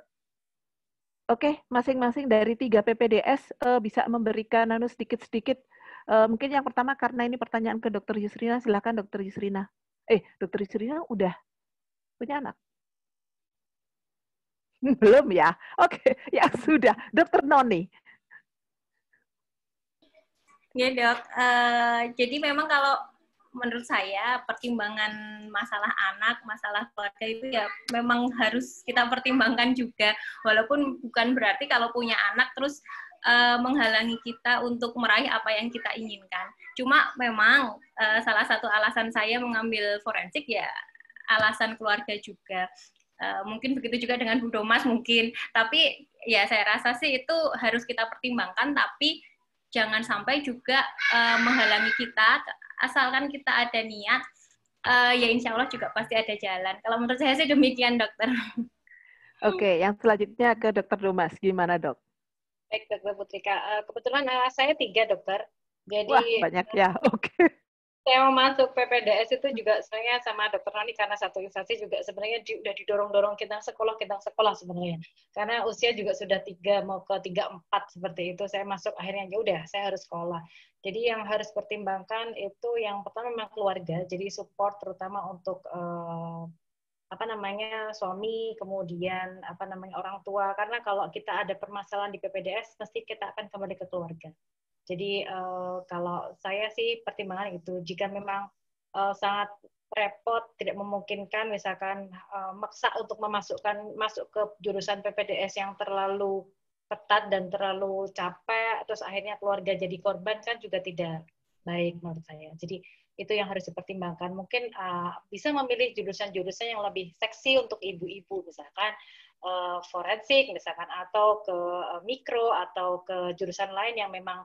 Oke, okay, masing-masing dari tiga PPDS uh, eh, bisa memberikan anu sedikit-sedikit. Uh, mungkin yang pertama karena ini pertanyaan ke Dokter Yusrina, silakan Dokter Yusrina. Eh, Dokter Yusrina udah punya anak? Belum ya? Oke, ya sudah. Dokter Noni. Ya dok, uh, jadi memang kalau menurut saya pertimbangan masalah anak, masalah keluarga itu ya memang harus kita pertimbangkan juga. Walaupun bukan berarti kalau punya anak terus uh, menghalangi kita untuk meraih apa yang kita inginkan. Cuma memang uh, salah satu alasan saya mengambil forensik ya alasan keluarga juga. Eh, mungkin begitu juga dengan Bu Domas mungkin tapi ya saya rasa sih itu harus kita pertimbangkan tapi jangan sampai juga uh, menghalangi kita asalkan kita ada niat uh, ya insya Allah juga pasti ada jalan kalau menurut saya sih demikian dokter oke yang selanjutnya ke dokter Domas gimana dok baik dokter Putrika kebetulan saya tiga dokter jadi Wah, banyak ya oke okay saya mau masuk PPDS itu juga sebenarnya sama dokter Noni karena satu instansi juga sebenarnya di, didorong-dorong kita sekolah kita sekolah sebenarnya karena usia juga sudah tiga mau ke tiga empat seperti itu saya masuk akhirnya ya udah saya harus sekolah jadi yang harus pertimbangkan itu yang pertama memang keluarga jadi support terutama untuk eh, apa namanya suami kemudian apa namanya orang tua karena kalau kita ada permasalahan di PPDS mesti kita akan kembali ke keluarga jadi uh, kalau saya sih pertimbangan itu jika memang uh, sangat repot, tidak memungkinkan, misalkan uh, maksa untuk memasukkan masuk ke jurusan PPDS yang terlalu ketat dan terlalu capek, terus akhirnya keluarga jadi korban kan juga tidak baik menurut saya. Jadi itu yang harus dipertimbangkan. Mungkin uh, bisa memilih jurusan-jurusan yang lebih seksi untuk ibu-ibu, misalkan uh, forensik, misalkan atau ke uh, mikro atau ke jurusan lain yang memang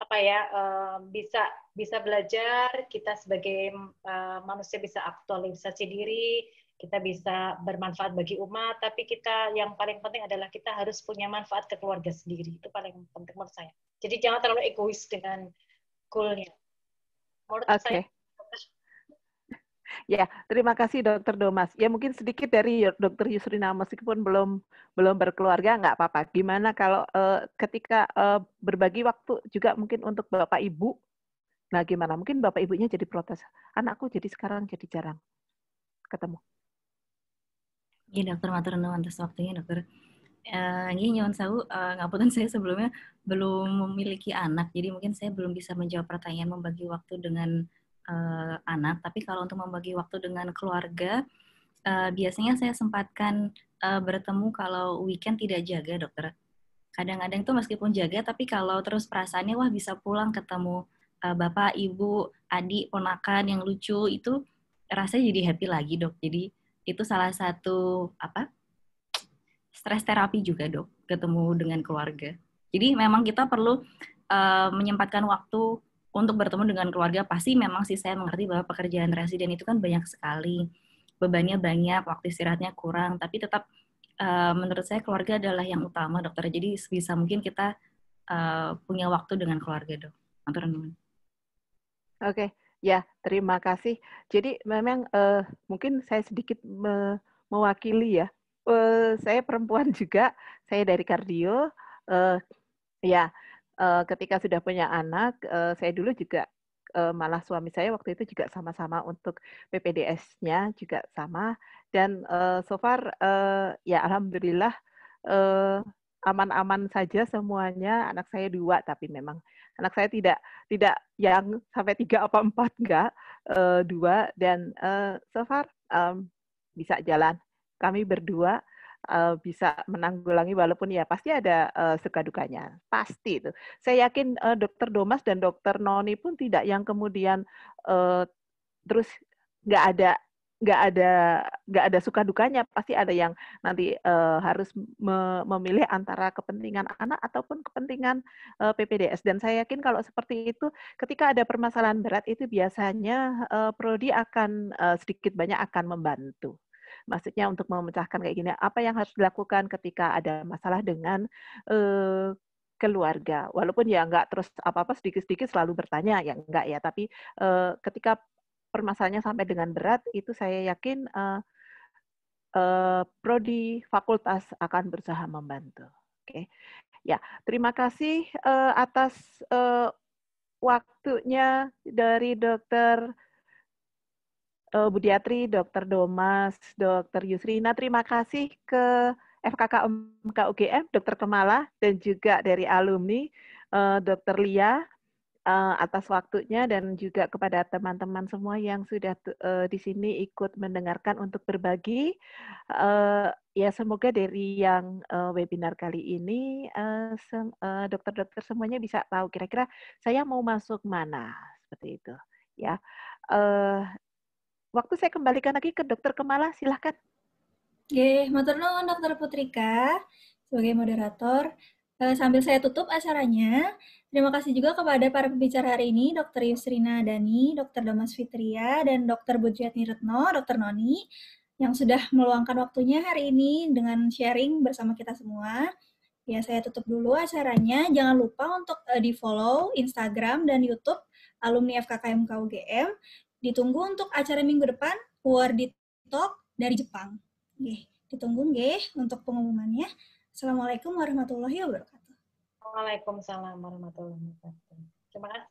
apa ya uh, bisa bisa belajar kita sebagai uh, manusia bisa aktualisasi diri kita bisa bermanfaat bagi umat tapi kita yang paling penting adalah kita harus punya manfaat ke keluarga sendiri itu paling penting menurut saya jadi jangan terlalu egois dengan goalnya menurut okay. saya Ya, terima kasih Dokter Domas. Ya mungkin sedikit dari Dokter Yusrina meskipun belum belum berkeluarga nggak apa-apa. Gimana kalau uh, ketika uh, berbagi waktu juga mungkin untuk Bapak Ibu? Nah, gimana? Mungkin Bapak Ibunya jadi protes. Anakku jadi sekarang jadi jarang ketemu. Iya dokter matur nuwun atas waktunya dokter. Uh, eh, ini iya, nyawan sahu, uh, ngapunten saya sebelumnya belum memiliki anak, jadi mungkin saya belum bisa menjawab pertanyaan membagi waktu dengan uh, eh, anak, tapi kalau untuk membagi waktu dengan keluarga, uh, biasanya saya sempatkan uh, bertemu kalau weekend tidak jaga, dokter. Kadang-kadang itu meskipun jaga, tapi kalau terus perasaannya wah bisa pulang ketemu uh, bapak, ibu, adik, ponakan yang lucu itu rasanya jadi happy lagi, dok. Jadi itu salah satu apa? Stres terapi juga, dok. Ketemu dengan keluarga. Jadi memang kita perlu uh, menyempatkan waktu untuk bertemu dengan keluarga pasti memang sih saya mengerti bahwa pekerjaan residen itu kan banyak sekali bebannya banyak waktu istirahatnya kurang tapi tetap uh, menurut saya keluarga adalah yang utama dokter jadi sebisa mungkin kita uh, punya waktu dengan keluarga dok oke okay. ya terima kasih jadi memang uh, mungkin saya sedikit me mewakili ya uh, saya perempuan juga saya dari kardio uh, ya Eh, ketika sudah punya anak, eh, saya dulu juga eh, malah suami saya waktu itu juga sama-sama untuk PPDS-nya juga sama dan uh, so far ya alhamdulillah aman-aman saja semuanya. Anak saya dua, tapi memang anak saya tidak tidak yang sampai tiga apa empat enggak dua dan uh, so far bisa jalan. Kami berdua uh, bisa menanggulangi walaupun ya pasti ada uh, suka dukanya pasti itu saya yakin uh, dokter Domas dan dokter Noni pun tidak yang kemudian uh, terus nggak ada nggak ada nggak ada suka dukanya pasti ada yang nanti uh, harus me memilih antara kepentingan anak ataupun kepentingan uh, PPDS dan saya yakin kalau seperti itu ketika ada permasalahan berat itu biasanya uh, prodi akan uh, sedikit banyak akan membantu maksudnya untuk memecahkan kayak gini apa yang harus dilakukan ketika ada masalah dengan uh, keluarga walaupun ya nggak terus apa apa sedikit sedikit selalu bertanya ya enggak ya tapi uh, ketika permasalahannya sampai dengan berat itu saya yakin uh, uh, prodi fakultas akan berusaha membantu oke okay. ya terima kasih uh, atas uh, waktunya dari dokter Eh, Budiatri, Dr. Domas, Dr. Yusrina. Terima kasih ke FKK MK UGM, Dr. Kemala, dan juga dari alumni, uh, eh, Dr. Lia, eh, atas waktunya dan juga kepada teman-teman semua yang sudah di sini ikut mendengarkan untuk berbagi. ya semoga dari yang webinar kali ini dokter-dokter semuanya bisa tahu kira-kira saya mau masuk mana seperti itu. Ya, waktu saya kembalikan lagi ke Dokter Kemala, silahkan. Oke, motor Dokter Putrika sebagai moderator. Eh, sambil saya tutup acaranya, terima kasih juga kepada para pembicara hari ini, Dr. Yusrina Dani, Dr. Damas Fitria, dan Dr. Bujatni Retno, Dr. Noni, yang sudah meluangkan waktunya hari ini dengan sharing bersama kita semua. Ya, saya tutup dulu acaranya. Jangan lupa untuk eh, di-follow Instagram dan YouTube alumni FKKM KUGM. Ditunggu untuk acara minggu depan, di Talk dari Jepang. Oke, ditunggu nggih untuk pengumumannya. Assalamualaikum warahmatullahi wabarakatuh. Waalaikumsalam warahmatullahi wabarakatuh. Terima kasih.